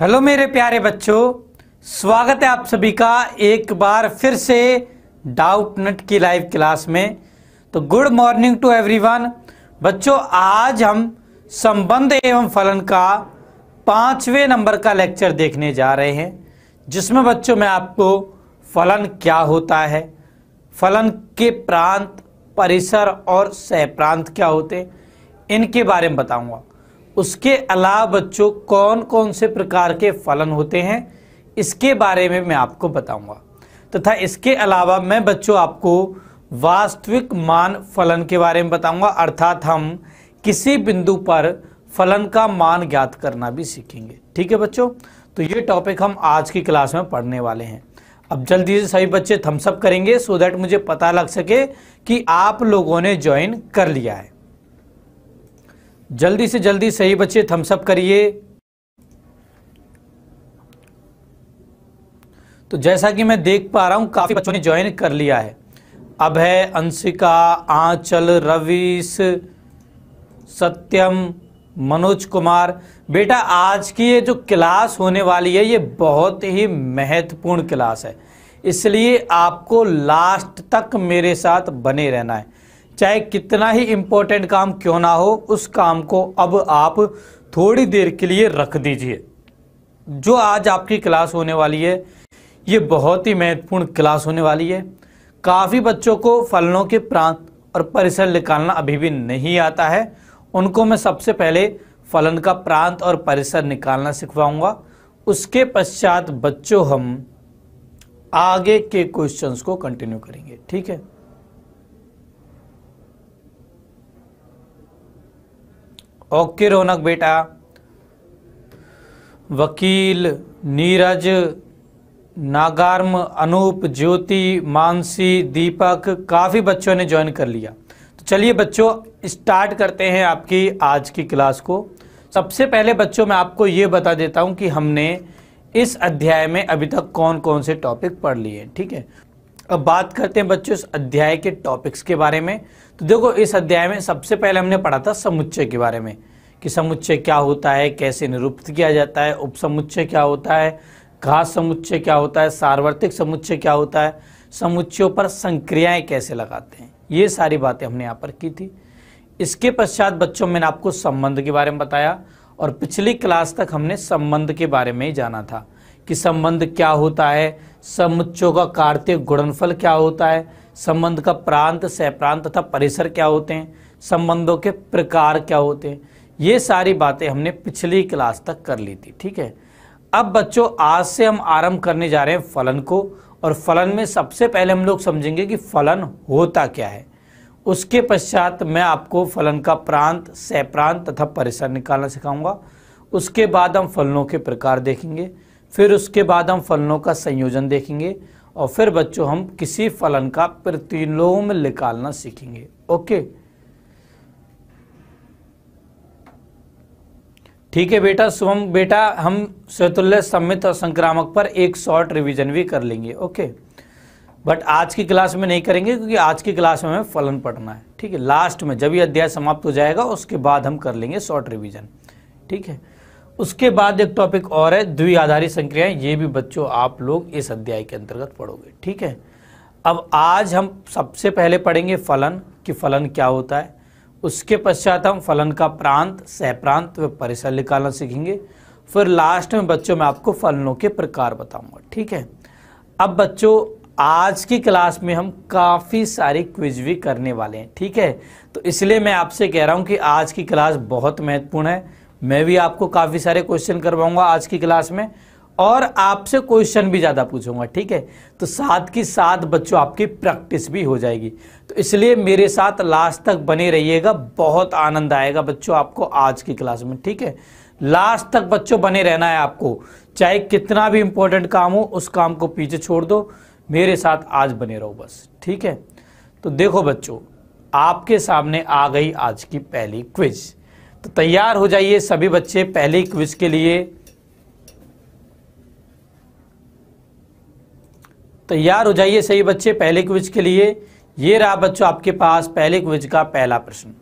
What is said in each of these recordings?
Hello मेरे प्यारे बच्चों स्वागत है आप सभी का एक बार फिर से डाउट नट की लाइव क्लास में तो गुड मॉर्निंग टू एवरीवन बच्चों आज हम संबंध एवं फलन का पाँचवें नंबर का लेक्चर देखने जा रहे हैं जिसमें बच्चों मैं आपको फलन क्या होता है फलन के प्रांत परिसर और सह प्रांत क्या होते हैं इनके बारे में बताऊंगा उसके अलावा बच्चों कौन कौन से प्रकार के फलन होते हैं इसके बारे में मैं आपको बताऊंगा तथा तो इसके अलावा मैं बच्चों आपको वास्तविक मान फलन के बारे में बताऊंगा अर्थात हम किसी बिंदु पर फलन का मान ज्ञात करना भी सीखेंगे ठीक है बच्चों तो ये टॉपिक हम आज की क्लास में पढ़ने वाले हैं अब जल्दी से सभी बच्चे थम्सअप करेंगे सो दैट मुझे पता लग सके कि आप लोगों ने ज्वाइन कर लिया है जल्दी से जल्दी सही बच्चे थम्सअप करिए तो जैसा कि मैं देख पा रहा हूं काफ़ी बच्चों ने ज्वाइन कर लिया है अब है अंशिका आंचल रवीश सत्यम मनोज कुमार बेटा आज की ये जो क्लास होने वाली है ये बहुत ही महत्वपूर्ण क्लास है इसलिए आपको लास्ट तक मेरे साथ बने रहना है चाहे कितना ही इम्पोर्टेंट काम क्यों ना हो उस काम को अब आप थोड़ी देर के लिए रख दीजिए जो आज आपकी क्लास होने वाली है ये बहुत ही महत्वपूर्ण क्लास होने वाली है काफ़ी बच्चों को फलनों के प्रांत और परिसर निकालना अभी भी नहीं आता है उनको मैं सबसे पहले फलन का प्रांत और परिसर निकालना सिखवाऊंगा उसके पश्चात बच्चों हम आगे के क्वेश्चंस को कंटिन्यू करेंगे ठीक है ओके रौनक बेटा वकील नीरज नागार्म अनूप ज्योति मानसी दीपक काफ़ी बच्चों ने ज्वाइन कर लिया तो चलिए बच्चों स्टार्ट करते हैं आपकी आज की क्लास को सबसे पहले बच्चों मैं आपको ये बता देता हूँ कि हमने इस अध्याय में अभी तक कौन कौन से टॉपिक पढ़ लिए ठीक है अब बात करते हैं बच्चों इस अध्याय के टॉपिक्स के बारे में तो देखो इस अध्याय में सबसे पहले हमने पढ़ा था समुच्चय के बारे में कि समुच्चय क्या होता है कैसे निरूपित किया जाता है समुच्चय क्या होता है घास समुच्चय क्या होता है सार्वत्रिक समुच्चय क्या होता है समुच्चयों पर संक्रियाएं कैसे लगाते हैं ये सारी बातें हमने यहाँ पर की थी इसके पश्चात बच्चों मैंने आपको संबंध के बारे में बताया और पिछली क्लास तक हमने संबंध के बारे में ही जाना था कि संबंध क्या होता है समुच्चों का कार्तिक गुणनफल क्या होता है संबंध का प्रांत सह प्रांत तथा परिसर क्या होते हैं संबंधों के प्रकार क्या होते हैं ये सारी बातें हमने पिछली क्लास तक कर ली थी ठीक है अब बच्चों आज से हम आरंभ करने जा रहे हैं फलन को और फलन में सबसे पहले हम लोग समझेंगे कि फलन होता क्या है उसके पश्चात मैं आपको फलन का प्रांत सह प्रांत तथा परिसर निकालना सिखाऊंगा उसके बाद हम फलनों के प्रकार देखेंगे फिर उसके बाद हम फलनों का संयोजन देखेंगे और फिर बच्चों हम किसी फलन का प्रतिलोम निकालना सीखेंगे ओके ठीक है बेटा शुभम बेटा हम स्वतुल्य सम्मित और संक्रामक पर एक शॉर्ट रिवीजन भी कर लेंगे ओके बट आज की क्लास में नहीं करेंगे क्योंकि आज की क्लास में हमें फलन पढ़ना है ठीक है लास्ट में जब ये अध्याय समाप्त हो जाएगा उसके बाद हम कर लेंगे शॉर्ट रिवीजन ठीक है उसके बाद एक टॉपिक और है द्वि आधारित संक्रियाएं ये भी बच्चों आप लोग इस अध्याय के अंतर्गत पढ़ोगे ठीक है अब आज हम सबसे पहले पढ़ेंगे फलन कि फलन क्या होता है उसके पश्चात हम फलन का प्रांत सहप्रांत व परिसर निकालना सीखेंगे फिर लास्ट में बच्चों में आपको फलनों के प्रकार बताऊंगा ठीक है अब बच्चों आज की क्लास में हम काफ़ी सारी क्विज भी करने वाले हैं ठीक है तो इसलिए मैं आपसे कह रहा हूं कि आज की क्लास बहुत महत्वपूर्ण है मैं भी आपको काफ़ी सारे क्वेश्चन करवाऊंगा आज की क्लास में और आपसे क्वेश्चन भी ज़्यादा पूछूंगा ठीक है तो साथ की साथ बच्चों आपकी प्रैक्टिस भी हो जाएगी तो इसलिए मेरे साथ लास्ट तक बने रहिएगा बहुत आनंद आएगा बच्चों आपको आज की क्लास में ठीक है लास्ट तक बच्चों बने रहना है आपको चाहे कितना भी इंपॉर्टेंट काम हो उस काम को पीछे छोड़ दो मेरे साथ आज बने रहो बस ठीक है तो देखो बच्चों आपके सामने आ गई आज की पहली क्विज़ तो तैयार हो जाइए सभी बच्चे पहले क्विज के लिए तैयार हो जाइए सही बच्चे पहले क्विज के लिए ये रहा बच्चों आपके पास पहले क्विज का पहला प्रश्न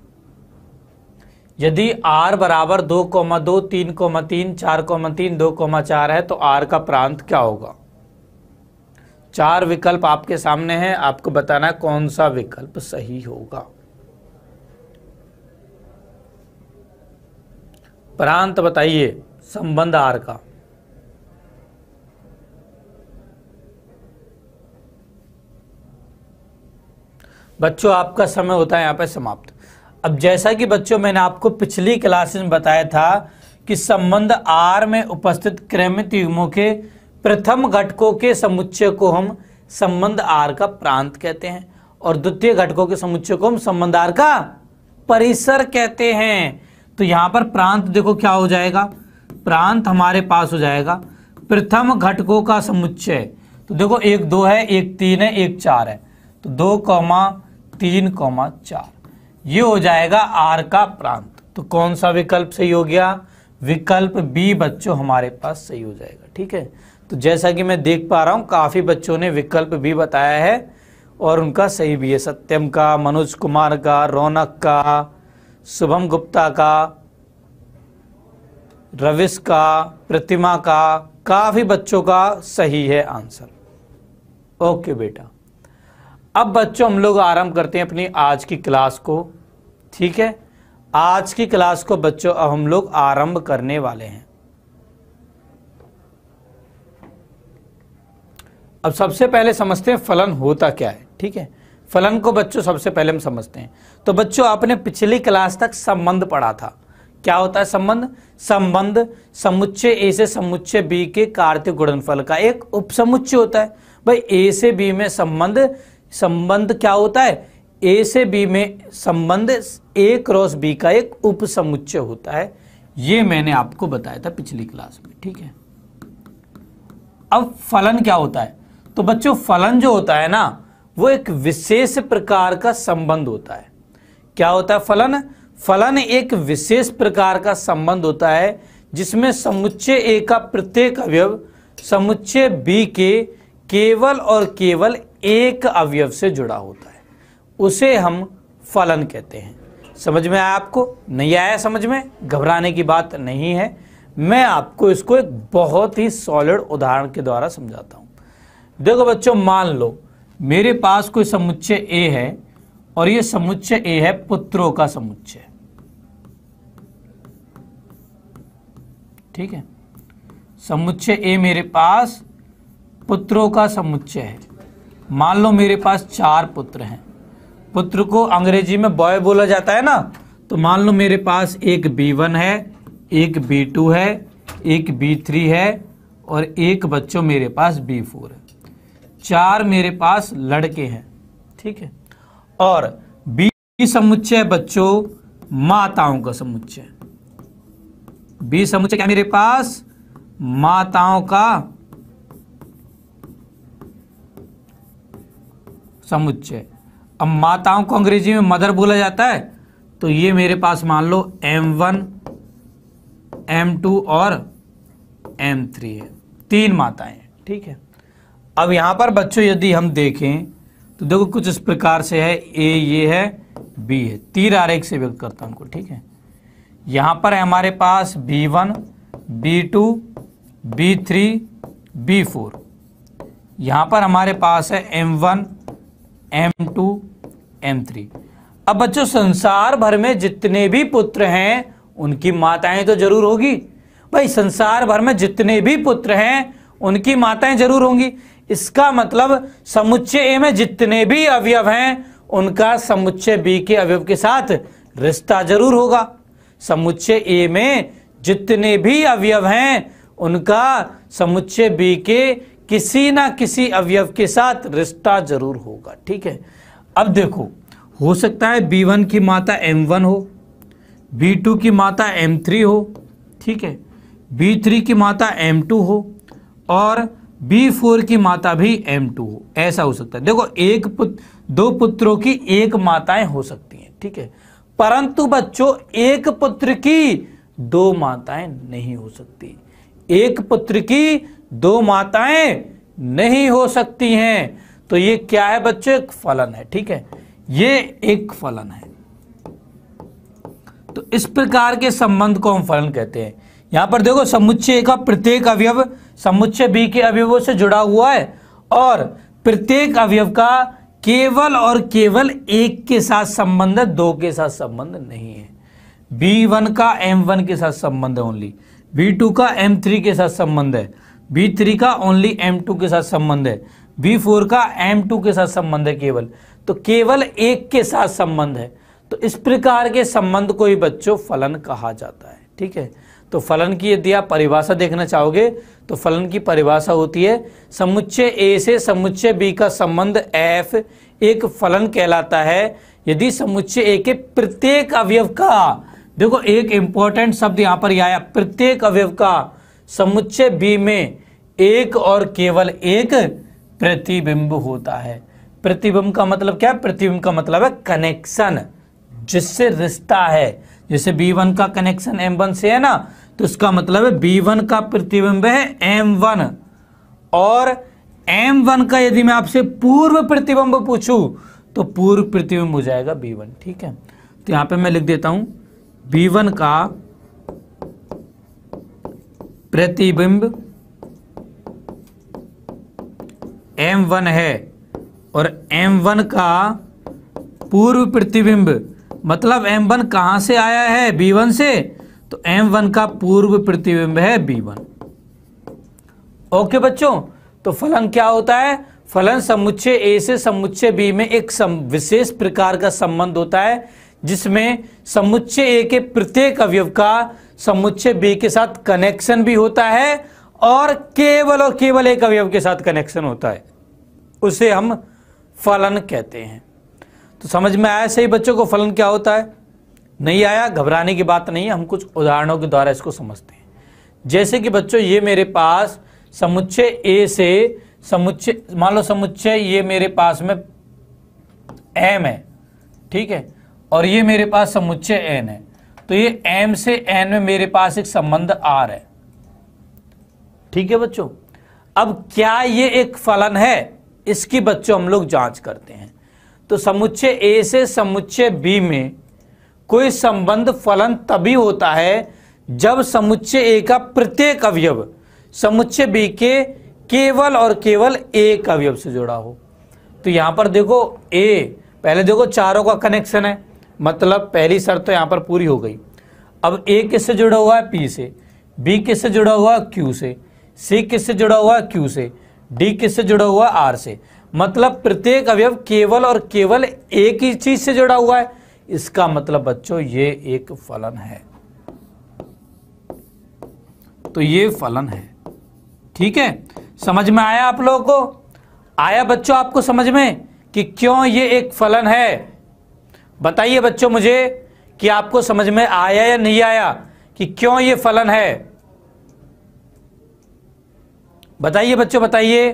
यदि r बराबर दो कोमा दो तीन कोमा तीन चार कोमा तीन दो कोमा चार है तो r का प्रांत क्या होगा चार विकल्प आपके सामने हैं आपको बताना कौन सा विकल्प सही होगा प्रांत बताइए संबंध आर का बच्चों आपका समय होता है यहां पर समाप्त अब जैसा कि बच्चों मैंने आपको पिछली क्लास में बताया था कि संबंध आर में उपस्थित क्रमित युग्मों के प्रथम घटकों के समुच्चय को हम संबंध आर का प्रांत कहते हैं और द्वितीय घटकों के समुच्चय को हम संबंध आर का परिसर कहते हैं तो यहाँ पर प्रांत देखो क्या हो जाएगा प्रांत हमारे पास हो जाएगा प्रथम घटकों का समुच्चय तो देखो एक दो है एक तीन है एक चार है तो दो कौमा तीन कौमा चार ये हो जाएगा आर का प्रांत तो कौन सा विकल्प सही हो गया विकल्प बी बच्चों हमारे पास सही हो जाएगा ठीक है तो जैसा कि मैं देख पा रहा हूँ काफ़ी बच्चों ने विकल्प बी बताया है और उनका सही भी है सत्यम का मनोज कुमार का रौनक का शुभम गुप्ता का रविश का प्रतिमा का काफ़ी बच्चों का सही है आंसर ओके बेटा अब बच्चों हम लोग आरंभ करते हैं अपनी आज की क्लास को ठीक है आज की क्लास को बच्चों अब हम लोग आरंभ करने वाले हैं अब सबसे पहले समझते हैं फलन होता क्या है ठीक है फलन को बच्चों सबसे पहले हम समझते हैं तो बच्चों आपने पिछली क्लास तक संबंध पढ़ा था क्या होता है संबंध संबंध समुच्चय ए से समुच्चय बी के कार्तिक गुणनफल का एक उपसमुच्चय होता है भाई ए से बी में संबंध संबंध क्या होता है ए से बी में संबंध ए क्रॉस बी का एक उपसमुच्चय होता है ये मैंने आपको बताया था पिछली क्लास में ठीक है अब फलन क्या होता है तो बच्चों फलन जो होता है ना वो एक विशेष प्रकार का संबंध होता है क्या होता है फलन फलन एक विशेष प्रकार का संबंध होता है जिसमें समुच्चय ए का प्रत्येक अवयव समुच्चय बी के केवल और केवल एक अवयव से जुड़ा होता है उसे हम फलन कहते हैं समझ में आया आपको नहीं आया समझ में घबराने की बात नहीं है मैं आपको इसको एक बहुत ही सॉलिड उदाहरण के द्वारा समझाता हूं देखो बच्चों मान लो मेरे पास कोई समुच्चय ए है और ये समुच्चय ए है पुत्रों का समुच्चय ठीक है समुच्चय ए मेरे पास पुत्रों का समुच्चय है मान लो मेरे पास चार पुत्र हैं पुत्र को अंग्रेजी में बॉय बोला जाता है ना तो मान लो मेरे पास एक बी वन है एक बी टू है एक बी थ्री है और एक बच्चों मेरे पास बी फोर है चार मेरे पास लड़के हैं ठीक है और बी समुच्चय बच्चों माताओं का समुच्चय बी समुच्चय क्या मेरे पास माताओं का समुच्चय अब माताओं को अंग्रेजी में मदर बोला जाता है तो ये मेरे पास मान लो M1, M2 और M3 है तीन माताएं ठीक है अब यहां पर बच्चों यदि हम देखें तो देखो कुछ इस प्रकार से है ए ये है बी है तीर आरेख से व्यक्त करता हूं ठीक है यहां पर है हमारे पास B one B two B three B four यहां पर हमारे पास है M one M two M three अब बच्चों संसार भर में जितने भी पुत्र हैं उनकी माताएं तो जरूर होगी भाई संसार भर में जितने भी पुत्र हैं उनकी माताएं जरूर होंगी इसका मतलब समुच्चय ए में जितने भी अवयव हैं उनका समुच्चय बी के अवयव के साथ रिश्ता जरूर होगा समुच्चय ए में जितने भी अवयव हैं उनका समुच्चय बी के किसी ना किसी अवयव के साथ रिश्ता जरूर होगा ठीक है अब देखो हो सकता है बी वन की माता एम वन हो बी टू की माता एम थ्री हो ठीक है बी थ्री की माता एम टू हो और बी फोर की माता भी एम टू हो ऐसा हो सकता है देखो एक पुत, दो पुत्रों की एक माताएं हो सकती हैं ठीक है परंतु बच्चों एक पुत्र की दो माताएं नहीं हो सकती एक पुत्र की दो माताएं नहीं हो सकती हैं तो ये क्या है बच्चों एक फलन है ठीक है ये एक फलन है तो इस प्रकार के संबंध को हम फलन कहते हैं यहां पर देखो समुच्चय का प्रत्येक अवयव समुच्चय बी के अवयवों से जुड़ा हुआ है और प्रत्येक अवयव का केवल और केवल एक के साथ संबंध है दो के साथ संबंध नहीं है बी वन का एम वन के साथ संबंध है ओनली बी टू का एम थ्री के साथ संबंध है बी थ्री का ओनली एम टू के साथ संबंध है बी फोर का एम टू के साथ संबंध है केवल तो केवल एक के साथ संबंध है तो इस प्रकार के संबंध को ही बच्चों फलन कहा जाता है ठीक है तो फलन की यदि आप परिभाषा देखना चाहोगे तो फलन की परिभाषा होती है समुच्चय ए से समुच्चय बी का संबंध एफ एक फलन कहलाता है यदि समुच्चय ए के प्रत्येक अवयव का देखो एक इंपॉर्टेंट शब्द यहां पर आया प्रत्येक अवयव का समुच्चय बी में एक और केवल एक प्रतिबिंब होता है प्रतिबिंब का मतलब क्या है प्रतिबिंब का मतलब है कनेक्शन जिससे रिश्ता है जैसे बी वन का कनेक्शन एम वन से है ना तो इसका मतलब है बी वन का प्रतिबिंब है एम वन और एम वन का यदि मैं आपसे पूर्व प्रतिबिंब पूछूं तो पूर्व प्रतिबिंब हो जाएगा बी वन ठीक है तो यहां पे मैं लिख देता हूं बी वन का प्रतिबिंब एम वन है और एम वन का पूर्व प्रतिबिंब मतलब एम वन कहां से आया है बी वन से तो एम वन का पूर्व प्रतिबिंब है बी वन ओके बच्चों तो फलन क्या होता है फलन समुच्चय ए से समुच्चय बी में एक विशेष प्रकार का संबंध होता है जिसमें समुच्चय ए के प्रत्येक अवयव का समुच्चय बी के साथ कनेक्शन भी होता है और केवल और केवल एक अवयव के साथ कनेक्शन होता है उसे हम फलन कहते हैं तो समझ में आया सही बच्चों को फलन क्या होता है नहीं आया घबराने की बात नहीं है हम कुछ उदाहरणों के द्वारा इसको समझते हैं जैसे कि बच्चों ये मेरे पास समुच्चय ए से समुच्चय मान लो समुच्चय ये मेरे पास में एम है ठीक है और ये मेरे पास समुच्चय एन है तो ये एम से एन में मेरे पास एक संबंध आर है ठीक है बच्चों अब क्या ये एक फलन है इसकी बच्चों हम लोग जांच करते हैं तो समुच्चय ए से समुच्चय बी में कोई संबंध फलन तभी होता है जब समुच्चय ए का प्रत्येक अवयव समुच्चय बी के केवल और केवल एक अवयव से जुड़ा हो तो यहां पर देखो ए पहले देखो चारों का कनेक्शन है मतलब पहली शर्त तो यहां पर पूरी हो गई अब ए किससे जुड़ा हुआ है पी से बी किससे जुड़ा हुआ है क्यू से सी किससे जुड़ा हुआ है क्यू से डी किससे जुड़ा हुआ है आर से मतलब प्रत्येक अवयव केवल और केवल एक ही चीज से जुड़ा हुआ है इसका मतलब बच्चों ये एक फलन है तो ये फलन है ठीक है समझ में आया आप लोगों को आया बच्चों आपको समझ में कि क्यों ये एक फलन है बताइए बच्चों मुझे कि आपको समझ में आया या नहीं आया कि क्यों ये फलन है बताइए बच्चों बताइए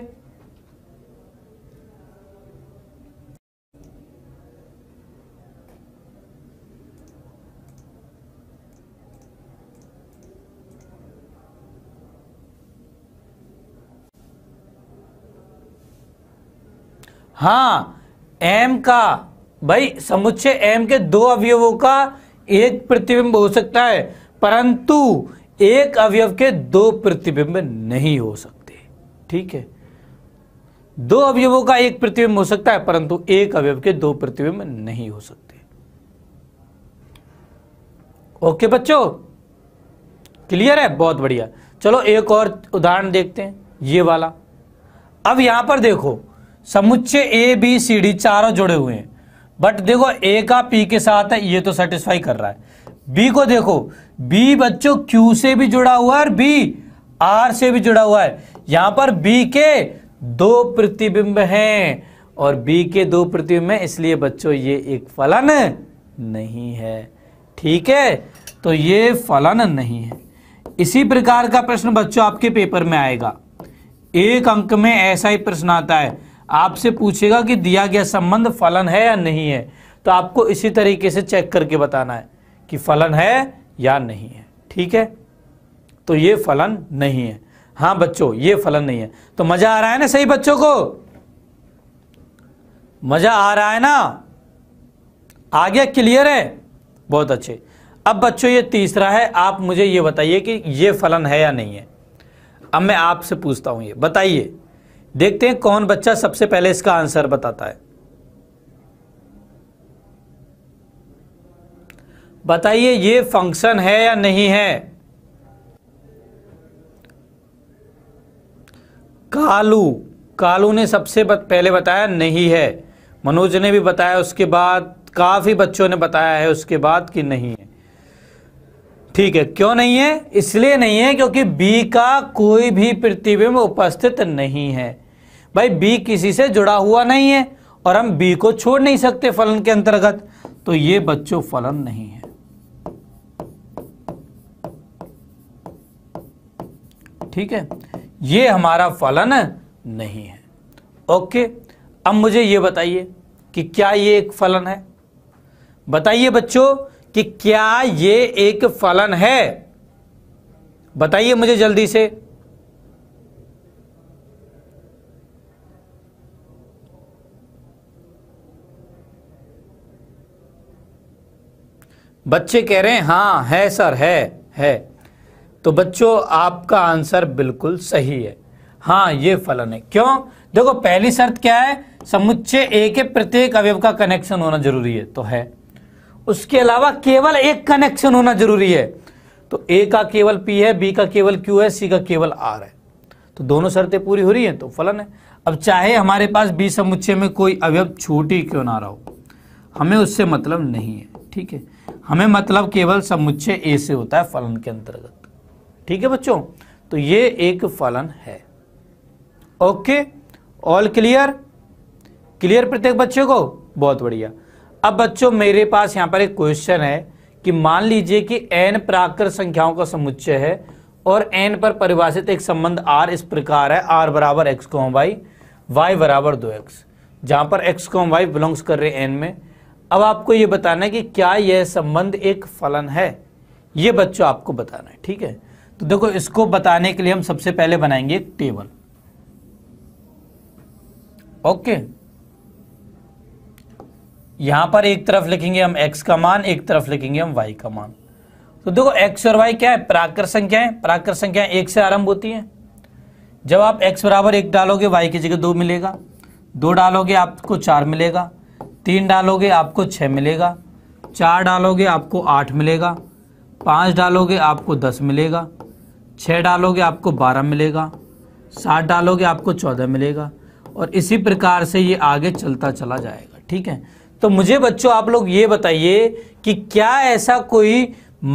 हाँ एम का भाई समुच्चय एम के दो अवयवों का एक प्रतिबिंब हो सकता है परंतु एक अवयव के दो प्रतिबिंब नहीं हो सकते ठीक है दो अवयवों का एक प्रतिबिंब हो सकता है परंतु एक अवयव के दो प्रतिबिंब नहीं हो सकते ओके बच्चों क्लियर है बहुत बढ़िया चलो एक और उदाहरण देखते हैं ये वाला अब यहां पर देखो समुच्चय ए बी सी डी चारों जुड़े हुए हैं बट देखो ए का पी के साथ है ये तो सेटिस्फाई कर रहा है बी को देखो बी बच्चों क्यू से भी जुड़ा हुआ है और बी आर से भी जुड़ा हुआ है यहां पर बी के दो प्रतिबिंब हैं और बी के दो प्रतिबिंब हैं इसलिए बच्चों ये एक फलन नहीं है ठीक है तो ये फलन नहीं है इसी प्रकार का प्रश्न बच्चों आपके पेपर में आएगा एक अंक में ऐसा ही प्रश्न आता है आपसे पूछेगा कि दिया गया संबंध फलन है या नहीं है तो आपको इसी तरीके से चेक करके बताना है कि फलन है या नहीं है ठीक है तो ये फलन नहीं है हाँ बच्चों ये फलन नहीं है तो मजा आ रहा है ना सही बच्चों को मजा आ रहा है ना आ गया क्लियर है बहुत अच्छे अब बच्चों ये तीसरा है आप मुझे ये बताइए कि ये फलन है या नहीं है अब मैं आपसे पूछता हूं ये बताइए देखते हैं कौन बच्चा सबसे पहले इसका आंसर बताता है बताइए ये फंक्शन है या नहीं है कालू कालू ने सबसे पहले बताया नहीं है मनोज ने भी बताया उसके बाद काफ़ी बच्चों ने बताया है उसके बाद कि नहीं है ठीक है क्यों नहीं है इसलिए नहीं है क्योंकि बी का कोई भी प्रतिबिंब उपस्थित नहीं है भाई बी किसी से जुड़ा हुआ नहीं है और हम बी को छोड़ नहीं सकते फलन के अंतर्गत तो ये बच्चों फलन नहीं है ठीक है ये हमारा फलन नहीं है ओके अब मुझे ये बताइए कि क्या ये एक फलन है बताइए बच्चों कि क्या ये एक फलन है बताइए मुझे जल्दी से बच्चे कह रहे हैं हाँ है सर है है तो बच्चों आपका आंसर बिल्कुल सही है हाँ ये फलन है क्यों देखो पहली शर्त क्या है समुच्चय ए के प्रत्येक अवयव का कनेक्शन होना जरूरी है तो है उसके अलावा केवल एक कनेक्शन होना जरूरी है तो ए का केवल पी है बी का केवल क्यू है सी का केवल आर है तो दोनों शर्तें पूरी हो रही हैं तो फलन है अब चाहे हमारे पास बी समुच्चय में कोई अवयव छूटी क्यों ना रहा हो हमें उससे मतलब नहीं है ठीक है हमें मतलब केवल समुच्चय ए से होता है फलन के अंतर्गत ठीक है बच्चों तो ये एक फलन है ओके ऑल क्लियर क्लियर प्रत्येक बच्चे को बहुत बढ़िया अब बच्चों मेरे पास यहाँ पर एक क्वेश्चन है कि मान लीजिए कि एन प्राकृत संख्याओं का समुच्चय है और एन पर परिभाषित एक संबंध आर इस प्रकार है आर बराबर एक्स कॉम वाई वाई बराबर दो एक्स जहां पर एक्स कॉम वाई बिलोंग्स कर रहे एन में अब आपको ये बताना है कि क्या यह संबंध एक फलन है ये बच्चों आपको बताना है ठीक है तो देखो इसको बताने के लिए हम सबसे पहले बनाएंगे एक टेबल ओके यहां पर एक तरफ लिखेंगे हम x का मान एक तरफ लिखेंगे हम y का मान तो देखो x और y क्या है प्राकृत संख्या है संख्या एक से आरंभ होती है जब आप x बराबर एक डालोगे y की जगह दो मिलेगा दो डालोगे आपको चार मिलेगा तीन डालोगे आपको छः मिलेगा चार डालोगे आपको आठ मिलेगा पाँच डालोगे आपको दस मिलेगा छः डालोगे आपको बारह मिलेगा सात डालोगे आपको चौदह मिलेगा और इसी प्रकार से ये आगे चलता चला जाएगा ठीक है तो मुझे बच्चों आप लोग ये बताइए कि क्या ऐसा कोई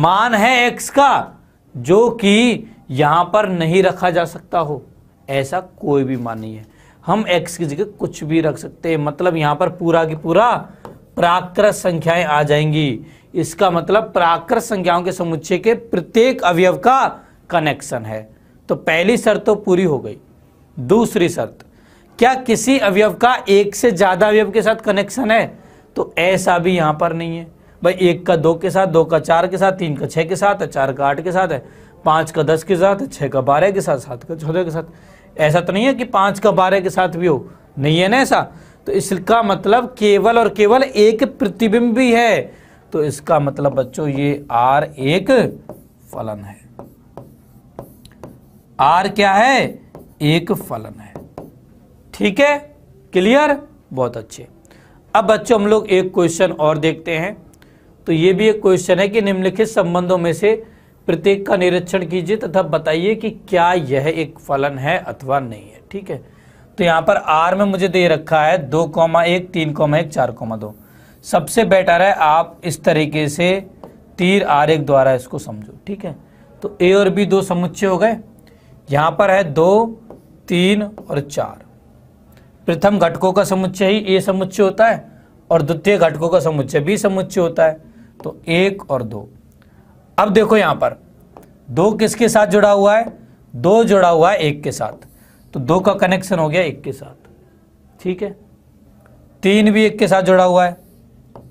मान है एक्स का जो कि यहाँ पर नहीं रखा जा सकता हो ऐसा कोई भी मान नहीं है हम एक्स की जगह कुछ भी रख सकते हैं मतलब यहाँ पर पूरा की पूरा प्राकृत संख्याएं आ जाएंगी इसका मतलब प्राकृत संख्याओं के समुच्चय के प्रत्येक अवयव का कनेक्शन है तो पहली शर्त तो पूरी हो गई दूसरी शर्त क्या किसी अवयव का एक से ज़्यादा अवयव के साथ कनेक्शन है तो ऐसा भी यहां पर नहीं है भाई एक का दो के साथ दो का चार के साथ तीन का छह के साथ चार का आठ के साथ है पांच का दस के साथ छह का बारह के साथ सात का चौदह के साथ ऐसा तो नहीं है कि पांच का बारह के साथ भी हो नहीं है ना ऐसा तो इसका मतलब केवल और केवल एक प्रतिबिंब भी है तो इसका मतलब बच्चों ये आर एक फलन है आर क्या है एक फलन है ठीक है क्लियर बहुत अच्छे अब बच्चों हम लोग एक क्वेश्चन और देखते हैं तो ये भी एक क्वेश्चन है कि निम्नलिखित संबंधों में से प्रत्येक का निरीक्षण कीजिए तथा बताइए कि क्या यह एक फलन है अथवा नहीं है ठीक है तो यहाँ पर आर में मुझे दे रखा है दो कौमा एक तीन कौमा एक चार कौमा दो सबसे बेटर है आप इस तरीके से तीर आर एक द्वारा इसको समझो ठीक है तो ए और बी दो समुच्चय हो गए यहाँ पर है दो तीन और चार प्रथम घटकों का समुच्चय ही ए समुच्चय होता है और द्वितीय घटकों का समुच्चय बी समुच्चय होता है तो एक और दो अब देखो यहां पर दो किसके साथ जुड़ा हुआ है दो जुड़ा हुआ है एक के साथ तो दो का कनेक्शन हो गया एक के साथ ठीक है तीन भी एक के साथ जुड़ा हुआ है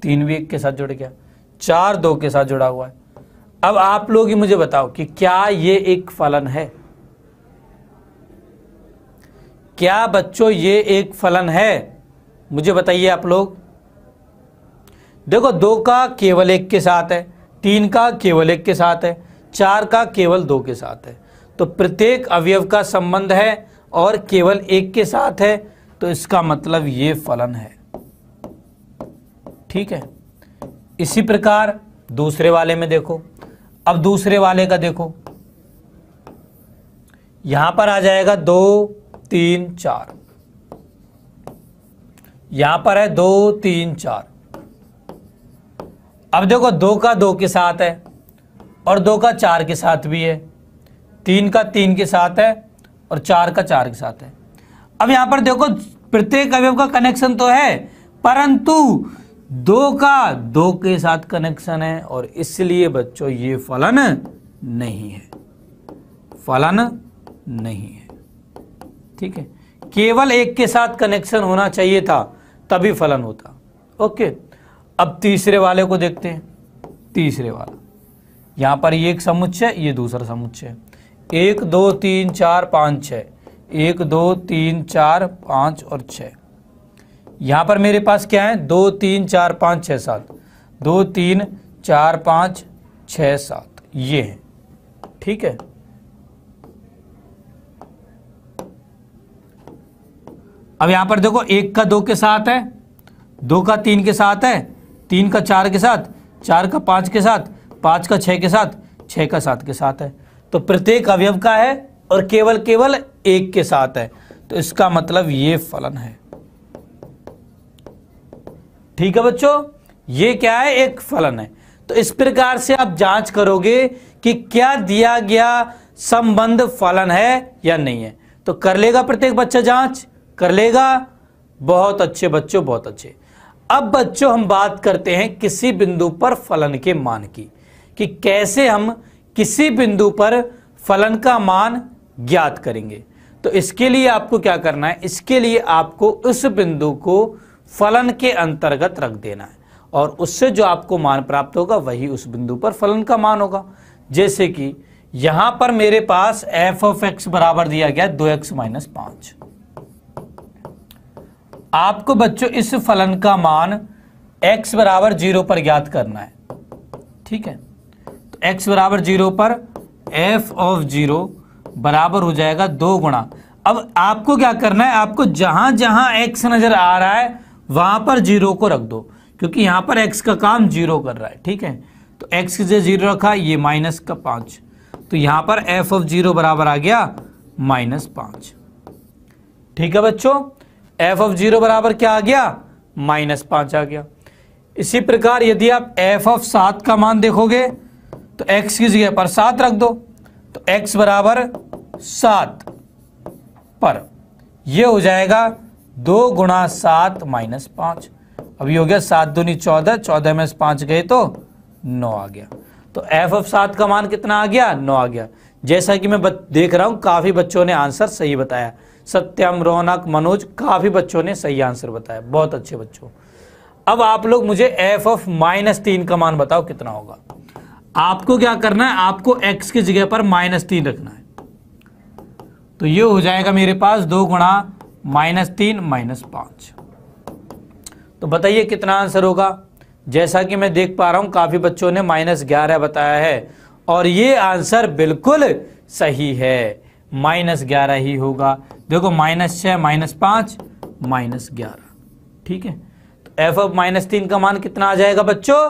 तीन भी एक के साथ जुड़ गया चार दो के साथ जुड़ा हुआ है अब आप लोग ही मुझे बताओ कि क्या ये एक फलन है क्या बच्चों ये एक फलन है मुझे बताइए आप लोग देखो दो का केवल एक के साथ है तीन का केवल एक के साथ है चार का केवल दो के साथ है तो प्रत्येक अवयव का संबंध है और केवल एक के साथ है तो इसका मतलब ये फलन है ठीक है इसी प्रकार दूसरे वाले में देखो अब दूसरे वाले का देखो यहां पर आ जाएगा दो तीन चार यहां पर है दो तीन चार अब देखो दो का दो के साथ है और दो का चार के साथ भी है तीन का तीन के साथ है और चार का चार के साथ है अब यहां पर देखो प्रत्येक अवयव का कनेक्शन तो है परंतु दो का दो के साथ कनेक्शन है और इसलिए बच्चों ये फलन नहीं है फलन नहीं है ठीक है केवल एक के साथ कनेक्शन होना चाहिए था तभी फलन होता ओके अब तीसरे वाले को देखते हैं तीसरे वाला यहां पर ये एक समुच्चय ये दूसरा समुच्चय एक दो तीन चार पांच छ एक दो तीन चार पांच और छ यहां पर मेरे पास क्या है दो तीन चार पांच छ सात दो तीन चार पांच छ सात ये है ठीक है अब यहां पर देखो एक का दो के साथ है दो का तीन के साथ है तीन का चार के साथ चार का पांच के साथ पांच का छह के साथ छह का सात के साथ है तो प्रत्येक अवयव का है और केवल केवल एक के साथ है तो इसका मतलब ये फलन है ठीक है बच्चों ये क्या है एक फलन है तो इस प्रकार से आप जांच करोगे कि क्या दिया गया संबंध फलन है या नहीं है तो कर लेगा प्रत्येक बच्चा जांच कर लेगा बहुत अच्छे बच्चों बहुत अच्छे अब बच्चों हम बात करते हैं किसी बिंदु पर फलन के मान की कि कैसे हम किसी बिंदु पर फलन का मान ज्ञात करेंगे तो इसके लिए आपको क्या करना है इसके लिए आपको उस बिंदु को फलन के अंतर्गत रख देना है और उससे जो आपको मान प्राप्त होगा वही उस बिंदु पर फलन का मान होगा जैसे कि यहां पर मेरे पास एफ ऑफ एक्स बराबर दिया गया दो एक्स माइनस पांच आपको बच्चों इस फलन का मान x बराबर जीरो पर ज्ञात करना है ठीक है तो x बराबर जीरो पर f ऑफ जीरो बराबर हो जाएगा दो गुणा अब आपको क्या करना है आपको जहां जहां x नजर आ रहा है वहां पर जीरो को रख दो क्योंकि यहां पर x का काम जीरो कर रहा है ठीक है तो x की जगह जीरो रखा ये माइनस का पांच तो यहां पर f ऑफ जीरो बराबर आ गया माइनस पांच ठीक है बच्चों एफ ऑफ जीरो बराबर क्या आ गया माइनस पांच आ गया इसी प्रकार यदि आप एफ ऑफ सात का मान देखोगे तो एक्स की जगह पर सात रख दो तो एक्स बराबर सात पर ये हो जाएगा दो गुणा सात माइनस पांच अभी हो गया सात दूनी चौदह चौदह में पांच गए तो नौ आ गया तो एफ ऑफ सात का मान कितना आ गया नौ आ गया जैसा कि मैं देख रहा हूं काफी बच्चों ने आंसर सही बताया सत्यम रौनक मनोज काफ़ी बच्चों ने सही आंसर बताया बहुत अच्छे बच्चों अब आप लोग मुझे एफ ऑफ माइनस तीन का मान बताओ कितना होगा आपको क्या करना है आपको एक्स की जगह पर माइनस तीन रखना है तो ये हो जाएगा मेरे पास दो गुणा माइनस तीन माइनस पांच तो बताइए कितना आंसर होगा जैसा कि मैं देख पा रहा हूं काफ़ी बच्चों ने माइनस ग्यारह बताया है और ये आंसर बिल्कुल सही है माइनस ग्यारह ही होगा देखो माइनस छ माइनस पांच माइनस ग्यारह ठीक है तो एफ ऑफ माइनस तीन का मान कितना आ जाएगा बच्चों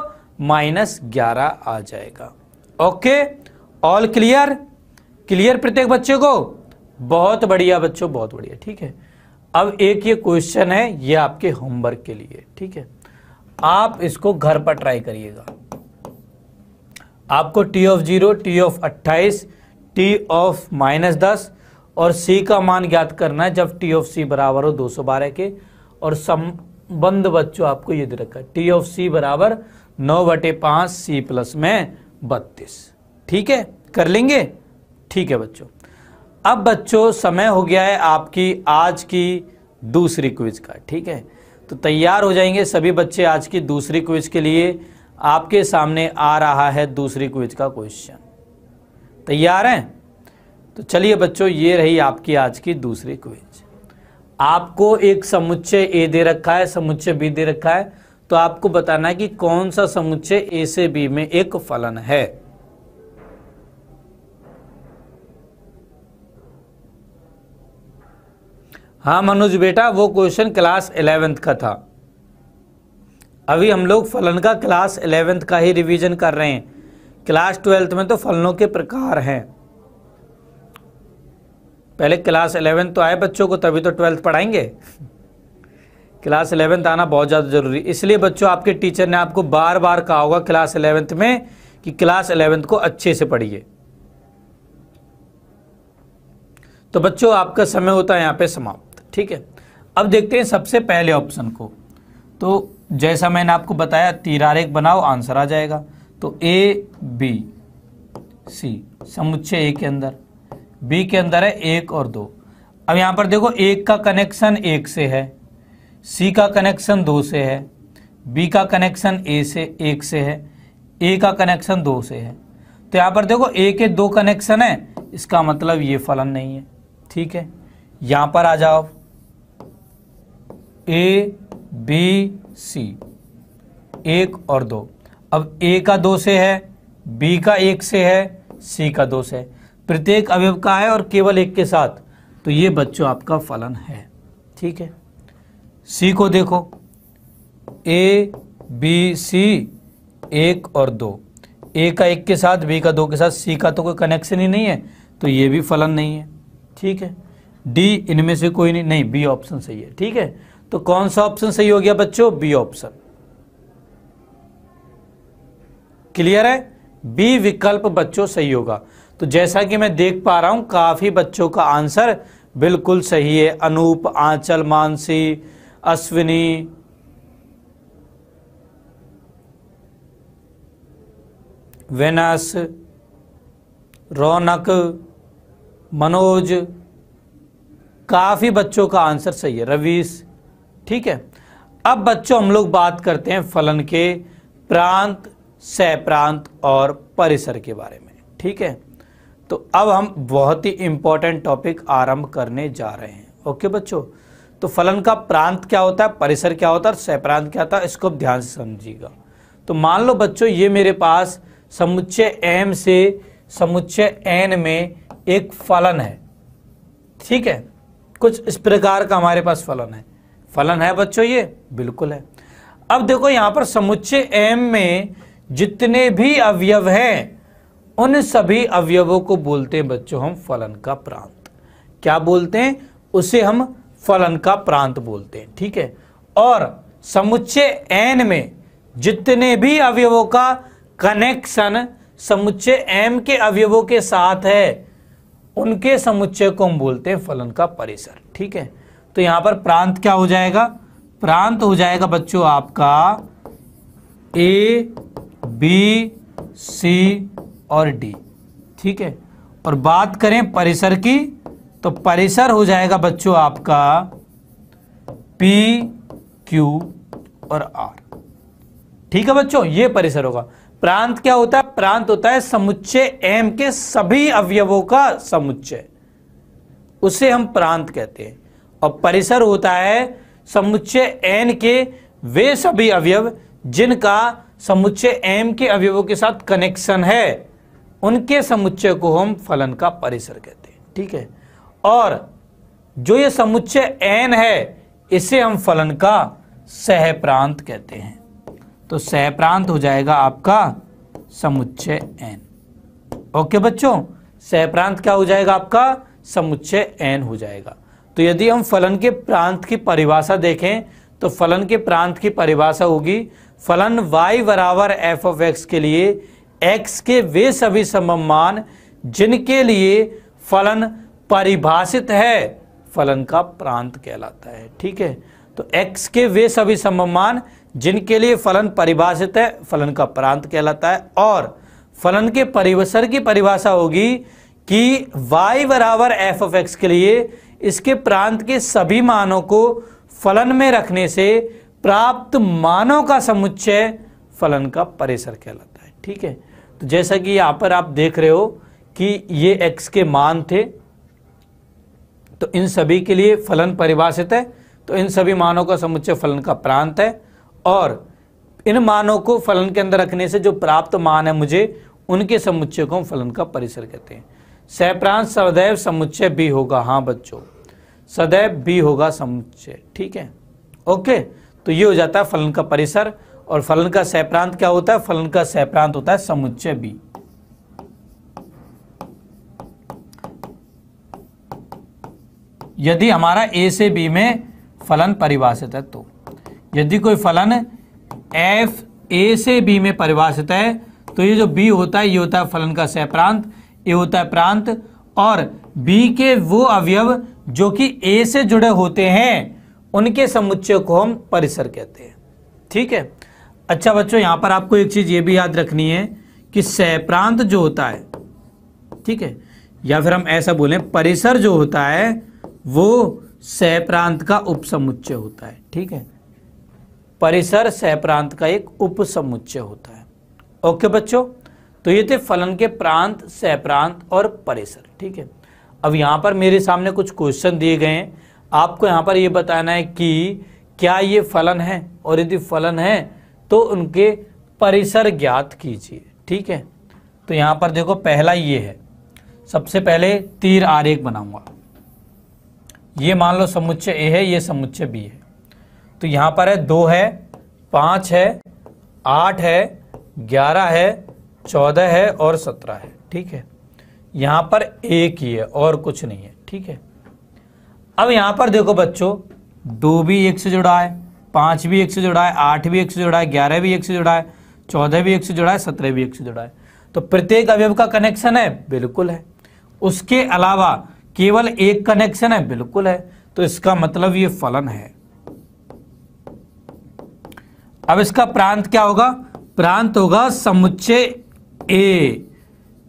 माइनस ग्यारह आ जाएगा ओके ऑल क्लियर क्लियर प्रत्येक बच्चे को बहुत बढ़िया बच्चों बहुत बढ़िया ठीक है अब एक ये क्वेश्चन है ये आपके होमवर्क के लिए ठीक है आप इसको घर पर ट्राई करिएगा आपको T of zero T of अट्ठाईस टी ऑफ माइनस दस और सी का मान ज्ञात करना है जब टी ऑफ सी बराबर हो 212 के और संबंध बच्चों आपको ये दे रखा है टी ऑफ सी बराबर नौ बटे पांच सी प्लस में बत्तीस ठीक है कर लेंगे ठीक है बच्चों अब बच्चों समय हो गया है आपकी आज की दूसरी क्विज का ठीक है तो तैयार हो जाएंगे सभी बच्चे आज की दूसरी क्विज के लिए आपके सामने आ रहा है दूसरी क्विज का क्वेश्चन तैयार हैं तो चलिए बच्चों ये रही आपकी आज की दूसरी क्विज आपको एक समुच्चय ए दे रखा है समुच्चय बी दे रखा है तो आपको बताना है कि कौन सा समुच्चय ए से बी में एक फलन है हाँ मनोज बेटा वो क्वेश्चन क्लास इलेवेंथ का था अभी हम लोग फलन का क्लास इलेवेंथ का ही रिवीजन कर रहे हैं क्लास ट्वेल्थ में तो फलनों के प्रकार हैं पहले क्लास एलेवेंथ तो आए बच्चों को तभी तो ट्वेल्थ पढ़ाएंगे क्लास एलेवेंथ आना बहुत ज़्यादा ज़रूरी इसलिए बच्चों आपके टीचर ने आपको बार बार कहा होगा क्लास एलेवेंथ में कि क्लास एलेवेंथ को अच्छे से पढ़िए तो बच्चों आपका समय होता है यहाँ पे समाप्त ठीक है अब देखते हैं सबसे पहले ऑप्शन को तो जैसा मैंने आपको बताया तीरारेख बनाओ आंसर आ जाएगा तो ए बी सी समुच्चय ए के अंदर बी के अंदर है एक और दो अब यहां पर देखो एक का कनेक्शन एक से है सी का कनेक्शन दो से है बी का कनेक्शन ए से एक से है ए का कनेक्शन दो से है तो यहां पर देखो ए के दो कनेक्शन है इसका मतलब ये फलन नहीं है ठीक है यहां पर आ जाओ ए बी सी एक और दो अब ए का दो से है बी का एक से है सी का दो से प्रत्येक अवयव का है और केवल एक के साथ तो ये बच्चों आपका फलन है ठीक है सी को देखो ए बी सी एक और दो ए का एक के साथ बी का दो के साथ सी का तो कोई कनेक्शन ही नहीं है तो ये भी फलन नहीं है ठीक है डी इनमें से कोई नहीं नहीं बी ऑप्शन सही है ठीक है तो कौन सा ऑप्शन सही हो गया बच्चों बी ऑप्शन क्लियर है बी विकल्प बच्चों सही होगा तो जैसा कि मैं देख पा रहा हूं काफ़ी बच्चों का आंसर बिल्कुल सही है अनूप आंचल मानसी अश्विनी वेनस रौनक मनोज काफ़ी बच्चों का आंसर सही है रवीश ठीक है अब बच्चों हम लोग बात करते हैं फलन के प्रांत सह प्रांत और परिसर के बारे में ठीक है तो अब हम बहुत ही इंपॉर्टेंट टॉपिक आरंभ करने जा रहे हैं ओके बच्चों तो फलन का प्रांत क्या होता है परिसर क्या होता है सह प्रांत क्या होता है इसको ध्यान से समझिएगा तो मान लो बच्चों ये मेरे पास समुच्चय एम से समुच्चय एन में एक फलन है ठीक है कुछ इस प्रकार का हमारे पास फलन है फलन है बच्चों ये बिल्कुल है अब देखो यहां पर समुच्चय एम में जितने भी अवयव हैं उन सभी अवयवों को बोलते हैं बच्चों हम फलन का प्रांत क्या बोलते हैं उसे हम फलन का प्रांत बोलते हैं ठीक है और समुच्चय एन में जितने भी अवयवों का कनेक्शन समुच्चय एम के अवयवों के साथ है उनके समुच्चय को हम बोलते हैं फलन का परिसर ठीक है तो यहां पर प्रांत क्या हो जाएगा प्रांत हो जाएगा बच्चों आपका ए बी सी और डी ठीक है और बात करें परिसर की तो परिसर हो जाएगा बच्चों आपका पी क्यू और आर ठीक है बच्चों ये परिसर होगा प्रांत क्या होता है प्रांत होता है समुच्चय एम के सभी अवयवों का समुच्चय उसे हम प्रांत कहते हैं और परिसर होता है समुच्चय एन के वे सभी अवयव जिनका समुच्चय एम के अवयवों के साथ कनेक्शन है उनके समुच्चय को हम फलन का परिसर कहते हैं ठीक है और जो ये समुच्चय एन है इसे हम फलन का सहप्रांत कहते हैं तो सहप्रांत हो जाएगा आपका समुच्चय एन ओके बच्चों सहप्रांत क्या हो जाएगा आपका समुच्चय एन हो जाएगा तो यदि हम फलन के प्रांत की परिभाषा देखें तो फलन के प्रांत की परिभाषा होगी फलन y बराबर एफ ऑफ एक्स के लिए x के वे सभी संभव मान जिनके लिए फलन परिभाषित है फलन का प्रांत कहलाता है ठीक है तो x के वे सभी संभव मान जिनके लिए फलन परिभाषित है फलन का प्रांत कहलाता है और फलन के परिवसर की परिभाषा होगी कि y बराबर एफ ऑफ एक्स के लिए इसके प्रांत के सभी मानों को फलन में रखने से प्राप्त मानों का समुच्चय फलन का परिसर कहलाता है ठीक है तो जैसा कि यहां पर आप देख रहे हो कि ये एक्स के मान थे तो इन सभी के लिए फलन परिभाषित है तो इन सभी मानों का समुच्चय फलन का प्रांत है और इन मानों को फलन के अंदर रखने से जो प्राप्त मान है मुझे उनके समुच्चय को हम फलन का परिसर कहते हैं सहप्रांत सदैव समुच्चय भी होगा हाँ बच्चों सदैव भी होगा समुच्चय ठीक है ओके तो ये हो जाता है फलन का परिसर और फलन का सह प्रांत क्या होता है फलन का सह प्रांत होता है समुच्चय बी यदि हमारा ए से बी में फलन परिभाषित है तो यदि कोई फलन एफ ए से बी में परिभाषित है तो ये जो बी होता है ये होता है फलन का सह प्रांत ये होता है प्रांत और बी के वो अवयव जो कि ए से जुड़े होते हैं उनके समुच्चय को हम परिसर कहते हैं ठीक है अच्छा बच्चों यहां पर आपको एक चीज़ ये भी याद रखनी है कि सह प्रांत जो होता है ठीक है या फिर हम ऐसा बोलें परिसर जो होता है वो सहप्रांत का उपसमुच्चय होता है ठीक है परिसर सह प्रांत का एक उपसमुच्चय होता है ओके बच्चों तो ये थे फलन के प्रांत सह प्रांत और परिसर ठीक है अब यहां पर मेरे सामने कुछ क्वेश्चन दिए गए हैं आपको यहाँ पर ये बताना है कि क्या ये फलन है और यदि फलन है तो उनके परिसर ज्ञात कीजिए ठीक है तो यहाँ पर देखो पहला ये है सबसे पहले तीर आरेख बनाऊंगा ये मान लो समुच्चय ए है ये समुच्चय बी है तो यहाँ पर है दो है पाँच है आठ है ग्यारह है चौदह है और सत्रह है ठीक है यहाँ पर एक ही है और कुछ नहीं है ठीक है अब यहां पर देखो बच्चों दो भी एक से जुड़ा है पांच भी एक से जुड़ा है आठ भी एक से जुड़ा है ग्यारह भी एक से जुड़ा है चौदह भी एक से जुड़ा है सत्रह भी एक से जुड़ा है तो प्रत्येक अवयव का कनेक्शन है बिल्कुल है उसके अलावा केवल एक कनेक्शन है बिल्कुल है तो इसका मतलब ये फलन है अब इसका प्रांत क्या होगा प्रांत होगा समुच्चय ए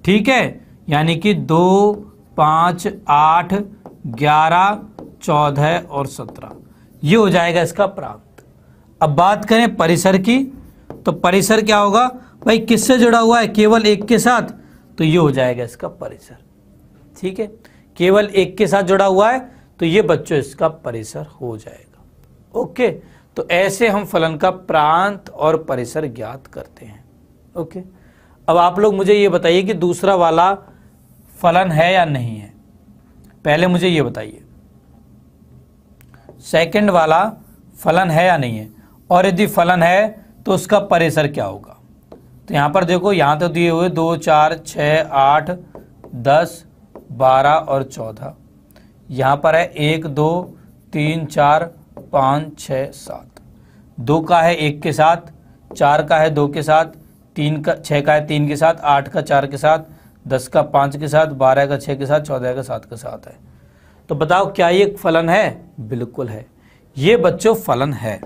ठीक है यानी कि दो पांच आठ ग्यारह चौदह और सत्रह ये हो जाएगा इसका प्राप्त अब बात करें परिसर की तो परिसर क्या होगा भाई किससे जुड़ा हुआ है केवल एक के साथ तो ये हो जाएगा इसका परिसर ठीक है केवल एक के साथ जुड़ा हुआ है तो ये बच्चों इसका परिसर हो जाएगा ओके तो ऐसे हम फलन का प्रांत और परिसर ज्ञात करते हैं ओके अब आप लोग मुझे ये बताइए कि दूसरा वाला फलन है या नहीं है पहले मुझे ये बताइए सेकंड वाला फलन है या नहीं है और यदि फलन है तो उसका परिसर क्या होगा तो यहाँ पर देखो यहाँ तो दिए हुए दो चार छः आठ दस बारह और चौदह यहाँ पर है एक दो तीन चार पाँच छ सात दो का है एक के साथ चार का है दो के साथ तीन का छः का है तीन के साथ आठ का चार के साथ दस का पाँच के साथ बारह का छः के साथ चौदह का सात के साथ है तो बताओ क्या ये फलन है बिल्कुल है ये बच्चों फलन है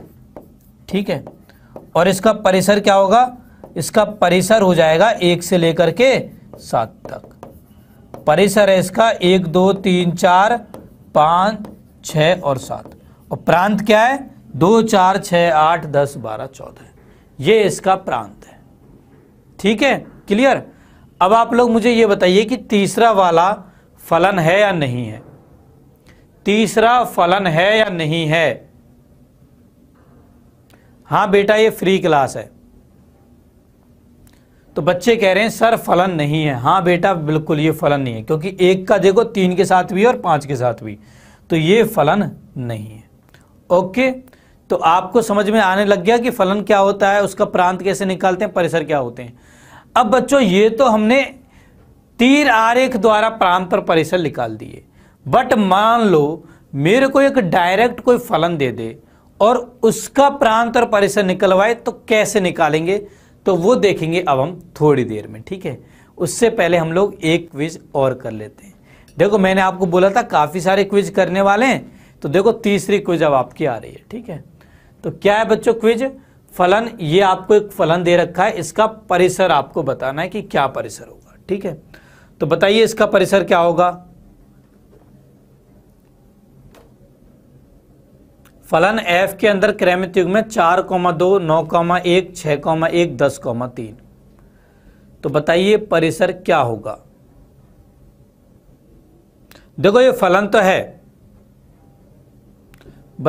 ठीक है और इसका परिसर क्या होगा इसका परिसर हो जाएगा एक से लेकर के सात तक परिसर है इसका एक दो तीन चार पाँच छ और सात और प्रांत क्या है दो चार छ आठ दस बारह चौदह ये इसका प्रांत है ठीक है क्लियर अब आप लोग मुझे ये बताइए कि तीसरा वाला फलन है या नहीं है तीसरा फलन है या नहीं है हाँ बेटा ये फ्री क्लास है तो बच्चे कह रहे हैं सर फलन नहीं है हाँ बेटा बिल्कुल ये फलन नहीं है क्योंकि एक का देखो तीन के साथ भी और पांच के साथ भी तो ये फलन नहीं है ओके तो आपको समझ में आने लग गया कि फलन क्या होता है उसका प्रांत कैसे निकालते हैं परिसर क्या होते हैं अब बच्चों ये तो हमने तीर आरेख द्वारा प्रांत पर परिसर निकाल दिए बट मान लो मेरे को एक डायरेक्ट कोई फलन दे दे और उसका प्रांत और परिसर निकलवाए तो कैसे निकालेंगे तो वो देखेंगे अब हम थोड़ी देर में ठीक है उससे पहले हम लोग एक क्विज और कर लेते हैं देखो मैंने आपको बोला था काफ़ी सारे क्विज करने वाले हैं तो देखो तीसरी क्विज अब आपकी आ रही है ठीक है तो क्या है बच्चों क्विज फलन ये आपको एक फलन दे रखा है इसका परिसर आपको बताना है कि क्या परिसर होगा ठीक है तो बताइए इसका परिसर क्या होगा फलन एफ के अंदर क्रमित युग में चार कौमा दो नौ कौमा एक छः कौमा एक दस कौमा तीन तो बताइए परिसर क्या होगा देखो ये फलन तो है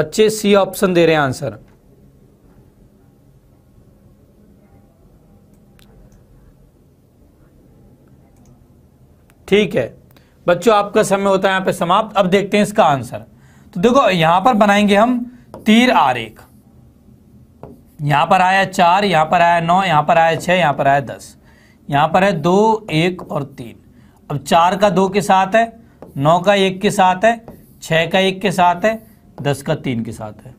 बच्चे सी ऑप्शन दे रहे हैं आंसर ठीक है बच्चों आपका समय होता है यहां पे समाप्त अब देखते हैं इसका आंसर तो देखो यहां पर बनाएंगे हम तीर आरेख यहां पर आया चार यहां पर आया नौ यहां पर आया छह यहां पर आया दस यहां पर है दो एक और तीन अब चार का दो के साथ है नौ का एक के साथ है छह का एक के साथ है दस का तीन के साथ है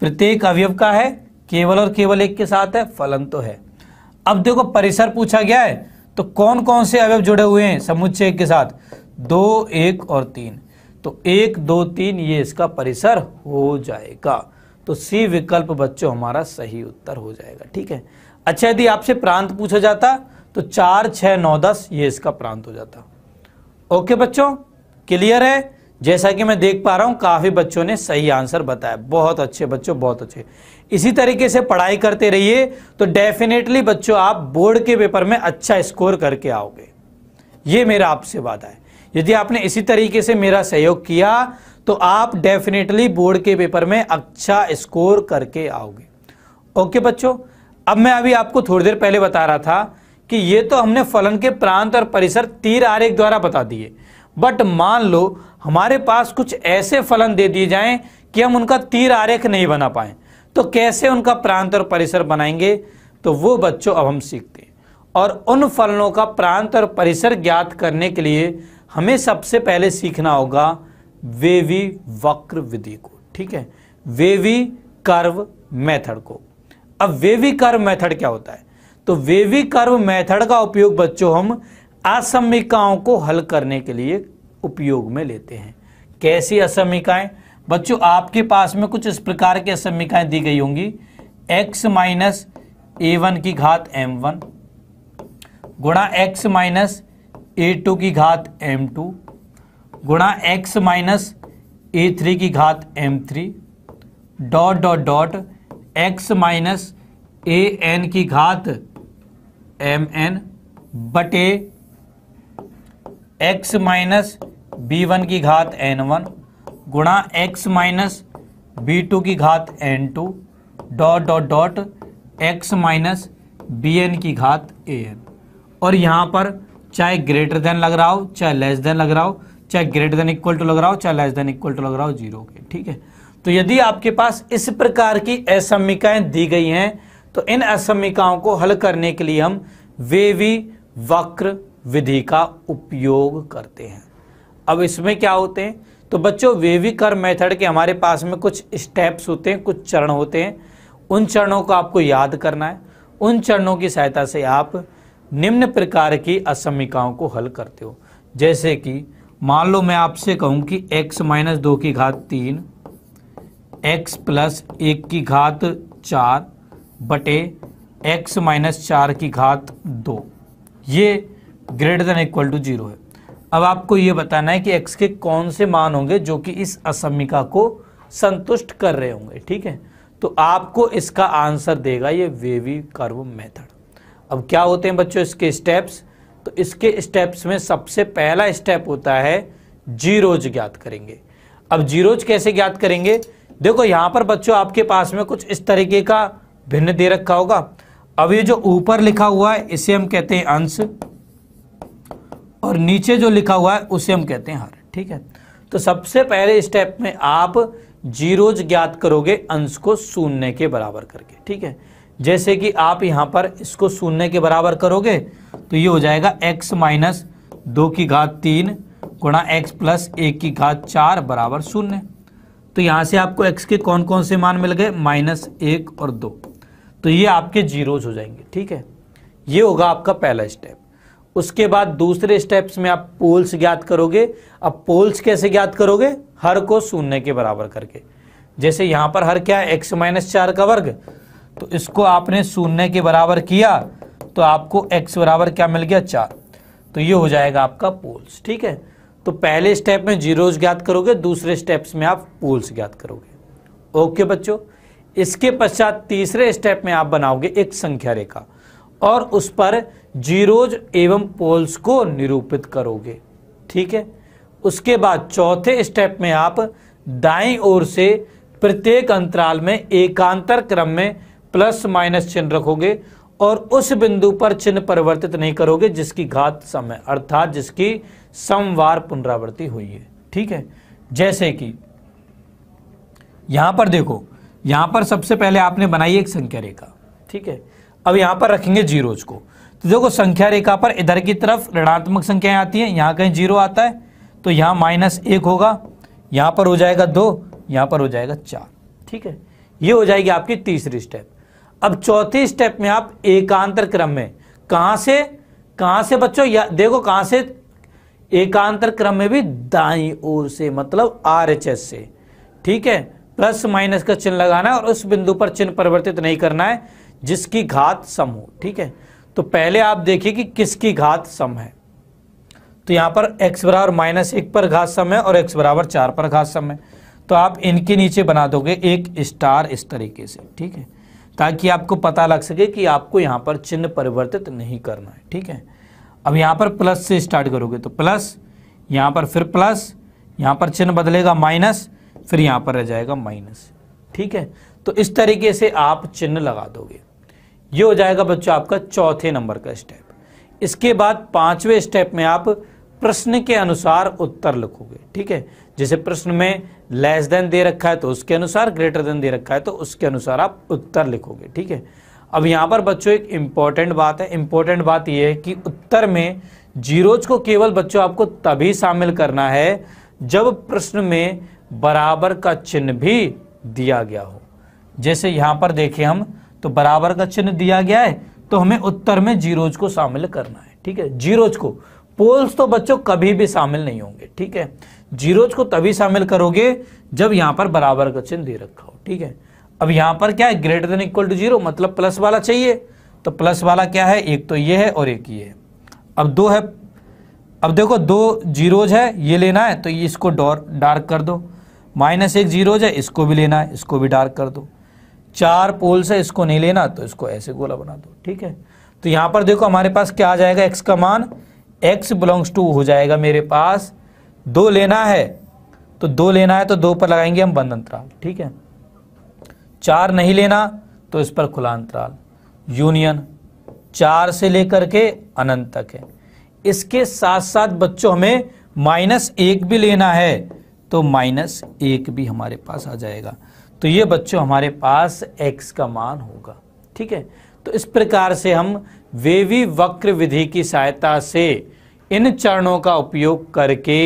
प्रत्येक अवयव का है केवल और केवल एक के साथ है फलन तो है अब देखो परिसर पूछा गया है तो कौन कौन से अवयव जुड़े हुए हैं समुच्चय के साथ दो एक और तीन तो एक दो तीन ये इसका परिसर हो जाएगा तो सी विकल्प बच्चों हमारा सही उत्तर हो जाएगा ठीक है अच्छा यदि आपसे प्रांत पूछा जाता तो चार छह नौ दस ये इसका प्रांत हो जाता ओके बच्चों क्लियर है जैसा कि मैं देख पा रहा हूं काफ़ी बच्चों ने सही आंसर बताया बहुत अच्छे बच्चों बहुत अच्छे इसी तरीके से पढ़ाई करते रहिए तो डेफिनेटली बच्चों आप बोर्ड के पेपर में अच्छा स्कोर करके आओगे ये मेरा आपसे वादा है यदि आपने इसी तरीके से मेरा सहयोग किया तो आप डेफिनेटली बोर्ड के पेपर में अच्छा स्कोर करके आओगे ओके बच्चों अब मैं अभी आपको थोड़ी देर पहले बता रहा था कि ये तो हमने फलन के प्रांत और परिसर तीर आरेख द्वारा बता दिए बट मान लो हमारे पास कुछ ऐसे फलन दे दिए जाएं कि हम उनका तीर आरेख नहीं बना पाए तो कैसे उनका प्रांत और परिसर बनाएंगे तो वो बच्चों अब हम सीखते हैं और उन फलनों का प्रांत और परिसर ज्ञात करने के लिए हमें सबसे पहले सीखना होगा वेवी वक्र विधि को ठीक है वेवी कर्व मेथड को अब वेवी कर्व मेथड क्या होता है तो वेवी कर्व मेथड का उपयोग बच्चों हम असमिकाओं को हल करने के लिए उपयोग में लेते हैं कैसी असमिकाएं बच्चों आपके पास में कुछ इस प्रकार की असमिकाएं दी गई होंगी x माइनस ए वन की घात एम वन गुणा एक्स माइनस ए टू की घात एम टू गुणा एक्स माइनस ए थ्री की घात M three dot dot dot X minus A N की घात एम एन बटे एक्स माइनस बी वन की घात एन वन गुणा एक्स माइनस बी टू की घात N two dot dot dot X minus B N की घात ए एन और यहाँ पर चाहे ग्रेटर देन लग रहा हो चाहे लेस देन लग रहा हो चाहे ग्रेटर देन इक्वल टू लग रहा हो चाहे लेस देन इक्वल टू लग रहा हो जीरो के ठीक है तो यदि आपके पास इस प्रकार की असमिकाएं दी गई हैं तो इन असमिकाओं को हल करने के लिए हम वेवी वक्र विधि का उपयोग करते हैं अब इसमें क्या होते हैं तो बच्चों वेवी कर मेथड के हमारे पास में कुछ स्टेप्स होते हैं कुछ चरण होते हैं उन चरणों को आपको याद करना है उन चरणों की सहायता से आप निम्न प्रकार की असमिकाओं को हल करते हो जैसे कि मान लो मैं आपसे कहूं कि x माइनस दो की घात तीन x प्लस एक की घात चार बटे x माइनस चार की घात दो ये greater than equal to zero है अब आपको ये बताना है कि x के कौन से मान होंगे जो कि इस असमिका को संतुष्ट कर रहे होंगे ठीक है तो आपको इसका आंसर देगा ये वेवी कर्व मेथड अब क्या होते हैं बच्चों इसके स्टेप्स तो इसके स्टेप्स में सबसे पहला स्टेप होता है जीरोज ज्ञात करेंगे अब जीरोज कैसे ज्ञात करेंगे देखो यहां पर बच्चों आपके पास में कुछ इस तरीके का भिन्न दे रखा होगा अब ये जो ऊपर लिखा हुआ है इसे हम कहते हैं अंश और नीचे जो लिखा हुआ है उसे हम कहते हैं हर ठीक है तो सबसे पहले स्टेप में आप जीरोज ज्ञात करोगे अंश को शून्य के बराबर करके ठीक है जैसे कि आप यहाँ पर इसको शून्य के बराबर करोगे तो ये हो जाएगा x माइनस दो की घात तीन गुणा एक्स प्लस एक की घात चार बराबर शून्य तो यहां से आपको x के कौन कौन से मान मिल गए माइनस एक और दो तो ये आपके जीरोज हो जाएंगे ठीक है ये होगा आपका पहला स्टेप उसके बाद दूसरे स्टेप्स में आप पोल्स ज्ञात करोगे अब पोल्स कैसे ज्ञात करोगे हर को शून्य के बराबर करके जैसे यहां पर हर क्या है एक्स माइनस चार का वर्ग तो इसको आपने शून्य के बराबर किया तो आपको x बराबर क्या मिल गया चार तो ये हो जाएगा आपका पोल्स ठीक है तो पहले स्टेप में जीरोज ज्ञात करोगे दूसरे स्टेप्स में आप पोल्स ज्ञात करोगे ओके बच्चों इसके पश्चात तीसरे स्टेप में आप बनाओगे एक संख्या रेखा और उस पर जीरोज एवं पोल्स को निरूपित करोगे ठीक है उसके बाद चौथे स्टेप में आप दाई ओर से प्रत्येक अंतराल में एकांतर क्रम में प्लस माइनस चिन्ह रखोगे और उस बिंदु पर चिन्ह परिवर्तित नहीं करोगे जिसकी घात सम है अर्थात जिसकी समवार पुनरावृत्ति हुई है ठीक है जैसे कि यहां पर देखो यहां पर सबसे पहले आपने बनाई एक संख्या रेखा ठीक है अब यहां पर रखेंगे जीरोज को तो देखो संख्या रेखा पर इधर की तरफ ऋणात्मक संख्याएं आती हैं यहां कहीं जीरो आता है तो यहां माइनस एक होगा यहां पर हो जाएगा दो यहां पर हो जाएगा चार ठीक है ये हो जाएगी आपकी तीसरी स्टेप अब चौथे स्टेप में आप एकांतर क्रम में कहां से कहां से बच्चों या देखो कहां से एकांतर क्रम में भी दाई ओर से मतलब आर एच एस से ठीक है प्लस माइनस का चिन्ह लगाना है और उस बिंदु पर चिन्ह परिवर्तित नहीं करना है जिसकी घात सम हो ठीक है तो पहले आप देखिए कि किसकी घात सम है तो यहां पर x बराबर माइनस एक पर घात सम है और x बराबर चार पर घात सम है तो आप इनके नीचे बना दोगे एक स्टार इस तरीके से ठीक है ताकि आपको पता लग सके कि आपको यहाँ पर चिन्ह परिवर्तित नहीं करना है ठीक है अब यहाँ पर प्लस से स्टार्ट करोगे तो प्लस यहाँ पर फिर प्लस यहाँ पर चिन्ह बदलेगा माइनस फिर यहाँ पर रह जाएगा माइनस ठीक है तो इस तरीके से आप चिन्ह लगा दोगे ये हो जाएगा बच्चों आपका चौथे नंबर का स्टेप इसके बाद पांचवें स्टेप में आप प्रश्न के अनुसार उत्तर लिखोगे ठीक है जैसे प्रश्न में लेस देन दे रखा है तो उसके अनुसार ग्रेटर देन दे रखा है तो उसके अनुसार आप उत्तर लिखोगे ठीक है अब यहाँ पर बच्चों एक इम्पॉर्टेंट बात है इम्पॉर्टेंट बात यह है कि उत्तर में जीरोज को केवल बच्चों आपको तभी शामिल करना है जब प्रश्न में बराबर का चिन्ह भी दिया गया हो जैसे यहाँ पर देखें हम तो बराबर का चिन्ह दिया गया है तो हमें उत्तर में जीरोज को शामिल करना है ठीक है जीरोज को पोल्स तो बच्चों कभी भी शामिल नहीं होंगे ठीक है जीरोज को तभी शामिल करोगे जब यहां पर बराबर का चिन्ह दे रखा हो ठीक है अब यहां पर क्या है greater than equal to zero मतलब प्लस वाला चाहिए तो प्लस वाला क्या है एक तो ये है और एक ये है अब दो है अब देखो दो जीरोज है ये लेना है तो ये इसको डॉर डार्क कर दो माइनस एक जीरोज है इसको भी लेना है इसको भी डार्क कर दो चार पोल्स है इसको नहीं लेना तो इसको ऐसे गोला बना दो ठीक है तो यहाँ पर देखो हमारे पास क्या आ जाएगा एक्स का मान एक्स बिलोंग्स टू हो जाएगा मेरे पास दो लेना है तो दो लेना है तो दो पर लगाएंगे हम बंद अंतराल ठीक है चार नहीं लेना तो इस पर खुला अंतराल यूनियन चार से लेकर के अनंत तक है इसके साथ साथ बच्चों हमें माइनस एक भी लेना है तो माइनस एक भी हमारे पास आ जाएगा तो ये बच्चों हमारे पास एक्स का मान होगा ठीक है तो इस प्रकार से हम वेवी वक्र विधि की सहायता से इन चरणों का उपयोग करके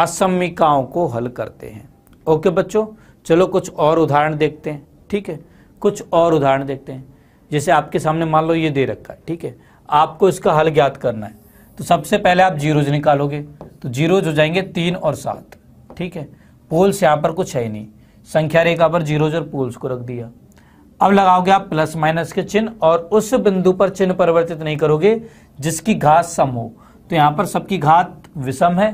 असमिकाओं को हल करते हैं ओके बच्चों चलो कुछ और उदाहरण देखते हैं ठीक है कुछ और उदाहरण देखते हैं जैसे आपके सामने मान लो ये दे रखा है ठीक है आपको इसका हल ज्ञात करना है तो सबसे पहले आप जीरोज निकालोगे तो जीरोज हो जाएंगे तीन और सात ठीक है पोल्स यहाँ पर कुछ है नहीं संख्या रेखा पर जीरोज और पोल्स को रख दिया अब लगाओगे आप प्लस माइनस के चिन्ह और उस बिंदु पर चिन्ह परिवर्तित नहीं करोगे जिसकी घास सम हो तो यहाँ पर सबकी घात विषम है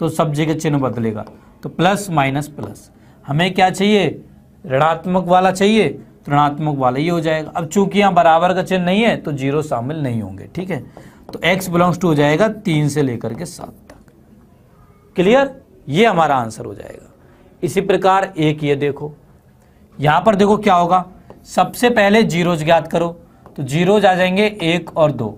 तो सब जगह चिन्ह बदलेगा तो प्लस माइनस प्लस हमें क्या चाहिए ऋणात्मक वाला चाहिए तो ऋणात्मक वाला ही हो जाएगा अब चूंकि यहाँ बराबर का चिन्ह नहीं है तो जीरो शामिल नहीं होंगे ठीक है तो एक्स बिलोंग्स टू हो जाएगा तीन से लेकर के सात तक क्लियर ये हमारा आंसर हो जाएगा इसी प्रकार एक ये देखो यहाँ पर देखो क्या होगा सबसे पहले जीरोज ज्ञात करो तो जीरोज आ जाएंगे एक और दो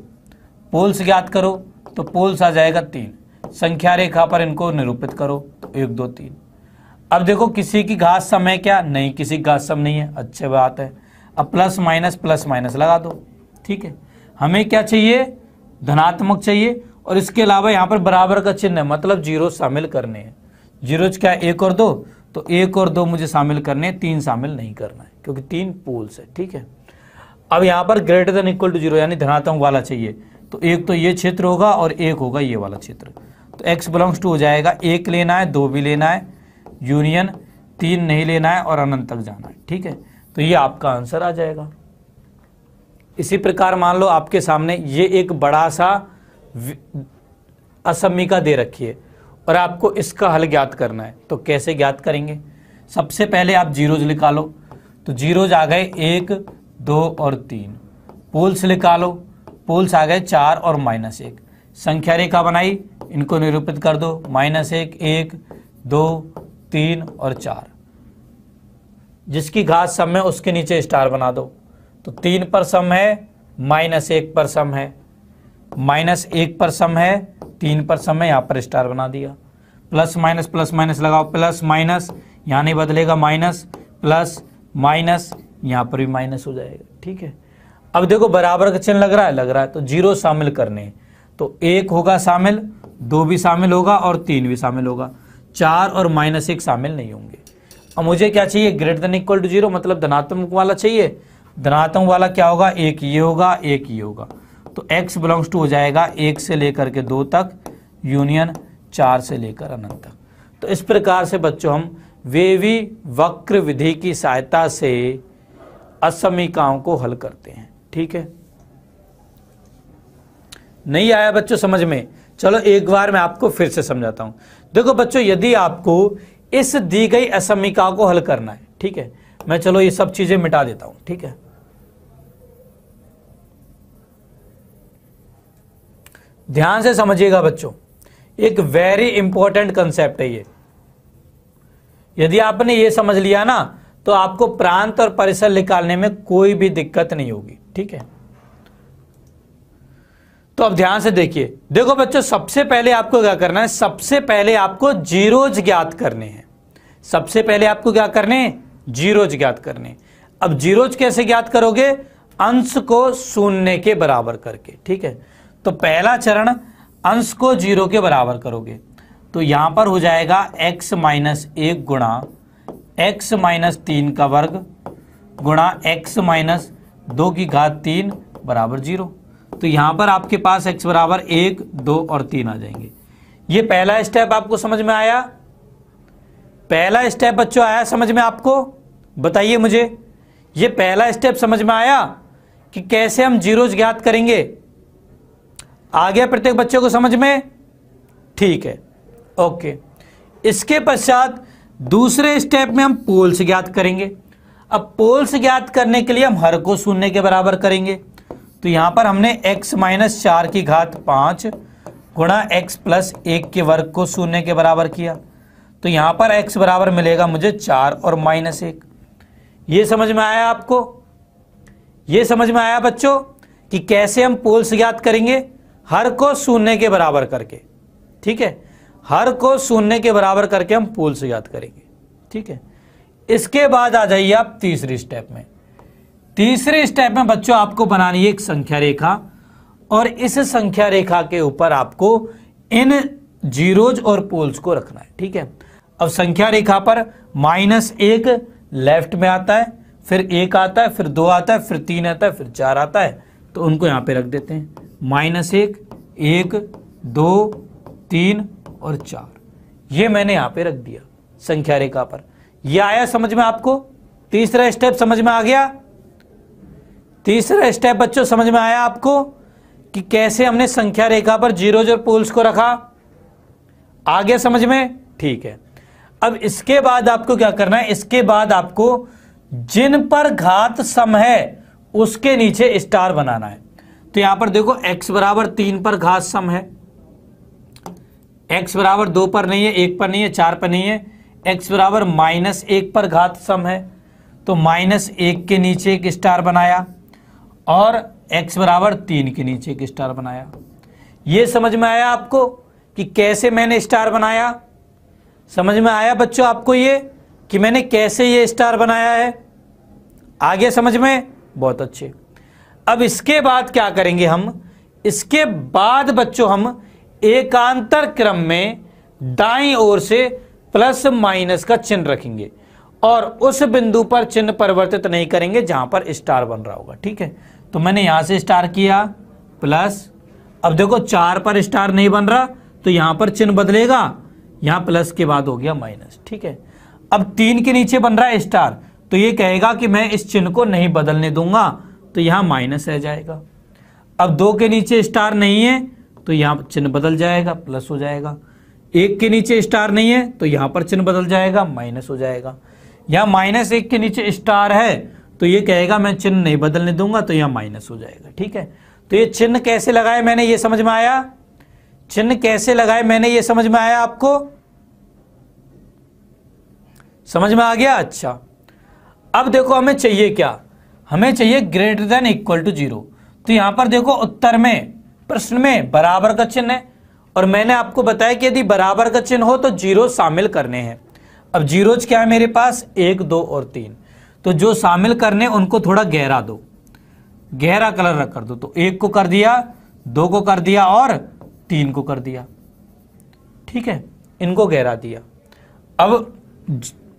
पोल्स ज्ञात करो तो पोल्स आ जाएगा तीन संख्या रेखा पर इनको निरूपित करो तो एक दो तीन अब देखो किसी की घास सम है क्या नहीं किसी की घास सम नहीं है अच्छे बात है अब प्लस माइनस प्लस माइनस लगा दो ठीक है हमें क्या चाहिए धनात्मक चाहिए और इसके अलावा यहाँ पर बराबर का चिन्ह है मतलब जीरो शामिल करने हैं जीरो क्या एक और दो तो एक और दो मुझे शामिल करने हैं तीन शामिल नहीं करना है क्योंकि तीन पोल्स है ठीक है अब यहाँ पर greater than equal to zero यानी धनात्मक वाला चाहिए तो एक तो ये क्षेत्र होगा और एक होगा ये वाला क्षेत्र तो एक्स बिलोंग्स टू हो जाएगा एक लेना है दो भी लेना है यूनियन तीन नहीं लेना है और अनंत तक जाना है ठीक है तो ये आपका आंसर आ जाएगा इसी प्रकार मान लो आपके सामने ये एक बड़ा सा असमिका दे रखी है और आपको इसका हल ज्ञात करना है तो कैसे ज्ञात करेंगे सबसे पहले आप जीरोज निकालो तो जीरोज आ गए एक दो और तीन पोल्स निकालो पोल्स आ गए चार और माइनस एक संख्या रेखा बनाई इनको निरूपित कर दो माइनस एक एक दो तीन और चार जिसकी घात सम है उसके नीचे स्टार बना दो तो तीन पर सम है माइनस एक पर सम है माइनस एक पर सम है तीन पर सम है यहाँ पर स्टार बना दिया प्लस माइनस प्लस माइनस लगाओ प्लस माइनस यहाँ नहीं बदलेगा माइनस प्लस माइनस यहाँ पर भी माइनस हो जाएगा ठीक है अब देखो बराबर का चिन्ह लग रहा है लग रहा है तो जीरो शामिल करने तो एक होगा शामिल दो भी शामिल होगा और तीन भी शामिल होगा चार और माइनस एक शामिल नहीं होंगे अब मुझे क्या चाहिए greater than equal to zero मतलब धनात्मक वाला चाहिए धनात्मक वाला क्या होगा एक ये होगा एक ये होगा तो x बिलोंग्स टू हो जाएगा एक से लेकर के दो तक यूनियन चार से लेकर अनंत तक तो इस प्रकार से बच्चों हम वेवी वक्र विधि की सहायता से असमिकाओं को हल करते हैं ठीक है नहीं आया बच्चों समझ में चलो एक बार मैं आपको फिर से समझाता हूं देखो बच्चों यदि आपको इस दी गई असमिका को हल करना है ठीक है मैं चलो ये सब चीजें मिटा देता हूं ठीक है ध्यान से समझिएगा बच्चों एक वेरी इंपॉर्टेंट कंसेप्ट है ये यदि आपने ये समझ लिया ना तो आपको प्रांत और परिसर निकालने में कोई भी दिक्कत नहीं होगी ठीक है तो अब ध्यान से देखिए देखो बच्चों सबसे पहले आपको क्या करना है सबसे पहले आपको जीरोज ज्ञात करने हैं सबसे पहले आपको क्या करने जीरोज ज्ञात करने अब जीरोज कैसे ज्ञात करोगे अंश को शून्य के बराबर करके ठीक है तो पहला चरण अंश को जीरो के बराबर करोगे तो यहां पर हो जाएगा x माइनस एक गुणा एक्स माइनस तीन का वर्ग गुणा एक्स माइनस दो की घात तीन बराबर जीरो तो यहाँ पर आपके पास एक्स बराबर एक दो और तीन आ जाएंगे ये पहला स्टेप आपको समझ में आया पहला स्टेप बच्चों आया समझ में आपको बताइए मुझे ये पहला स्टेप समझ में आया कि कैसे हम जीरो ज्ञात करेंगे आ गया प्रत्येक बच्चों को समझ में ठीक है ओके इसके पश्चात दूसरे स्टेप में हम पोल्स ज्ञात करेंगे अब पोल्स ज्ञात करने के लिए हम हर को शून्य के बराबर करेंगे तो यहां पर हमने x माइनस चार की घात पांच गुणा एक्स प्लस एक के वर्ग को शून्य के बराबर किया तो यहां पर x बराबर मिलेगा मुझे चार और माइनस एक ये समझ में आया आपको ये समझ में आया बच्चों कि कैसे हम पोल्स ज्ञात करेंगे हर को शून्य के बराबर करके ठीक है हर को शून्य के बराबर करके हम पोल्स ज्ञात करेंगे ठीक है इसके बाद आ जाइए आप तीसरी स्टेप में तीसरे स्टेप में बच्चों आपको बनानी है एक संख्या रेखा और इस संख्या रेखा के ऊपर आपको इन जीरोज और पोल्स को रखना है ठीक है अब संख्या रेखा पर माइनस एक लेफ्ट में आता है फिर एक आता है फिर दो आता है फिर तीन आता है फिर चार आता है तो उनको यहां पे रख देते हैं माइनस एक एक दो तीन और चार ये मैंने यहां पे रख दिया संख्या रेखा पर ये आया समझ में आपको तीसरा स्टेप समझ में आ गया तीसरा स्टेप बच्चों समझ में आया आपको कि कैसे हमने संख्या रेखा पर जीरोज और पोल्स को रखा आ गया समझ में ठीक है अब इसके बाद आपको क्या करना है इसके बाद आपको जिन पर घात सम है उसके नीचे स्टार बनाना है तो यहां पर देखो x बराबर तीन पर घात सम है x बराबर दो पर नहीं है एक पर नहीं है चार पर नहीं है एक्स बराबर माइनस एक पर घात सम है तो माइनस एक के नीचे एक स्टार बनाया और x बराबर तीन के नीचे एक स्टार बनाया ये समझ में आया आपको कि कैसे मैंने स्टार बनाया समझ में आया बच्चों आपको ये कि मैंने कैसे ये स्टार बनाया है आगे समझ में बहुत अच्छे अब इसके बाद क्या करेंगे हम इसके बाद बच्चों हम एकांतर क्रम में दाई ओर से प्लस माइनस का चिन्ह रखेंगे और उस बिंदु पर चिन्ह परिवर्तित नहीं करेंगे जहां पर स्टार बन रहा होगा ठीक है तो मैंने यहां से स्टार किया प्लस अब देखो चार पर स्टार नहीं बन रहा तो यहां पर चिन्ह बदलेगा यहां प्लस के बाद हो गया माइनस ठीक है अब तीन के नीचे बन रहा है स्टार तो ये कहेगा कि मैं इस चिन्ह को नहीं बदलने दूंगा तो यहां माइनस रह जाएगा अब दो के नीचे स्टार नहीं है तो यहां चिन्ह बदल जाएगा प्लस हो जाएगा एक के नीचे स्टार नहीं है तो यहां पर चिन्ह बदल जाएगा माइनस हो जाएगा यहां माइनस एक के नीचे स्टार है तो ये कहेगा मैं चिन्ह नहीं बदलने दूंगा तो यहां माइनस हो जाएगा ठीक है तो ये चिन्ह कैसे लगाए मैंने ये समझ में आया चिन्ह कैसे लगाए मैंने ये समझ में आया आपको समझ में आ गया अच्छा अब देखो हमें चाहिए क्या हमें चाहिए greater than equal to zero तो यहां पर देखो उत्तर में प्रश्न में बराबर का चिन्ह है और मैंने आपको बताया कि यदि बराबर का चिन्ह हो तो जीरो शामिल करने हैं अब जीरोज क्या है मेरे पास एक दो और तीन तो जो शामिल करने उनको थोड़ा गहरा दो गहरा कलर रख कर दो तो एक को कर दिया दो को कर दिया और तीन को कर दिया ठीक है इनको गहरा दिया अब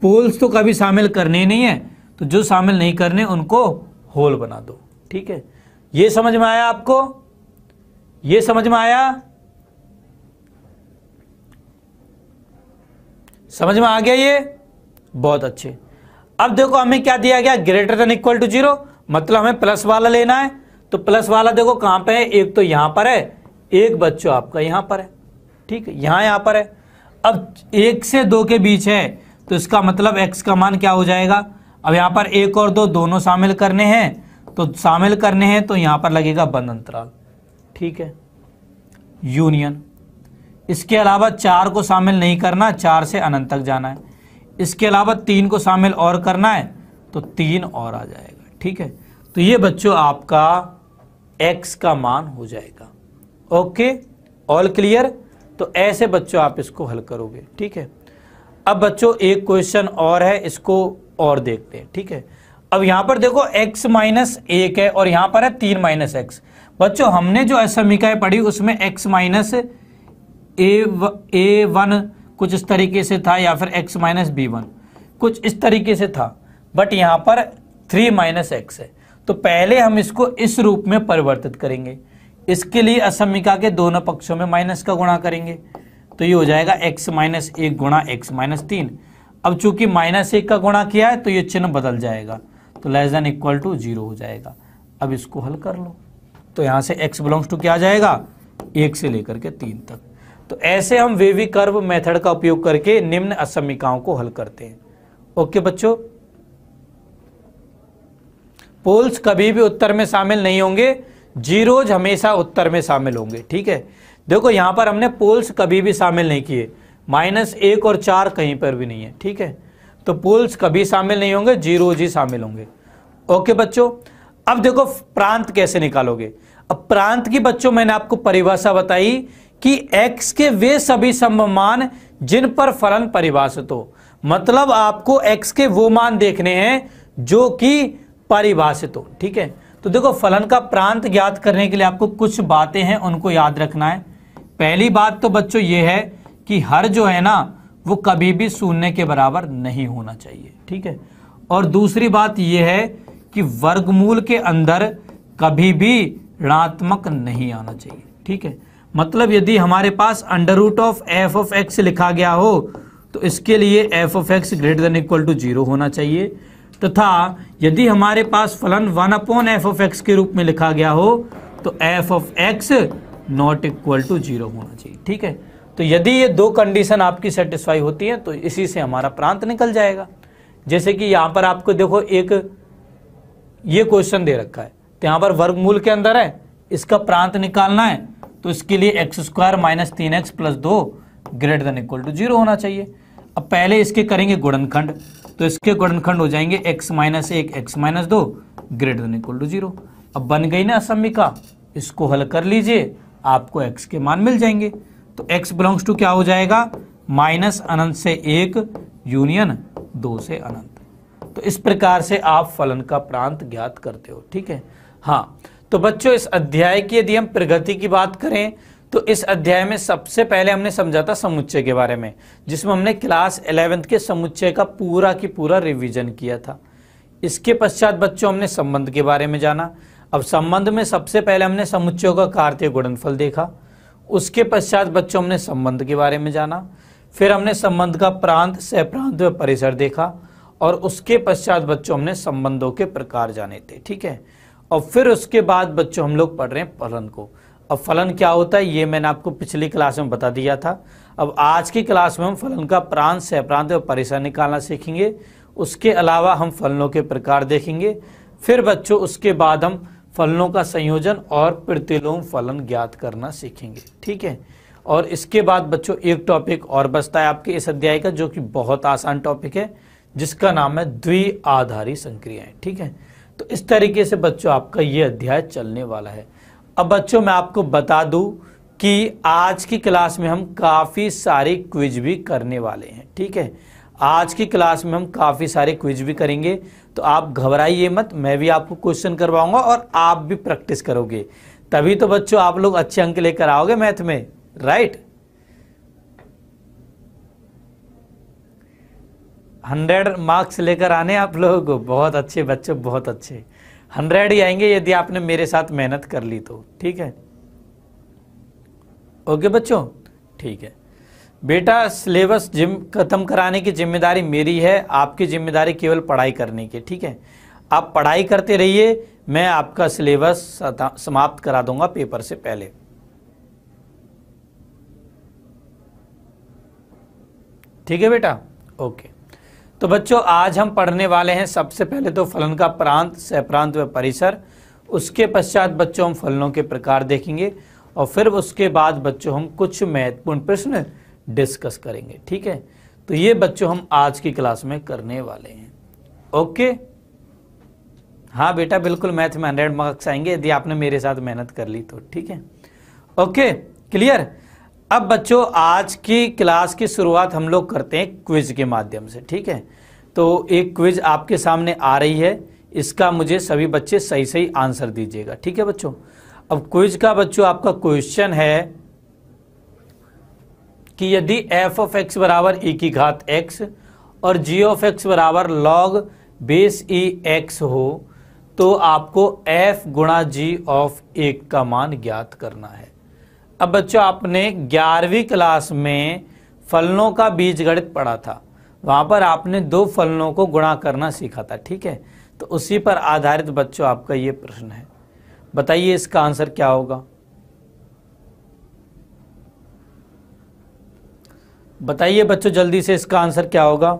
पोल्स तो कभी शामिल करने नहीं है तो जो शामिल नहीं करने उनको होल बना दो ठीक है ये समझ में आया आपको ये समझ में आया समझ में आ गया ये बहुत अच्छे अब देखो हमें क्या दिया गया greater than equal to zero मतलब हमें प्लस वाला लेना है तो प्लस वाला देखो कहां पे है एक तो यहां पर है एक बच्चों आपका यहां पर है ठीक है यहां यहां पर है अब एक से दो के बीच है तो इसका मतलब एक्स का मान क्या हो जाएगा अब यहां पर एक और दो दोनों शामिल करने हैं तो शामिल करने हैं तो यहां पर लगेगा बंद अंतराल ठीक है यूनियन इसके अलावा चार को शामिल नहीं करना चार से अनंत तक जाना है इसके अलावा तीन को शामिल और करना है तो तीन और आ जाएगा ठीक है तो ये बच्चों आपका एक्स का मान हो जाएगा ओके ऑल क्लियर तो ऐसे बच्चों आप इसको हल करोगे ठीक है अब बच्चों एक क्वेश्चन और है इसको और देखते हैं ठीक है अब यहां पर देखो x माइनस एक है और यहां पर है तीन माइनस एक्स बच्चों हमने जो असमिकाएं पढ़ी उसमें x माइनस ए व, ए वन कुछ इस तरीके से था या फिर एक्स माइनस बी वन कुछ इस तरीके से था बट यहाँ पर थ्री माइनस एक्स है तो पहले हम इसको इस रूप में परिवर्तित करेंगे इसके लिए असमिका के दोनों पक्षों में माइनस का गुणा करेंगे तो ये हो जाएगा एक्स माइनस एक गुणा एक्स माइनस तीन अब चूंकि माइनस एक का गुणा किया है तो ये चिन्ह बदल जाएगा तो less than equal to zero हो जाएगा अब इसको हल कर लो तो यहाँ से x बिलोंग्स टू क्या आ जाएगा एक से लेकर के तीन तक तो ऐसे हम वेवी कर्व मेथड का उपयोग करके निम्न असमिकाओं को हल करते हैं ओके बच्चों पोल्स कभी भी उत्तर में शामिल नहीं होंगे जीरोज हमेशा उत्तर में शामिल होंगे ठीक है देखो यहां पर हमने पोल्स कभी भी शामिल नहीं किए माइनस एक और चार कहीं पर भी नहीं है ठीक है तो पोल्स कभी शामिल नहीं होंगे जीरोज ही शामिल होंगे ओके बच्चों अब देखो प्रांत कैसे निकालोगे अब प्रांत की बच्चों मैंने आपको परिभाषा बताई कि x के वे सभी संभव मान जिन पर फलन परिभाषित हो मतलब आपको x के वो मान देखने हैं जो कि परिभाषित हो ठीक है तो देखो फलन का प्रांत ज्ञात करने के लिए आपको कुछ बातें हैं उनको याद रखना है पहली बात तो बच्चों ये है कि हर जो है ना वो कभी भी शून्य के बराबर नहीं होना चाहिए ठीक है और दूसरी बात यह है कि वर्गमूल के अंदर कभी भी ऋणात्मक नहीं आना चाहिए ठीक है मतलब यदि हमारे पास under root of F of X लिखा गया हो तो इसके लिए F of X greater than equal to zero होना चाहिए तथा यदि हमारे पास फलन one upon F of x के रूप में लिखा गया हो तो F of X not equal to zero होना चाहिए ठीक है तो यदि ये दो कंडीशन आपकी सेटिस्फाई होती है तो इसी से हमारा प्रांत निकल जाएगा जैसे कि यहाँ पर आपको देखो एक ये क्वेश्चन दे रखा है तो यहाँ पर वर्गमूल के अंदर है इसका प्रांत निकालना है तो इसके लिए एक्स स्क्वायर माइनस तीन एक्स प्लस दो greater than equal to zero होना चाहिए अब पहले इसके करेंगे गुणनखंड तो इसके गुणनखंड हो जाएंगे एक्स माइनस एक एक्स माइनस दो greater than equal to zero अब बन गई ना असमिका इसको हल कर लीजिए आपको एक्स के मान मिल जाएंगे तो एक्स बिलोंग्स टू क्या हो जाएगा माइनस अनंत से एक यूनियन दो से अनंत तो इस प्रकार से आप फलन का प्रांत ज्ञात करते हो ठीक है हाँ तो बच्चों इस अध्याय की यदि हम प्रगति की बात करें तो इस अध्याय में सबसे पहले हमने समझा था समुच्चय के बारे में जिसमें हमने क्लास इलेवेंथ के समुच्चय का पूरा की पूरा रिवीजन किया था इसके पश्चात बच्चों हमने संबंध के बारे में जाना अब संबंध में सबसे पहले हमने समुच्चयों का कार्तीय गुणनफल देखा उसके पश्चात बच्चों हमने संबंध के बारे में जाना फिर हमने संबंध का प्रांत सप्रांत व परिसर देखा और उसके पश्चात बच्चों हमने संबंधों के प्रकार जाने थे ठीक है और फिर उसके बाद बच्चों हम लोग पढ़ रहे हैं फलन को अब फलन क्या होता है ये मैंने आपको पिछली क्लास में बता दिया था अब आज की क्लास में हम फलन का प्रांत से अपरांत और परिसर निकालना सीखेंगे उसके अलावा हम फलनों के प्रकार देखेंगे फिर बच्चों उसके बाद हम फलनों का संयोजन और प्रतिलोम फलन ज्ञात करना सीखेंगे ठीक है और इसके बाद बच्चों एक टॉपिक और बचता है आपके इस अध्याय का जो कि बहुत आसान टॉपिक है जिसका नाम है द्वि आधारी संक्रियाएं ठीक है तो इस तरीके से बच्चों आपका ये अध्याय चलने वाला है अब बच्चों मैं आपको बता दूं कि आज की क्लास में हम काफ़ी सारे क्विज भी करने वाले हैं ठीक है आज की क्लास में हम काफ़ी सारे क्विज भी करेंगे तो आप घबराइए मत मैं भी आपको क्वेश्चन करवाऊंगा और आप भी प्रैक्टिस करोगे तभी तो बच्चों आप लोग अच्छे अंक लेकर आओगे मैथ में राइट हंड्रेड मार्क्स लेकर आने आप लोगों को बहुत अच्छे बच्चे बहुत अच्छे हंड्रेड ही आएंगे यदि आपने मेरे साथ मेहनत कर ली तो ठीक है ओके बच्चों ठीक है बेटा सिलेबस जिम खत्म कराने की जिम्मेदारी मेरी है आपकी जिम्मेदारी केवल पढ़ाई करने की ठीक है आप पढ़ाई करते रहिए मैं आपका सिलेबस समाप्त करा दूंगा पेपर से पहले ठीक है बेटा ओके तो बच्चों आज हम पढ़ने वाले हैं सबसे पहले तो फलन का प्रांत सप्रांत व परिसर उसके पश्चात बच्चों हम फलनों के प्रकार देखेंगे और फिर उसके बाद बच्चों हम कुछ महत्वपूर्ण प्रश्न डिस्कस करेंगे ठीक है तो ये बच्चों हम आज की क्लास में करने वाले हैं ओके हाँ बेटा बिल्कुल मैथ में हंड्रेड मार्क्स आएंगे यदि आपने मेरे साथ मेहनत कर ली तो ठीक है ओके क्लियर अब बच्चों आज की क्लास की शुरुआत हम लोग करते हैं क्विज के माध्यम से ठीक है तो एक क्विज आपके सामने आ रही है इसका मुझे सभी बच्चे सही सही आंसर दीजिएगा ठीक है बच्चों अब क्विज का बच्चों आपका क्वेश्चन है कि यदि एफ ऑफ एक्स बराबर ई e की घात एक्स और जी ऑफ एक्स बराबर लॉग बेस ई एक्स हो तो आपको एफ गुणा जी ऑफ एक का मान ज्ञात करना है अब बच्चों आपने ग्यारहवीं क्लास में फलनों का बीज गणित पढ़ा था वहाँ पर आपने दो फलनों को गुणा करना सीखा था ठीक है तो उसी पर आधारित बच्चों आपका ये प्रश्न है बताइए इसका आंसर क्या होगा बताइए बच्चों जल्दी से इसका आंसर क्या होगा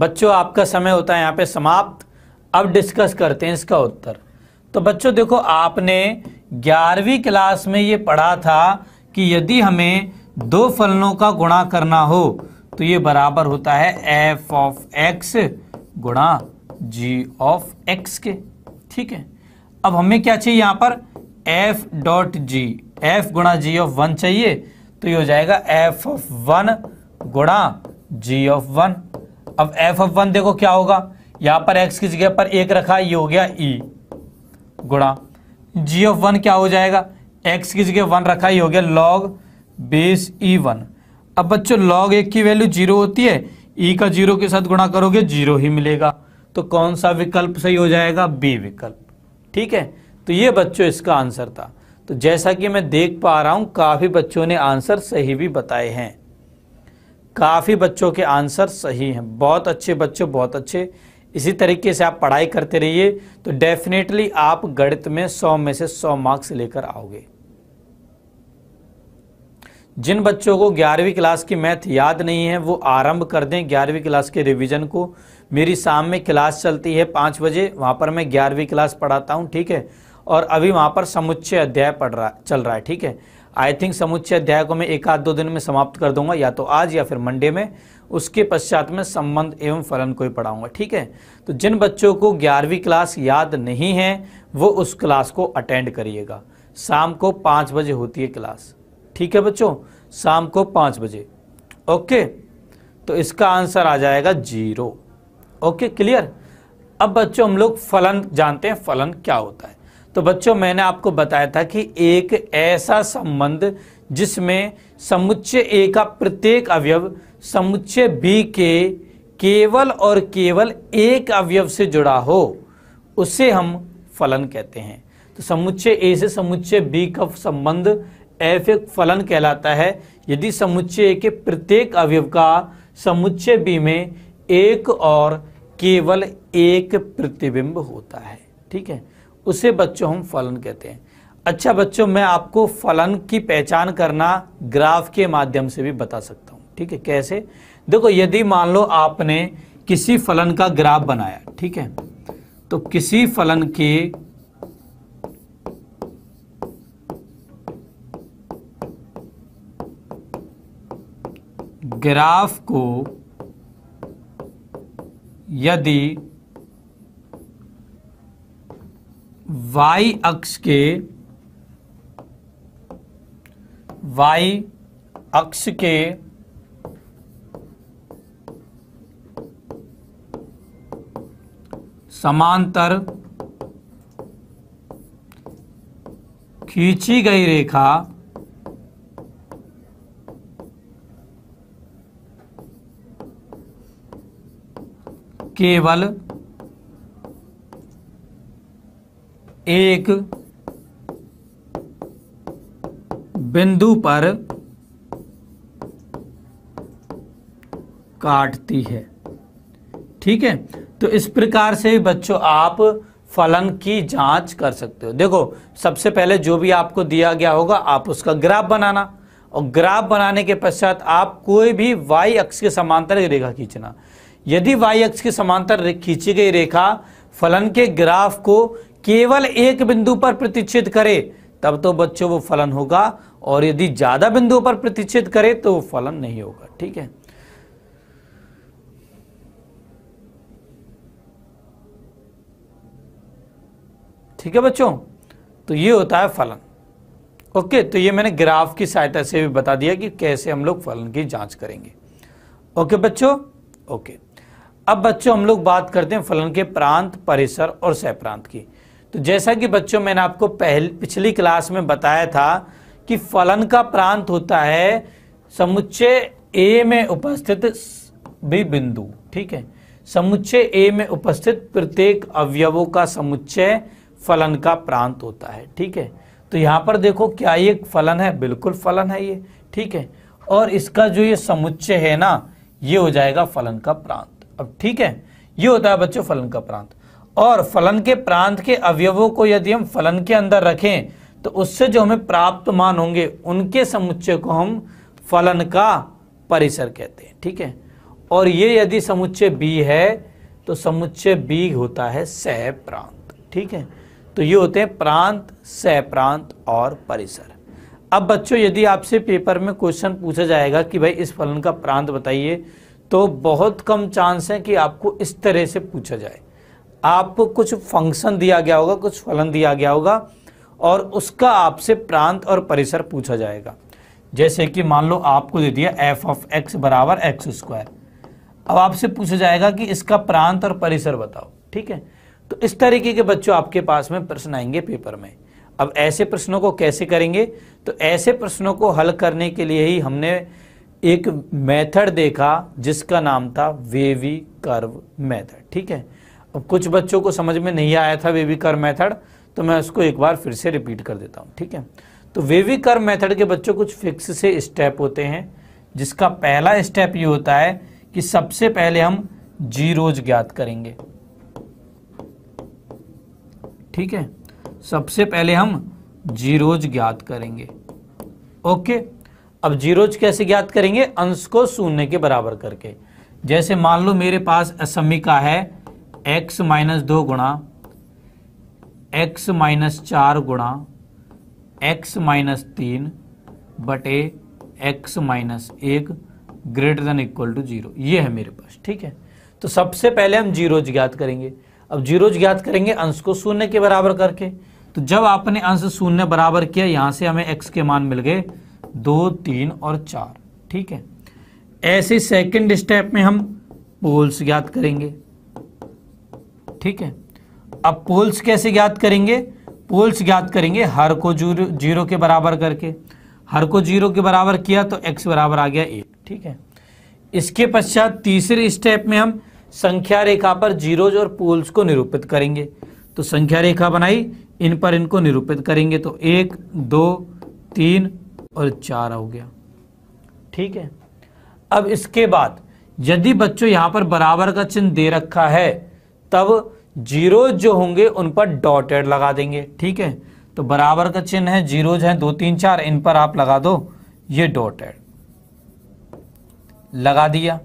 बच्चों आपका समय होता है यहाँ पे समाप्त अब डिस्कस करते हैं इसका उत्तर तो बच्चों देखो आपने ग्यारहवीं क्लास में ये पढ़ा था कि यदि हमें दो फलनों का गुणा करना हो तो ये बराबर होता है एफ ऑफ एक्स गुणा जी ऑफ एक्स के ठीक है अब हमें क्या चाहिए यहाँ पर एफ डॉट जी एफ गुणा जी ऑफ वन चाहिए तो ये हो जाएगा एफ ऑफ वन गुणा जी ऑफ वन अब एफ एफ वन देखो क्या होगा यहाँ पर एक्स की जगह पर एक रखा ये हो गया ई e. गुणा जी ऑफ वन क्या हो जाएगा एक्स की जगह वन रखा ये हो गया लॉग बेस ई वन अब बच्चों लॉग एक की वैल्यू जीरो होती है ई e का जीरो के साथ गुणा करोगे जीरो ही मिलेगा तो कौन सा विकल्प सही हो जाएगा बी विकल्प ठीक है तो ये बच्चों इसका आंसर था तो जैसा कि मैं देख पा रहा हूँ काफ़ी बच्चों ने आंसर सही भी बताए हैं काफ़ी बच्चों के आंसर सही हैं बहुत अच्छे बच्चे बहुत अच्छे इसी तरीके से आप पढ़ाई करते रहिए तो डेफिनेटली आप गणित में 100 में से 100 मार्क्स लेकर आओगे जिन बच्चों को ग्यारहवीं क्लास की मैथ याद नहीं है वो आरंभ कर दें ग्यारहवीं क्लास के रिवीजन को मेरी शाम में क्लास चलती है पाँच बजे वहाँ पर मैं ग्यारहवीं क्लास पढ़ाता हूँ ठीक है और अभी वहाँ पर समुच्चय अध्याय पढ़ रहा चल रहा है ठीक है आई थिंक समुच्चय अध्याय को मैं एक आध दो दिन में समाप्त कर दूंगा या तो आज या फिर मंडे में उसके पश्चात में संबंध एवं फलन को ही पढ़ाऊंगा ठीक है तो जिन बच्चों को ग्यारहवीं क्लास याद नहीं है वो उस क्लास को अटेंड करिएगा शाम को पाँच बजे होती है क्लास ठीक है बच्चों शाम को पाँच बजे ओके तो इसका आंसर आ जाएगा जीरो ओके क्लियर अब बच्चों हम लोग फलन जानते हैं फलन क्या होता है तो बच्चों मैंने आपको बताया था कि एक ऐसा संबंध जिसमें समुच्चय ए का प्रत्येक अवयव समुच्चय बी के केवल और केवल एक अवयव से जुड़ा हो उसे हम फलन कहते हैं तो समुच्चय ए से समुच्चय बी का संबंध एफ एक फलन कहलाता है यदि समुच्चय ए के प्रत्येक अवयव का समुच्चय बी में एक और केवल एक प्रतिबिंब होता है ठीक है उसे बच्चों हम फलन कहते हैं अच्छा बच्चों मैं आपको फलन की पहचान करना ग्राफ के माध्यम से भी बता सकता हूँ ठीक है कैसे देखो यदि मान लो आपने किसी फलन का ग्राफ बनाया ठीक है तो किसी फलन के ग्राफ को यदि वाई अक्ष के वाई अक्ष के समांतर खींची गई रेखा केवल एक बिंदु पर काटती है ठीक है तो इस प्रकार से बच्चों आप फलन की जांच कर सकते हो देखो सबसे पहले जो भी आपको दिया गया होगा आप उसका ग्राफ बनाना और ग्राफ बनाने के पश्चात आप कोई भी वाई अक्ष के समांतर रेखा खींचना यदि वाई अक्ष के समांतर खींची गई रेखा फलन के ग्राफ को केवल एक बिंदु पर प्रतिच्छेद करे तब तो बच्चों वो फलन होगा और यदि ज्यादा बिंदुओं पर प्रतिच्छेद करे तो वो फलन नहीं होगा ठीक है ठीक है बच्चों तो ये होता है फलन ओके तो ये मैंने ग्राफ की सहायता से भी बता दिया कि कैसे हम लोग फलन की जांच करेंगे ओके बच्चों ओके अब बच्चों हम लोग बात करते हैं फलन के प्रांत परिसर और सह प्रांत की तो जैसा कि बच्चों मैंने आपको पहले पिछली क्लास में बताया था कि फलन का प्रांत होता है समुच्चय ए में उपस्थित भी बिंदु ठीक है समुच्चय ए में उपस्थित प्रत्येक अवयवों का समुच्चय फलन का प्रांत होता है ठीक है तो यहां पर देखो क्या ये फलन है बिल्कुल फलन है ये ठीक है और इसका जो ये समुच्चय है ना ये हो जाएगा फलन का प्रांत अब ठीक है ये होता है बच्चों फलन का प्रांत और फलन के प्रांत के अवयवों को यदि हम फलन के अंदर रखें तो उससे जो हमें प्राप्त मान होंगे उनके समुच्चय को हम फलन का परिसर कहते हैं ठीक है और ये यदि समुच्चय बी है तो समुच्चय बी होता है सह प्रांत ठीक है तो ये होते हैं प्रांत सह प्रांत और परिसर अब बच्चों यदि आपसे पेपर में क्वेश्चन पूछा जाएगा कि भाई इस फलन का प्रांत बताइए तो बहुत कम चांस है कि आपको इस तरह से पूछा जाए आपको कुछ फंक्शन दिया गया होगा कुछ फलन दिया गया होगा और उसका आपसे प्रांत और परिसर पूछा जाएगा जैसे कि मान लो आपको दे दिया एफ ऑफ एक्स बराबर एक्स स्क्वायर अब आपसे पूछा जाएगा कि इसका प्रांत और परिसर बताओ ठीक है तो इस तरीके के बच्चों आपके पास में प्रश्न आएंगे पेपर में अब ऐसे प्रश्नों को कैसे करेंगे तो ऐसे प्रश्नों को हल करने के लिए ही हमने एक मेथड देखा जिसका नाम था वेवी कर्व मेथड ठीक है कुछ बच्चों को समझ में नहीं आया था वेवी कर मेथड तो मैं उसको एक बार फिर से रिपीट कर देता हूँ ठीक है तो वेवी कर्व मेथड के बच्चों कुछ फिक्स से स्टेप होते हैं जिसका पहला स्टेप ये होता है कि सबसे पहले हम जीरोज ज्ञात करेंगे ठीक है सबसे पहले हम जीरोज ज्ञात करेंगे ओके अब जीरोज कैसे ज्ञात करेंगे अंश को शून्य के बराबर करके जैसे मान लो मेरे पास असमिका है एक्स माइनस दो गुणा एक्स माइनस चार गुणा एक्स माइनस तीन बटे एक्स माइनस एक greater than equal to zero ये है मेरे पास ठीक है तो सबसे पहले हम जीरो ज्ञात करेंगे अब जीरो ज्ञात करेंगे अंश को शून्य के बराबर करके तो जब आपने अंश शून्य बराबर किया यहां से हमें एक्स के मान मिल गए दो तीन और चार ठीक है ऐसे सेकंड स्टेप में हम पोल्स ज्ञात करेंगे ठीक है अब पोल्स कैसे ज्ञात करेंगे पोल्स ज्ञात करेंगे हर को जीरो जीरो के बराबर करके हर को जीरो के बराबर किया तो एक्स बराबर आ गया एट ठीक है इसके पश्चात तीसरे स्टेप में हम संख्या रेखा पर जीरोज और पोल्स को निरूपित करेंगे तो संख्या रेखा बनाई इन पर इनको निरूपित करेंगे तो एक दो तीन और चार हो गया ठीक है अब इसके बाद यदि बच्चों यहां पर बराबर का चिन्ह दे रखा है तब जीरो जो होंगे उन पर डॉटेड लगा देंगे ठीक है तो बराबर का चिन्ह है जीरो है दो तीन चार इन पर आप लगा दो ये डॉटेड लगा दिया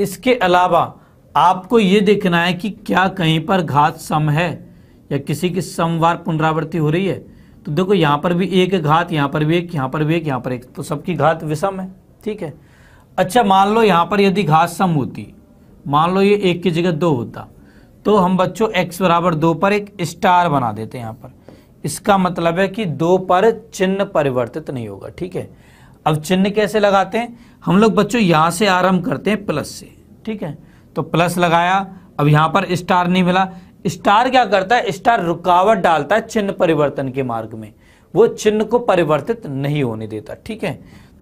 इसके अलावा आपको ये देखना है कि क्या कहीं पर घात सम है या किसी की समवार पुनरावृत्ति हो रही है तो देखो यहां पर भी एक घात यहां पर भी एक यहां पर भी एक यहां पर एक तो सबकी घात विषम है ठीक है अच्छा मान लो यहां पर यदि घात सम होती मान लो ये एक की जगह दो होता तो हम बच्चों x बराबर दो पर एक स्टार बना देते हैं यहाँ पर इसका मतलब है कि दो पर चिन्ह परिवर्तित नहीं होगा ठीक है अब चिन्ह कैसे लगाते हैं हम लोग बच्चों यहाँ से आरंभ करते हैं प्लस से ठीक है तो प्लस लगाया अब यहाँ पर स्टार नहीं मिला स्टार क्या करता है स्टार रुकावट डालता है चिन्ह परिवर्तन के मार्ग में वो चिन्ह को परिवर्तित नहीं होने देता ठीक है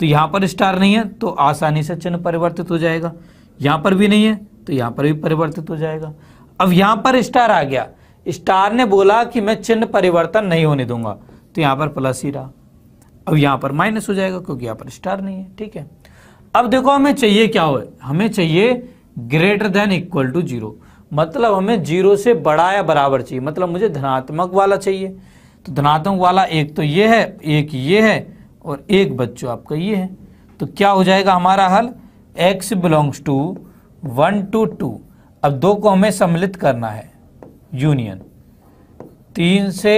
तो यहाँ पर स्टार नहीं है तो आसानी से चिन्ह परिवर्तित हो जाएगा यहाँ पर भी नहीं है तो यहाँ पर भी परिवर्तित हो जाएगा अब यहां पर स्टार आ गया स्टार ने बोला कि मैं चिन्ह परिवर्तन नहीं होने दूंगा तो यहां पर प्लस ही रहा अब यहां पर माइनस हो जाएगा क्योंकि यहां पर स्टार नहीं है ठीक है अब देखो हमें चाहिए क्या हो हमें चाहिए greater than equal to zero मतलब हमें जीरो से बड़ा या बराबर चाहिए मतलब मुझे धनात्मक वाला चाहिए तो धनात्मक वाला एक तो ये है एक ये है और एक बच्चों आपका ये है तो क्या हो जाएगा हमारा हल X belongs to one to two अब दो को हमें सम्मिलित करना है यूनियन तीन से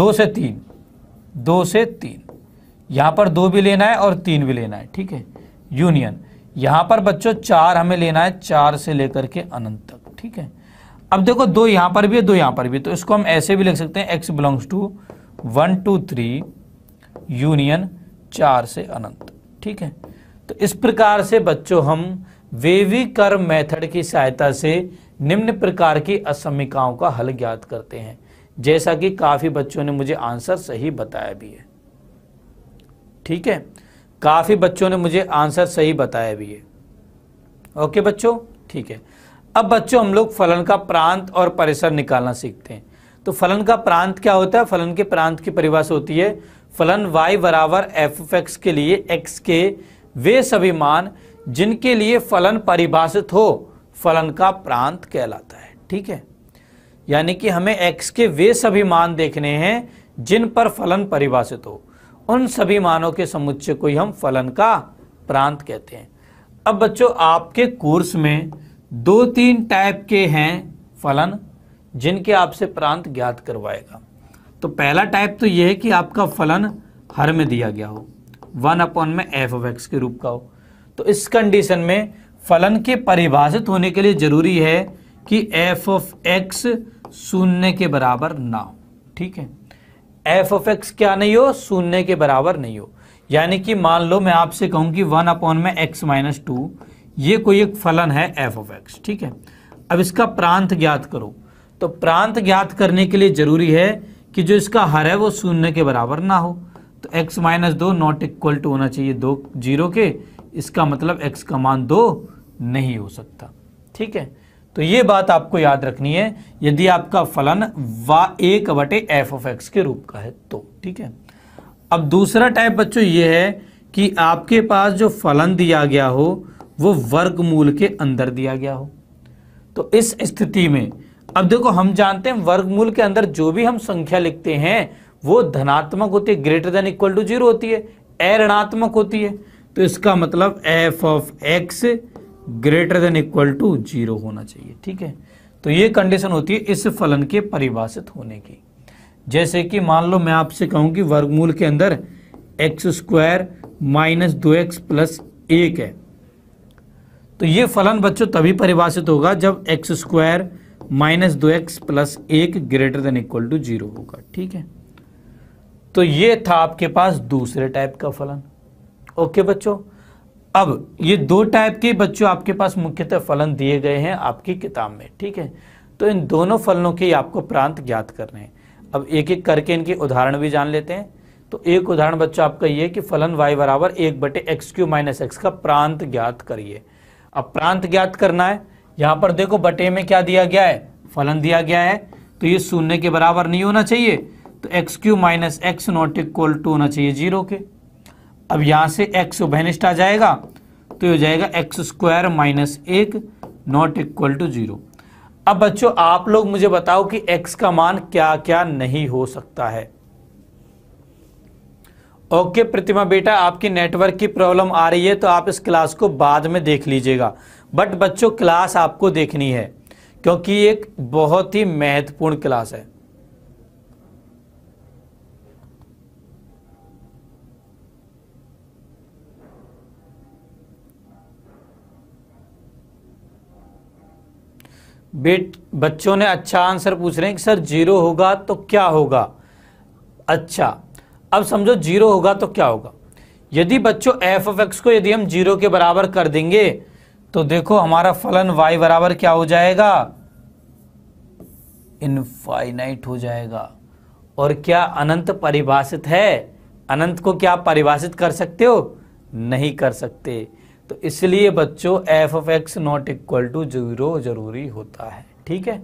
दो से तीन दो से तीन यहाँ पर दो भी लेना है और तीन भी लेना है ठीक है यूनियन यहाँ पर बच्चों चार हमें लेना है चार से लेकर के अनंत तक ठीक है अब देखो दो यहाँ पर भी है दो यहाँ पर भी तो इसको हम ऐसे भी लिख सकते हैं X belongs to one to three union चार से अनंत ठीक है तो इस प्रकार से बच्चों हम वेवी कर्व मेथड की सहायता से निम्न प्रकार की असमिकाओं का हल ज्ञात करते हैं जैसा कि काफ़ी बच्चों ने मुझे आंसर सही बताया भी है ठीक है काफ़ी बच्चों ने मुझे आंसर सही बताया भी है ओके बच्चों ठीक है अब बच्चों हम लोग फलन का प्रांत और परिसर निकालना सीखते हैं तो फलन का प्रांत क्या होता है फलन के प्रांत की परिभाषा होती है फलन y बराबर एफ एक्स के लिए x के वे सभी मान जिनके लिए फलन परिभाषित हो फलन का प्रांत कहलाता है ठीक है यानी कि हमें एक्स के वे सभी मान देखने हैं जिन पर फलन परिभाषित हो उन सभी मानों के समुच्चय को ही हम फलन का प्रांत कहते हैं अब बच्चों आपके कोर्स में दो तीन टाइप के हैं फलन जिनके आपसे प्रांत ज्ञात करवाएगा तो पहला टाइप तो यह है कि आपका फलन हर में दिया गया हो वन अपॉन में एफ ऑफ एक्स के रूप का हो तो इस कंडीशन में फलन के परिभाषित होने के लिए जरूरी है कि एफ ऑफ एक्स शून्य के बराबर ना हो ठीक है एफ ऑफ एक्स क्या नहीं हो शून्य के बराबर नहीं हो यानी कि मान लो मैं आपसे कहूं कि वन अपॉन में एक्स माइनस टू ये कोई एक फलन है एफ ऑफ एक्स ठीक है अब इसका प्रांत ज्ञात करो तो प्रांत ज्ञात करने के लिए जरूरी है कि जो इसका हर है वो शून्य के बराबर ना हो तो एक्स माइनस दो नॉट इक्वल टू होना चाहिए दो जीरो के इसका मतलब एक्स का मान दो नहीं हो सकता ठीक है तो ये बात आपको याद रखनी है यदि आपका फलन वा एक बटे एफ ऑफ एक्स के रूप का है तो ठीक है अब दूसरा टाइप बच्चों ये है कि आपके पास जो फलन दिया गया हो वो वर्गमूल के अंदर दिया गया हो तो इस स्थिति में अब देखो हम जानते हैं वर्गमूल के अंदर जो भी हम संख्या लिखते हैं वो धनात्मक होती है greater than equal to zero होती है अऋणात्मक होती है तो इसका मतलब F of X greater than equal to zero होना चाहिए ठीक है तो ये कंडीशन होती है इस फलन के परिभाषित होने की जैसे कि मान लो मैं आपसे कहूं कि वर्गमूल के अंदर एक्स स्क्वायर माइनस दो एक्स प्लस एक है तो ये फलन बच्चों तभी परिभाषित होगा जब एक्स स्क्वायर माइनस दो एक्स प्लस एक greater than equal to zero होगा ठीक है तो ये था आपके पास दूसरे टाइप का फलन ओके बच्चों अब ये दो टाइप के बच्चों आपके पास मुख्यतः फलन दिए गए हैं आपकी किताब में ठीक है तो इन दोनों फलनों के आपको प्रांत ज्ञात करने हैं अब एक एक करके इनके उदाहरण भी जान लेते हैं तो एक उदाहरण बच्चों आपका ये कि फलन y बराबर एक बटे एक्स क्यू माइनस एक्स का प्रांत ज्ञात करिए अब प्रांत ज्ञात करना है यहां पर देखो बटे में क्या दिया गया है फलन दिया गया है तो ये शून्य के बराबर नहीं होना चाहिए तो X cube minus X not equal to होना चाहिए जीरो के अब यहां से एक्स वेनिस्ट आ जाएगा तो ये हो जाएगा एक्स स्क्वायर माइनस एक नॉट इक्वल टू जीरो अब बच्चों आप लोग मुझे बताओ कि x का मान क्या क्या नहीं हो सकता है ओके प्रतिमा बेटा आपकी नेटवर्क की प्रॉब्लम आ रही है तो आप इस क्लास को बाद में देख लीजिएगा बट बच्चों क्लास आपको देखनी है क्योंकि एक बहुत ही महत्वपूर्ण क्लास है बेट बच्चों ने अच्छा आंसर पूछ रहे हैं कि सर जीरो होगा तो क्या होगा अच्छा अब समझो जीरो होगा तो क्या होगा यदि बच्चों एफ ऑफ एक्स को यदि हम जीरो के बराबर कर देंगे तो देखो हमारा फलन वाई बराबर क्या हो जाएगा इनफाइनाइट हो जाएगा और क्या अनंत परिभाषित है अनंत को क्या परिभाषित कर सकते हो नहीं कर सकते तो इसलिए बच्चों F of X not equal to zero जरूरी होता है ठीक है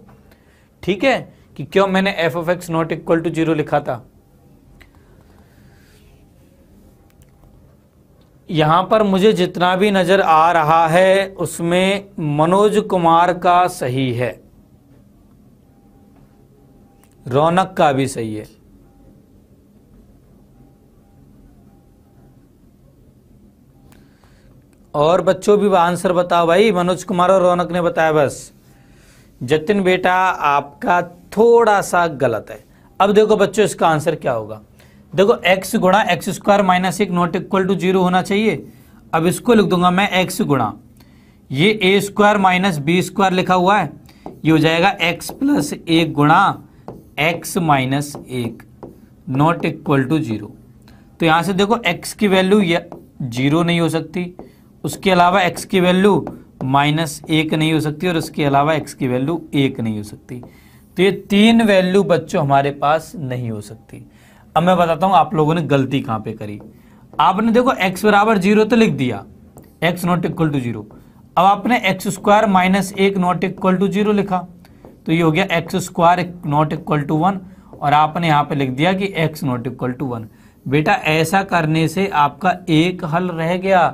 ठीक है कि क्यों मैंने F of X not equal to zero लिखा था यहां पर मुझे जितना भी नज़र आ रहा है उसमें मनोज कुमार का सही है रौनक का भी सही है और बच्चों भी आंसर बताओ भाई मनोज कुमार और रौनक ने बताया बस जतिन बेटा आपका थोड़ा सा गलत है अब देखो बच्चों इसका आंसर क्या होगा देखो x गुणा एक्स स्क्वायर माइनस एक नॉट इक्वल टू जीरो होना चाहिए अब इसको लिख दूंगा मैं x गुणा ये a square minus b square लिखा हुआ है ये हो जाएगा x प्लस एक गुणा एक्स माइनस एक नॉट इक्वल टू जीरो तो यहां से देखो x की वैल्यू जीरो नहीं हो सकती उसके अलावा एक्स की वैल्यू माइनस एक नहीं हो सकती और उसके अलावा एक्स की वैल्यू एक नहीं हो सकती तो ये तीन वैल्यू बच्चों हमारे पास नहीं हो सकती अब मैं बताता हूँ आप लोगों ने गलती कहाँ पे करी आपने देखो x बराबर जीरो तो लिख दिया x not equal to zero अब आपने एक्स स्क्वायर माइनस एक नॉट इक्वल टू जीरो लिखा तो ये हो गया x square not equal to one और आपने यहाँ पे लिख दिया कि x not equal to one बेटा ऐसा करने से आपका एक हल रह गया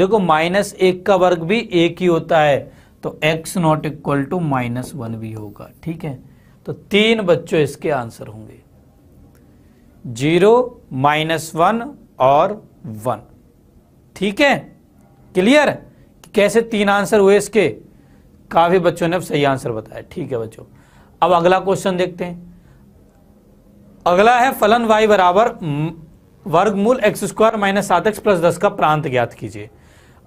देखो माइनस एक का वर्ग भी एक ही होता है तो x not equal to minus one भी होगा ठीक है तो तीन बच्चों इसके आंसर होंगे जीरो माइनस वन और वन ठीक है क्लियर कैसे तीन आंसर हुए इसके काफी बच्चों ने अब सही आंसर बताया ठीक है बच्चों अब अगला क्वेश्चन देखते हैं अगला है फलन वाई बराबर वर्गमूल एक्स स्क्वायर माइनस सात एक्स प्लस दस का प्रांत ज्ञात कीजिए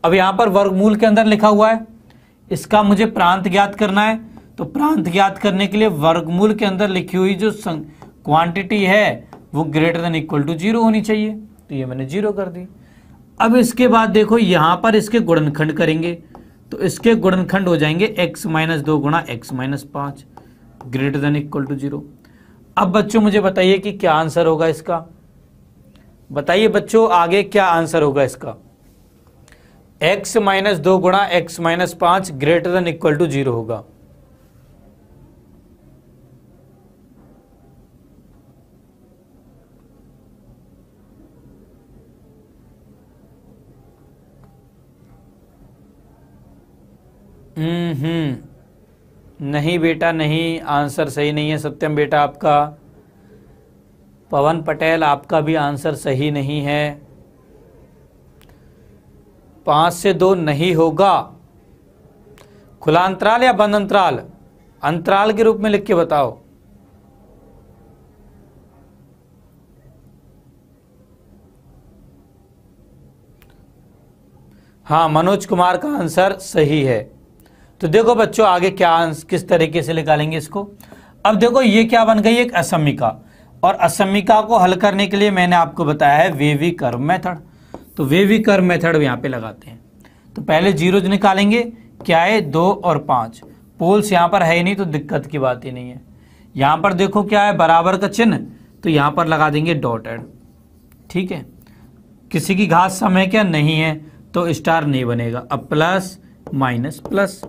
अब यहां पर वर्गमूल के अंदर लिखा हुआ है इसका मुझे प्रांत ज्ञात करना है तो प्रांत ज्ञात करने के लिए वर्गमूल के अंदर लिखी हुई जो क्वांटिटी है वो greater than equal to zero होनी चाहिए तो ये मैंने जीरो कर दी अब इसके बाद देखो यहां पर इसके गुणनखंड करेंगे तो इसके गुणनखंड हो जाएंगे एक्स माइनस दो गुणा एक्स माइनस पांच greater than equal to zero अब बच्चों मुझे बताइए कि क्या आंसर होगा इसका बताइए बच्चों आगे क्या आंसर होगा इसका एक्स माइनस दो गुणा एक्स माइनस पांच greater than equal to zero होगा हम्म नहीं बेटा नहीं आंसर सही नहीं है सत्यम बेटा आपका पवन पटेल आपका भी आंसर सही नहीं है पाँच से दो नहीं होगा खुला अंतराल या बंद अंतराल अंतराल के रूप में लिख के बताओ हाँ मनोज कुमार का आंसर सही है तो देखो बच्चों आगे क्या किस तरीके से निकालेंगे इसको अब देखो ये क्या बन गई एक असमिका और असमिका को हल करने के लिए मैंने आपको बताया है वेवी कर्म मेथड तो कर मेथड यहाँ पे लगाते हैं तो पहले जीरोज निकालेंगे क्या है दो और पाँच पोल्स यहाँ पर है ही नहीं तो दिक्कत की बात ही नहीं है यहाँ पर देखो क्या है बराबर का चिन्ह तो यहाँ पर लगा देंगे डॉटेड ठीक है किसी की घास समय क्या नहीं है तो स्टार नहीं बनेगा अब प्लस माइनस प्लस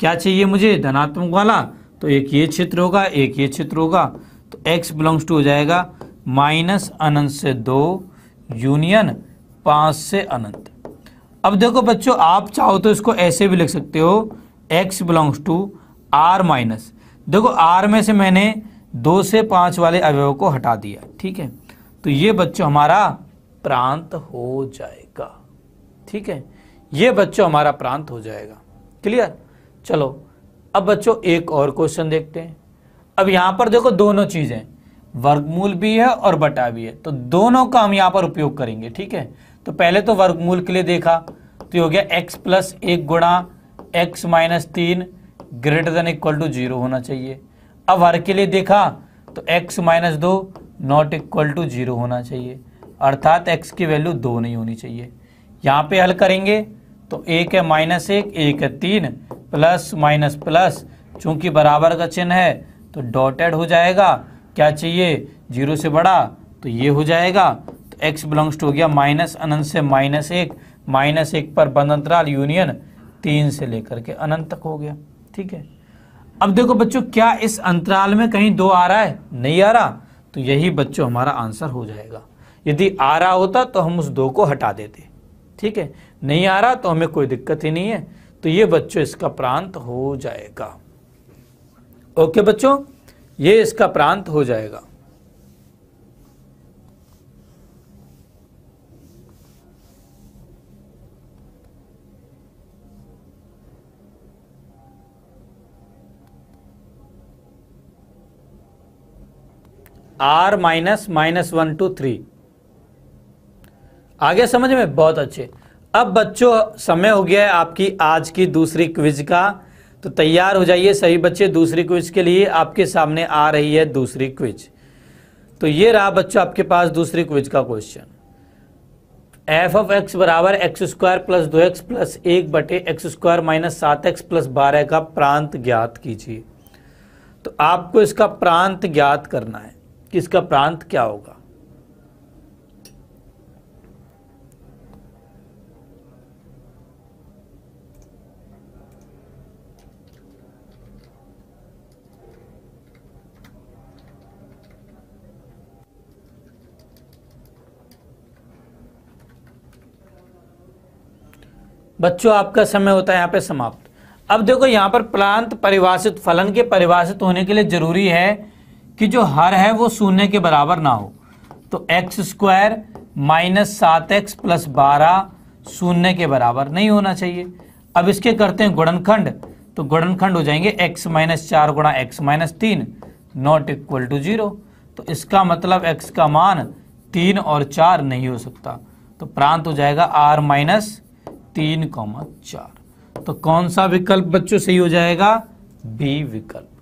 क्या चाहिए मुझे धनात्मक वाला तो एक ये क्षेत्र होगा एक ये क्षेत्र होगा तो एक्स बिलोंग्स टू हो जाएगा माइनस अनंत से दो यूनियन पाँच से अनंत अब देखो बच्चों आप चाहो तो इसको ऐसे भी लिख सकते हो x belongs to R minus देखो आर में से मैंने दो से पाँच वाले अवयव को हटा दिया ठीक है तो ये बच्चों हमारा प्रांत हो जाएगा ठीक है ये बच्चों हमारा प्रांत हो जाएगा क्लियर चलो अब बच्चों एक और क्वेश्चन देखते हैं अब यहाँ पर देखो दोनों चीज़ें वर्गमूल भी है और बटा भी है तो दोनों का हम यहाँ पर उपयोग करेंगे ठीक है तो पहले तो वर्गमूल के लिए देखा तो ये हो गया एक्स प्लस एक गुणा एक्स माइनस तीन greater than equal to zero होना चाहिए अब वर्ग के लिए देखा तो एक्स माइनस दो नॉट इक्वल टू जीरो होना चाहिए अर्थात एक्स की वैल्यू दो नहीं होनी चाहिए यहाँ पे हल करेंगे तो एक है माइनस एक एक है तीन प्लस माइनस प्लस चूंकि बराबर का चिन्ह है तो डॉटेड हो जाएगा क्या चाहिए जीरो से बड़ा तो ये हो जाएगा तो एक्स बिलोंग्स टू हो गया माइनस अनंत से माइनस एक माइनस एक पर बंद अंतराल यूनियन तीन से लेकर के अनंत तक हो गया ठीक है अब देखो बच्चों क्या इस अंतराल में कहीं दो आ रहा है नहीं आ रहा तो यही बच्चों हमारा आंसर हो जाएगा यदि आ रहा होता तो हम उस दो को हटा देते ठीक है नहीं आ रहा तो हमें कोई दिक्कत ही नहीं है तो ये बच्चों इसका प्रांत हो जाएगा ओके बच्चों ये इसका प्रांत हो जाएगा R minus minus one to three आगे समझ में बहुत अच्छे अब बच्चों समय हो गया है आपकी आज की दूसरी क्विज का तो तैयार हो जाइए सभी बच्चे दूसरी क्विज के लिए आपके सामने आ रही है दूसरी क्विज तो ये रहा बच्चों आपके पास दूसरी क्विज का क्वेश्चन एफ ऑफ एक्स बराबर एक्स स्क्वायर प्लस दो एक्स प्लस एक बटे एक्स स्क्वायर माइनस सात एक्स प्लस बारह का प्रांत ज्ञात कीजिए तो आपको इसका प्रांत ज्ञात करना है कि इसका प्रांत क्या होगा बच्चों आपका समय होता है यहां पे समाप्त अब देखो यहां पर प्रांत परिभाषित फलन के परिभाषित होने के लिए जरूरी है कि जो हर है वो शून्य के बराबर ना हो तो एक्स स्क्वायर माइनस सात एक्स प्लस बारह शून्य के बराबर नहीं होना चाहिए अब इसके करते हैं गुणनखंड तो गुणनखंड हो जाएंगे एक्स माइनस चार गुणा एक्स माइनस तीन नॉट इक्वल टू जीरो तो इसका मतलब एक्स का मान तीन और चार नहीं हो सकता तो प्रांत हो जाएगा आर माइनस तीन कौमा चार तो कौन सा विकल्प बच्चों सही हो जाएगा बी विकल्प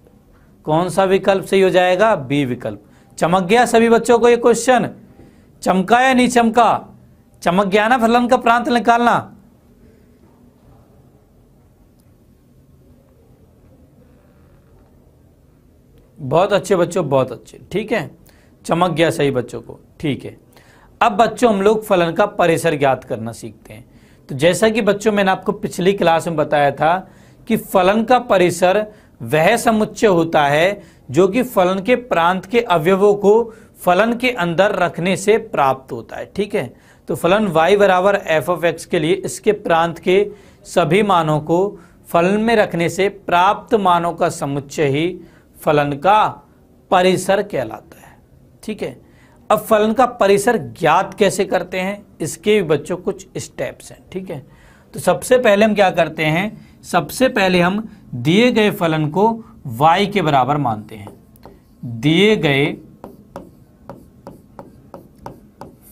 कौन सा विकल्प सही हो जाएगा बी विकल्प चमक गया सभी बच्चों को ये क्वेश्चन चमका या नहीं चमका चमक गया ना फलन का प्रांत निकालना बहुत अच्छे बच्चों बहुत अच्छे ठीक है चमक गया सही बच्चों को ठीक है अब बच्चों हम लोग फलन का परिसर ज्ञात करना सीखते हैं तो जैसा कि बच्चों मैंने आपको पिछली क्लास में बताया था कि फलन का परिसर वह समुच्चय होता है जो कि फलन के प्रांत के अवयवों को फलन के अंदर रखने से प्राप्त होता है ठीक है तो फलन y बराबर एफ ऑफ एक्स के लिए इसके प्रांत के सभी मानों को फलन में रखने से प्राप्त मानों का समुच्चय ही फलन का परिसर कहलाता है ठीक है अब फलन का परिसर ज्ञात कैसे करते हैं इसके भी बच्चों कुछ स्टेप्स हैं ठीक है तो सबसे पहले हम क्या करते हैं सबसे पहले हम दिए गए फलन को y के बराबर मानते हैं दिए गए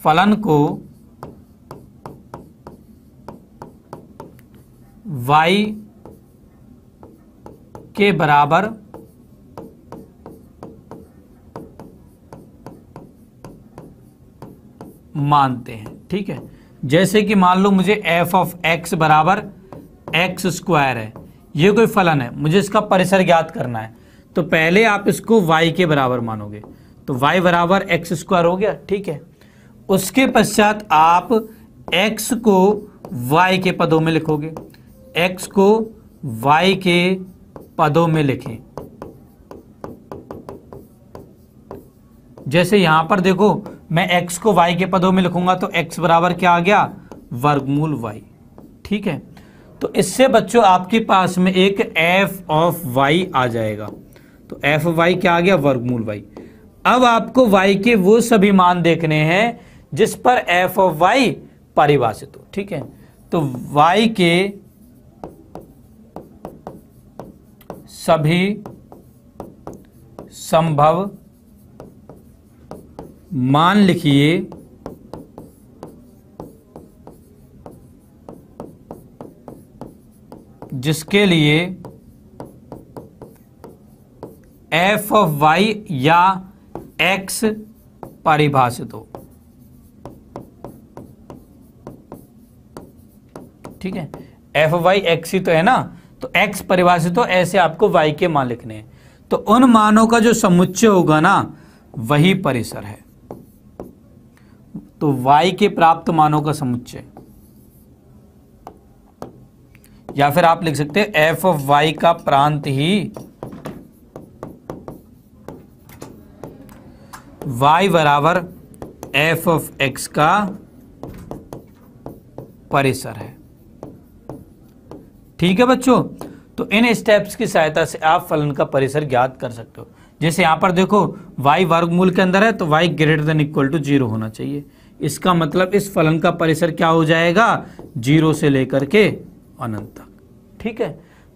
फलन को y के बराबर मानते हैं ठीक है जैसे कि मान लो मुझे f ऑफ x बराबर एक्स स्क्वायर है ये कोई फलन है मुझे इसका परिसर ज्ञात करना है तो पहले आप इसको वाई के बराबर मानोगे तो वाई बराबर एक्स स्क्वायर हो गया ठीक है उसके पश्चात आप एक्स को वाई के पदों में लिखोगे एक्स को वाई के पदों में लिखें जैसे यहां पर देखो मैं एक्स को वाई के पदों में लिखूंगा तो एक्स बराबर क्या आ गया वर्गमूल वाई ठीक है तो इससे बच्चों आपके पास में एक एफ ऑफ वाई आ जाएगा तो एफ वाई क्या आ गया वर्गमूल वाई अब आपको वाई के वो सभी मान देखने हैं जिस पर एफ ऑफ वाई परिभाषित हो ठीक है तो वाई के सभी संभव मान लिखिए जिसके लिए एफ ऑफ वाई या एक्स परिभाषित हो ठीक है एफ वाई एक्स ही तो है ना तो एक्स परिभाषित हो ऐसे आपको वाई के मान लिखने हैं तो उन मानों का जो समुच्चय होगा ना वही परिसर है तो वाई के प्राप्त मानों का समुच्चय या फिर आप लिख सकते हैं एफ ऑफ वाई का प्रांत ही y बराबर एफ ऑफ एक्स का परिसर है ठीक है बच्चों तो इन स्टेप्स की सहायता से आप फलन का परिसर ज्ञात कर सकते हो जैसे यहां पर देखो y वर्गमूल के अंदर है तो y greater than equal to zero होना चाहिए इसका मतलब इस फलन का परिसर क्या हो जाएगा जीरो से लेकर के अनंत तक ठीक है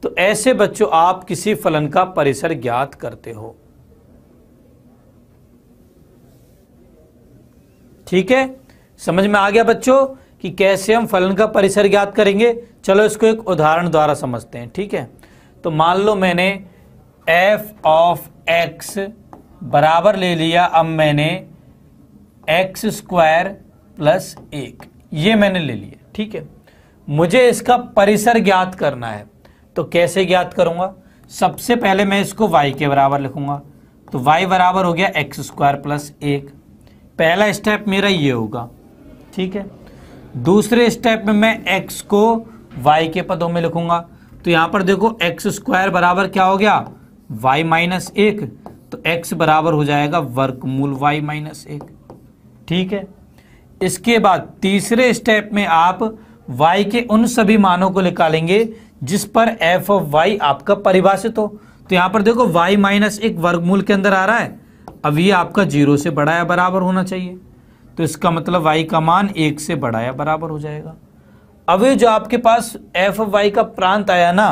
तो ऐसे बच्चों आप किसी फलन का परिसर ज्ञात करते हो ठीक है समझ में आ गया बच्चों कि कैसे हम फलन का परिसर ज्ञात करेंगे चलो इसको एक उदाहरण द्वारा समझते हैं ठीक है तो मान लो मैंने एफ ऑफ एक्स बराबर ले लिया अब मैंने एक्स स्क्वायर प्लस एक ये मैंने ले लिया ठीक है मुझे इसका परिसर ज्ञात करना है तो कैसे ज्ञात करूंगा सबसे पहले मैं इसको y के बराबर लिखूंगा तो y बराबर हो गया एक्स स्क्वायर प्लस एक पहला स्टेप मेरा ये होगा ठीक है दूसरे स्टेप में मैं x को y के पदों में लिखूंगा तो यहां पर देखो एक्स स्क्वायर बराबर क्या हो गया y माइनस एक तो x बराबर हो जाएगा वर्गमूल y माइनस एक ठीक है इसके बाद तीसरे स्टेप में आप y के उन सभी मानों को निकालेंगे जिस पर एफ ऑफ वाई आपका परिभाषित हो तो यहां पर देखो y माइनस एक वर्गमूल के अंदर आ रहा है अब ये आपका जीरो से बड़ा या बराबर होना चाहिए तो इसका मतलब y का मान एक से बड़ा या बराबर हो जाएगा अब ये जो आपके पास एफ ऑफ वाई का प्रांत आया ना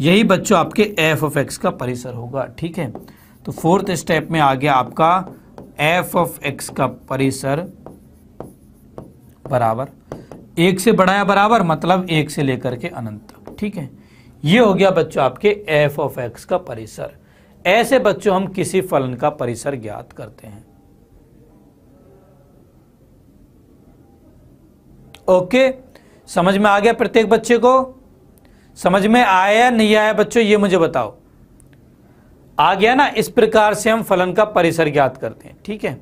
यही बच्चों आपके एफ ऑफ एक्स का परिसर होगा ठीक है तो फोर्थ स्टेप में आ गया आपका एफ ऑफ एक्स का परिसर बराबर एक से बढ़ाया बराबर मतलब एक से लेकर के अनंत तक ठीक है ये हो गया बच्चों आपके एफ ऑफ एक्स का परिसर ऐसे बच्चों हम किसी फलन का परिसर ज्ञात करते हैं ओके समझ में आ गया प्रत्येक बच्चे को समझ में आया नहीं आया बच्चों ये मुझे बताओ आ गया ना इस प्रकार से हम फलन का परिसर ज्ञात करते हैं ठीक है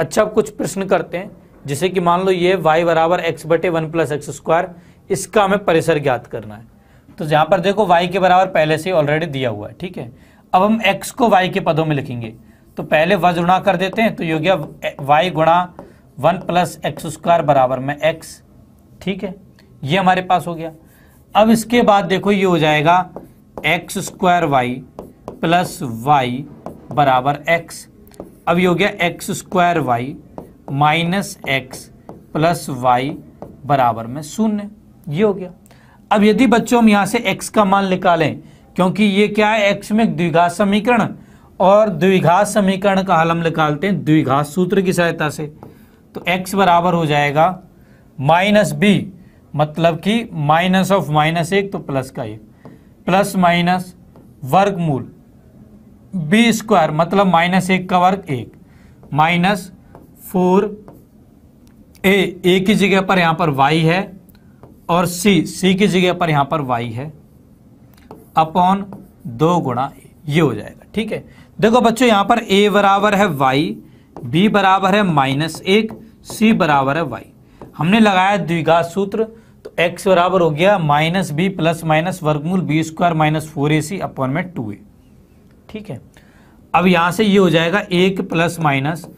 अच्छा कुछ प्रश्न करते हैं जैसे कि मान लो ये y बराबर एक्स बटे वन प्लस एक्स स्क्वायर इसका हमें परिसर ज्ञात करना है तो यहां पर देखो y के बराबर पहले से ऑलरेडी दिया हुआ है ठीक है अब हम x को y के पदों में लिखेंगे तो पहले वज गुणा कर देते हैं तो ये हो गया वाई गुणा वन प्लस एक्स स्क्वायर बराबर में एक्स ठीक है ये हमारे पास हो गया अब इसके बाद देखो ये हो जाएगा x square y plus y बराबर एक्स अब ये हो गया x square y minus x plus y बराबर में शून्य ये हो गया अब यदि बच्चों हम यहां से x का मान निकालें क्योंकि ये क्या है x में द्विघात समीकरण और द्विघात समीकरण का हल हम निकालते हैं द्विघात सूत्र की सहायता से तो x बराबर हो जाएगा माइनस बी मतलब कि माइनस ऑफ माइनस एक तो प्लस का एक प्लस माइनस वर्गमूल बी स्क्वायर मतलब माइनस एक का वर्ग एक माइनस फोर ए ए की जगह पर यहां पर वाई है और सी सी की जगह पर यहां पर वाई है अपॉन दो गुणा ये हो जाएगा ठीक है देखो बच्चों यहां पर ए बराबर है वाई बी बराबर है माइनस एक सी बराबर है वाई हमने लगाया द्विघात सूत्र तो एक्स बराबर हो गया माइनस बी प्लस माइनस वर्गमूल b square minus four a c upon में टू ए ठीक है अब यहां से ये हो जाएगा एक प्लस माइनस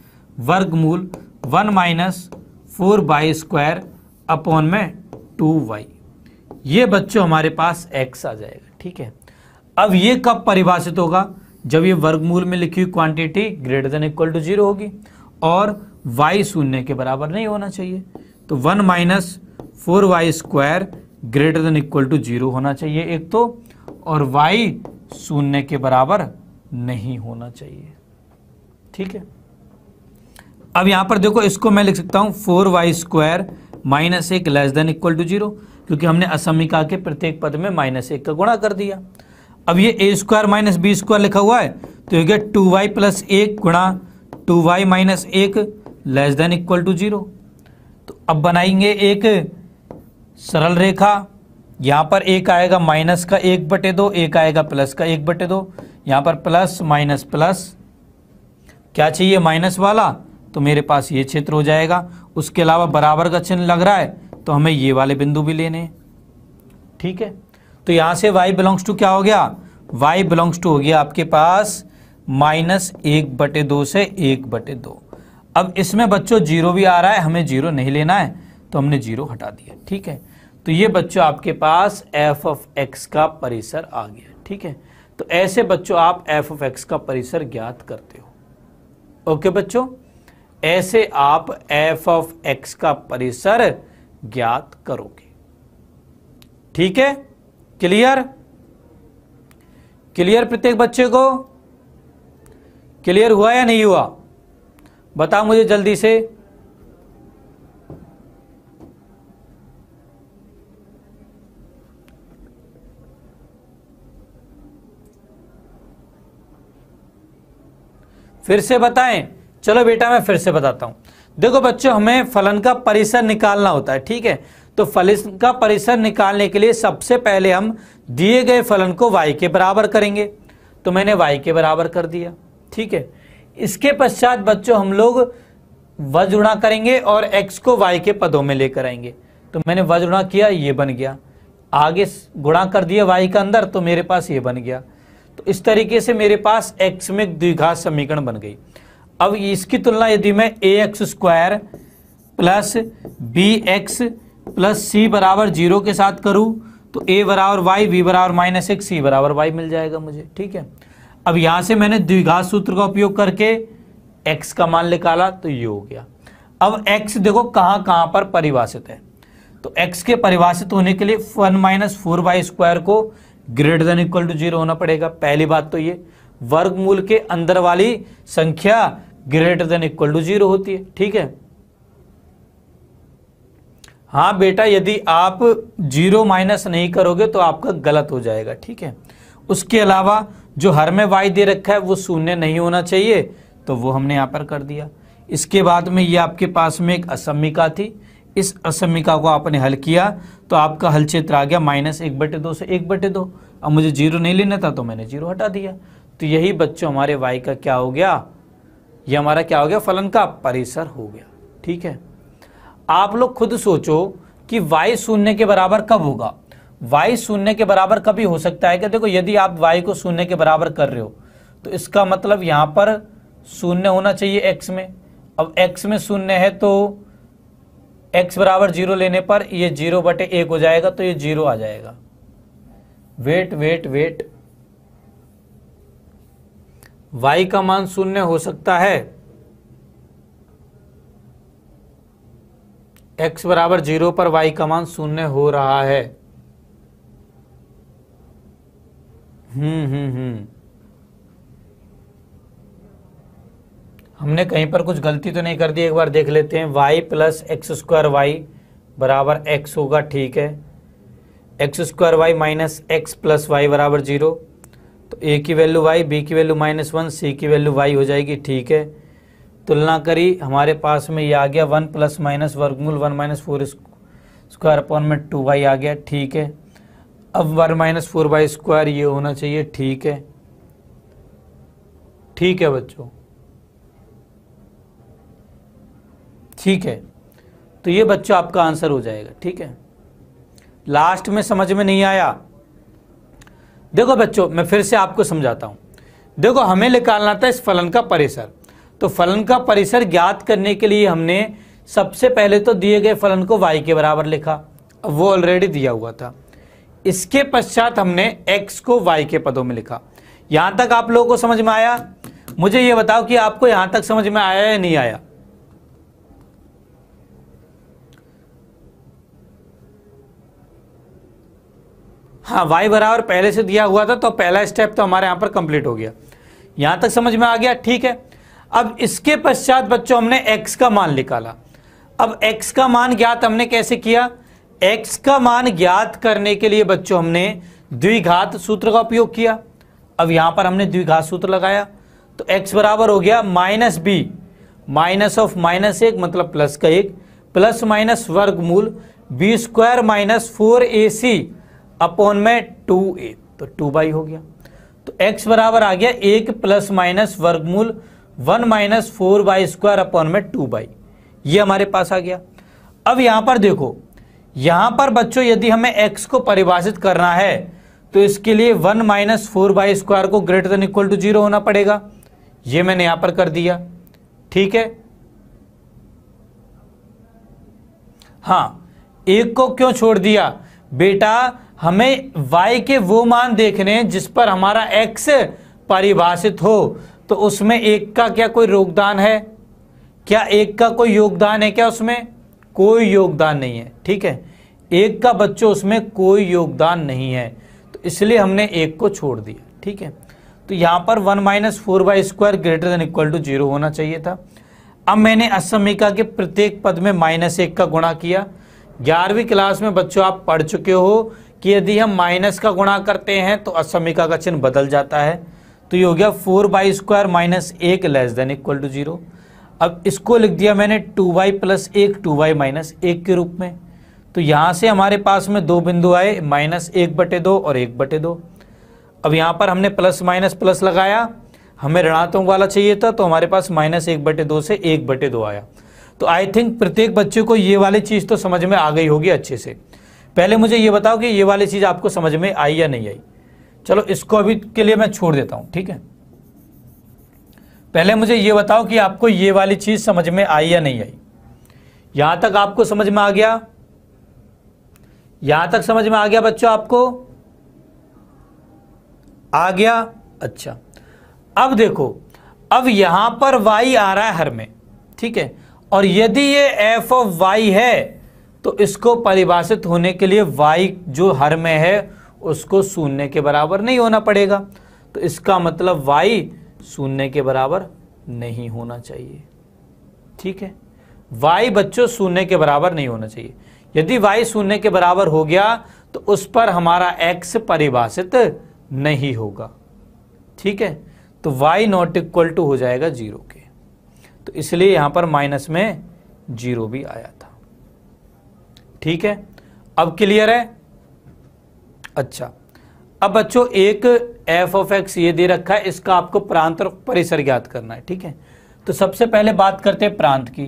वर्गमूल one minus four y square upon में टू वाई ये बच्चों हमारे पास एक्स आ जाएगा ठीक है अब ये कब परिभाषित होगा जब ये वर्गमूल में लिखी हुई quantity greater than equal to zero होगी और वाई शून्य के बराबर नहीं होना चाहिए तो one minus four y square greater than equal to zero होना चाहिए एक तो और वाई शून्य के बराबर नहीं होना चाहिए ठीक है अब यहां पर देखो इसको मैं लिख सकता हूं फोर वाई स्क्वायर माइनस एक less than equal to zero क्योंकि हमने असमिका के प्रत्येक पद में माइनस एक का गुणा कर दिया अब ये a square minus b square लिखा हुआ है तो ये टू वाई प्लस एक गुणा टू वाई माइनस एक less than equal to zero तो अब बनाएंगे एक सरल रेखा यहां पर एक आएगा माइनस का एक बटे दो एक आएगा प्लस का एक बटे दो यहां पर प्लस माइनस प्लस क्या चाहिए माइनस वाला तो मेरे पास ये क्षेत्र हो जाएगा उसके अलावा बराबर का चिन्ह लग रहा है तो हमें ये वाले बिंदु भी लेने ठीक है तो यहां से y बिलोंग्स टू क्या हो गया y बिलोंग्स टू हो गया आपके पास माइनस एक बटे दो से एक बटे दो अब इसमें बच्चों जीरो भी आ रहा है हमें जीरो नहीं लेना है तो हमने जीरो हटा दिया ठीक है तो ये बच्चों आपके पास एफ ऑफ एक्स का परिसर आ गया ठीक है तो ऐसे बच्चों आप एफ ऑफ एक्स का परिसर ज्ञात करते हो ओके बच्चों ऐसे आप एफ ऑफ एक्स का परिसर ज्ञात करोगे ठीक है क्लियर क्लियर प्रत्येक बच्चे को क्लियर हुआ या नहीं हुआ बताओ मुझे जल्दी से फिर से बताएं चलो बेटा मैं फिर से बताता हूँ देखो बच्चों हमें फलन का परिसर निकालना होता है ठीक है तो फलन का परिसर निकालने के लिए सबसे पहले हम दिए गए फलन को y के बराबर करेंगे तो मैंने y के बराबर कर दिया ठीक है इसके पश्चात बच्चों हम लोग वजुणा करेंगे और x को y के पदों में लेकर आएंगे तो मैंने वजुणा किया ये बन गया आगे गुणा कर दिया y का अंदर तो मेरे पास ये बन गया तो इस तरीके से मेरे पास एक्स में द्विघात समीकरण बन गई अब इसकी तुलना यदि मैं a x square plus b x plus c बराबर जीरो के साथ करूं तो ए बराबर वाई बी बराबर माइनस एक्स सी बराबर वाई मिल जाएगा मुझे ठीक है अब यहां से मैंने द्विघात सूत्र का उपयोग करके एक्स का मान निकाला तो ये हो गया अब एक्स देखो कहां कहां पर परिभाषित है तो एक्स के परिभाषित होने के लिए one minus four y square को greater than equal to zero होना पड़ेगा पहली बात तो ये वर्गमूल के अंदर वाली संख्या greater than equal to zero होती है ठीक है हाँ बेटा यदि आप जीरो माइनस नहीं करोगे तो आपका गलत हो जाएगा ठीक है उसके अलावा जो हर में वाई दे रखा है वो शून्य नहीं होना चाहिए तो वो हमने यहाँ पर कर दिया इसके बाद में ये आपके पास में एक असमिका थी इस असमिका को आपने हल किया तो आपका हल क्षेत्र आ गया माइनस एक बटे दो से एक बटे दो अब मुझे जीरो नहीं लेना था तो मैंने जीरो हटा दिया तो यही बच्चों हमारे वाई का क्या हो गया ये हमारा क्या हो गया फलन का परिसर हो गया ठीक है आप लोग खुद सोचो कि y शून्य के बराबर कब होगा y शून्य के बराबर कभी हो सकता है कि देखो यदि आप y को शून्य के बराबर कर रहे हो तो इसका मतलब यहां पर शून्य होना चाहिए x में अब x में शून्य है तो x बराबर जीरो लेने पर ये जीरो बटे एक हो जाएगा तो ये जीरो आ जाएगा वेट वेट वेट y का मान शून्य हो सकता है x बराबर जीरो पर y का मान शून्य हो रहा है हम्म हम्म हम्म हमने कहीं पर कुछ गलती तो नहीं कर दी एक बार देख लेते हैं y plus x square y बराबर एक्स होगा ठीक है x square y minus x plus y बराबर जीरो तो ए की वैल्यू वाई बी की वैल्यू माइनस वन सी की वैल्यू वाई हो जाएगी ठीक है तुलना करी हमारे पास में ये आ गया वन प्लस माइनस वर्गमूल one minus four square upon में टू वाई आ गया ठीक है अब one minus four y square ये होना चाहिए ठीक है ठीक है बच्चों ठीक है तो ये बच्चों आपका आंसर हो जाएगा ठीक है लास्ट में समझ में नहीं आया देखो बच्चों मैं फिर से आपको समझाता हूँ देखो हमें निकालना था इस फलन का परिसर तो फलन का परिसर ज्ञात करने के लिए हमने सबसे पहले तो दिए गए फलन को y के बराबर लिखा अब वो ऑलरेडी दिया हुआ था इसके पश्चात हमने x को y के पदों में लिखा यहाँ तक आप लोगों को समझ में आया मुझे ये बताओ कि आपको यहाँ तक समझ में आया या नहीं आया हाँ वाई बराबर पहले से दिया हुआ था तो पहला स्टेप तो हमारे यहाँ पर कंप्लीट हो गया यहाँ तक समझ में आ गया ठीक है अब इसके पश्चात बच्चों हमने एक्स का मान निकाला अब एक्स का मान ज्ञात हमने कैसे किया एक्स का मान ज्ञात करने के लिए बच्चों हमने द्विघात सूत्र का उपयोग किया अब यहाँ पर हमने द्विघात सूत्र लगाया तो एक्स बराबर हो गया minus b minus of minus एक मतलब प्लस का एक प्लस माइनस वर्गमूल b square minus four a c upon में टू ए तो टू बाई हो गया तो एक्स बराबर आ गया एक प्लस माइनस वर्गमूल one minus four y square upon में टू बाई ये हमारे पास आ गया अब यहां पर देखो यहां पर बच्चों यदि हमें x को परिभाषित करना है तो इसके लिए one minus four y square को greater than equal to zero होना पड़ेगा ये मैंने यहां पर कर दिया ठीक है हाँ एक को क्यों छोड़ दिया बेटा हमें y के वो मान देखने हैं जिस पर हमारा x परिभाषित हो तो उसमें एक का क्या कोई योगदान है क्या एक का कोई योगदान है क्या उसमें कोई योगदान नहीं है ठीक है एक का बच्चों उसमें कोई योगदान नहीं है तो इसलिए हमने एक को छोड़ दिया ठीक है तो यहाँ पर one minus four y square greater than equal to zero होना चाहिए था अब मैंने असमिका के प्रत्येक पद में माइनस एक का गुणा किया ग्यारहवीं क्लास में बच्चों आप पढ़ चुके हो कि यदि हम माइनस का गुणा करते हैं तो असमिका का चिन्ह बदल जाता है तो ये हो गया फोर बाई स्क्वायर माइनस एक less than equal to zero अब इसको लिख दिया मैंने टू वाई प्लस एक टू वाई माइनस एक के रूप में तो यहाँ से हमारे पास में दो बिंदु आए माइनस एक बटे दो और एक बटे दो अब यहाँ पर हमने प्लस माइनस प्लस लगाया हमें ऋणात्मक वाला चाहिए था तो हमारे पास माइनस एक बटे दो से एक बटे दो आया तो आई थिंक प्रत्येक बच्चे को ये वाली चीज़ तो समझ में आ गई होगी अच्छे से पहले मुझे ये बताओ कि ये वाली चीज़ आपको समझ में आई या नहीं आई चलो इसको अभी के लिए मैं छोड़ देता हूं ठीक है पहले मुझे ये बताओ कि आपको ये वाली चीज़ समझ में आई या नहीं आई यहां तक आपको समझ में आ गया यहां तक समझ में आ गया बच्चों आपको आ गया अच्छा अब देखो अब यहां पर y आ रहा है हर में ठीक है और यदि ये f ऑफ y है तो इसको परिभाषित होने के लिए वाई जो हर में है उसको शून्य के बराबर नहीं होना पड़ेगा तो इसका मतलब वाई शून्य के बराबर नहीं होना चाहिए ठीक है वाई बच्चों शून्य के बराबर नहीं होना चाहिए यदि वाई शून्य के बराबर हो गया तो उस पर हमारा एक्स परिभाषित नहीं होगा ठीक है तो वाई नॉट इक्वल टू हो जाएगा जीरो के तो इसलिए यहां पर माइनस में जीरो भी आया ठीक है अब क्लियर है अच्छा अब बच्चों एक एफ ऑफ एक्स ये दे रखा है इसका आपको प्रांत और परिसर ज्ञात करना है ठीक है तो सबसे पहले बात करते हैं प्रांत की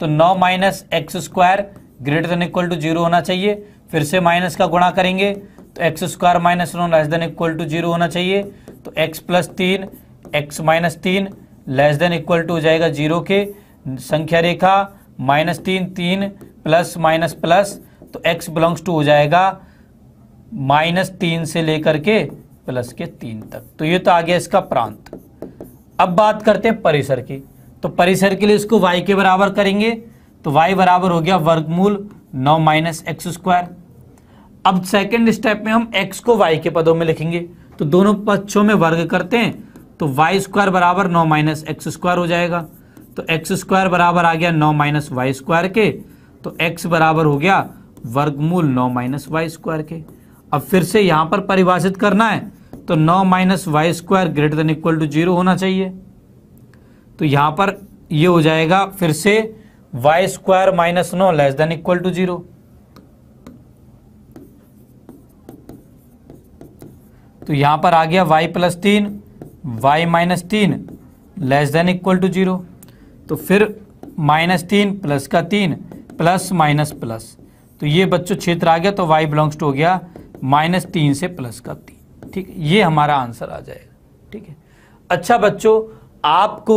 तो नौ minus x square greater than equal to zero होना चाहिए फिर से माइनस का गुणा करेंगे तो एक्स स्क्वायर माइनस नौ less than equal to zero होना चाहिए तो एक्स प्लस तीन एक्स माइनस तीन लेस देन इक्वल टू हो जाएगा जीरो के संख्या रेखा माइनस तीन तीन प्लस माइनस प्लस तो एक्स बिलोंग्स टू हो जाएगा माइनस तीन से लेकर के प्लस के तीन तक तो ये तो आ गया इसका प्रांत अब बात करते हैं परिसर की तो परिसर के लिए इसको वाई के बराबर करेंगे तो वाई बराबर हो गया वर्गमूल नौ माइनस एक्स स्क्वायर अब सेकेंड स्टेप में हम एक्स को वाई के पदों में लिखेंगे तो दोनों पक्षों में वर्ग करते हैं तो वाई स्क्वायर बराबर नौ माइनस एक्स स्क्वायर हो जाएगा तो एक्स स्क्वायर बराबर आ गया नौ माइनस वाई स्क्वायर के तो x बराबर हो गया वर्गमूल नौ माइनस वाई स्क्वायर के अब फिर से यहां पर परिभाषित करना है तो नौ minus y square greater than equal to zero होना चाहिए तो यहां पर ये हो जाएगा फिर से वाई स्क्वायर माइनस नौ less than equal to zero तो यहां पर आ गया y प्लस तीन वाई माइनस तीन less than equal to zero तो फिर माइनस तीन प्लस का तीन प्लस माइनस प्लस तो ये बच्चों क्षेत्र आ गया तो वाई बिलोंग्स टू हो गया माइनस तीन से प्लस का तीन ठीक है ये हमारा आंसर आ जाएगा ठीक है अच्छा बच्चों आपको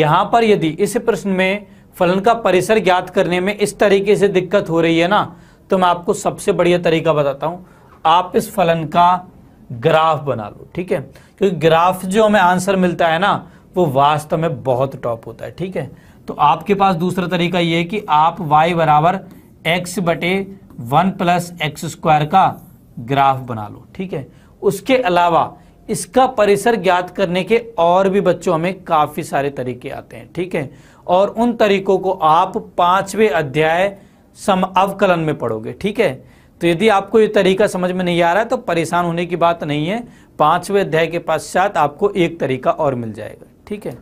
यहां पर यदि इस प्रश्न में फलन का परिसर ज्ञात करने में इस तरीके से दिक्कत हो रही है ना तो मैं आपको सबसे बढ़िया तरीका बताता हूं आप इस फलन का ग्राफ बना लो ठीक है क्योंकि ग्राफ जो हमें आंसर मिलता है ना वो वास्तव में बहुत टॉप होता है ठीक है तो आपके पास दूसरा तरीका ये है कि आप y बराबर एक्स बटे वन प्लस एक्स स्क्वायर का ग्राफ बना लो ठीक है उसके अलावा इसका परिसर ज्ञात करने के और भी बच्चों हमें काफ़ी सारे तरीके आते हैं ठीक है और उन तरीकों को आप पांचवें अध्याय सम अवकलन में पढ़ोगे ठीक है तो यदि आपको ये तरीका समझ में नहीं आ रहा है तो परेशान होने की बात नहीं है पांचवें अध्याय के पश्चात आपको एक तरीका और मिल जाएगा ठीक है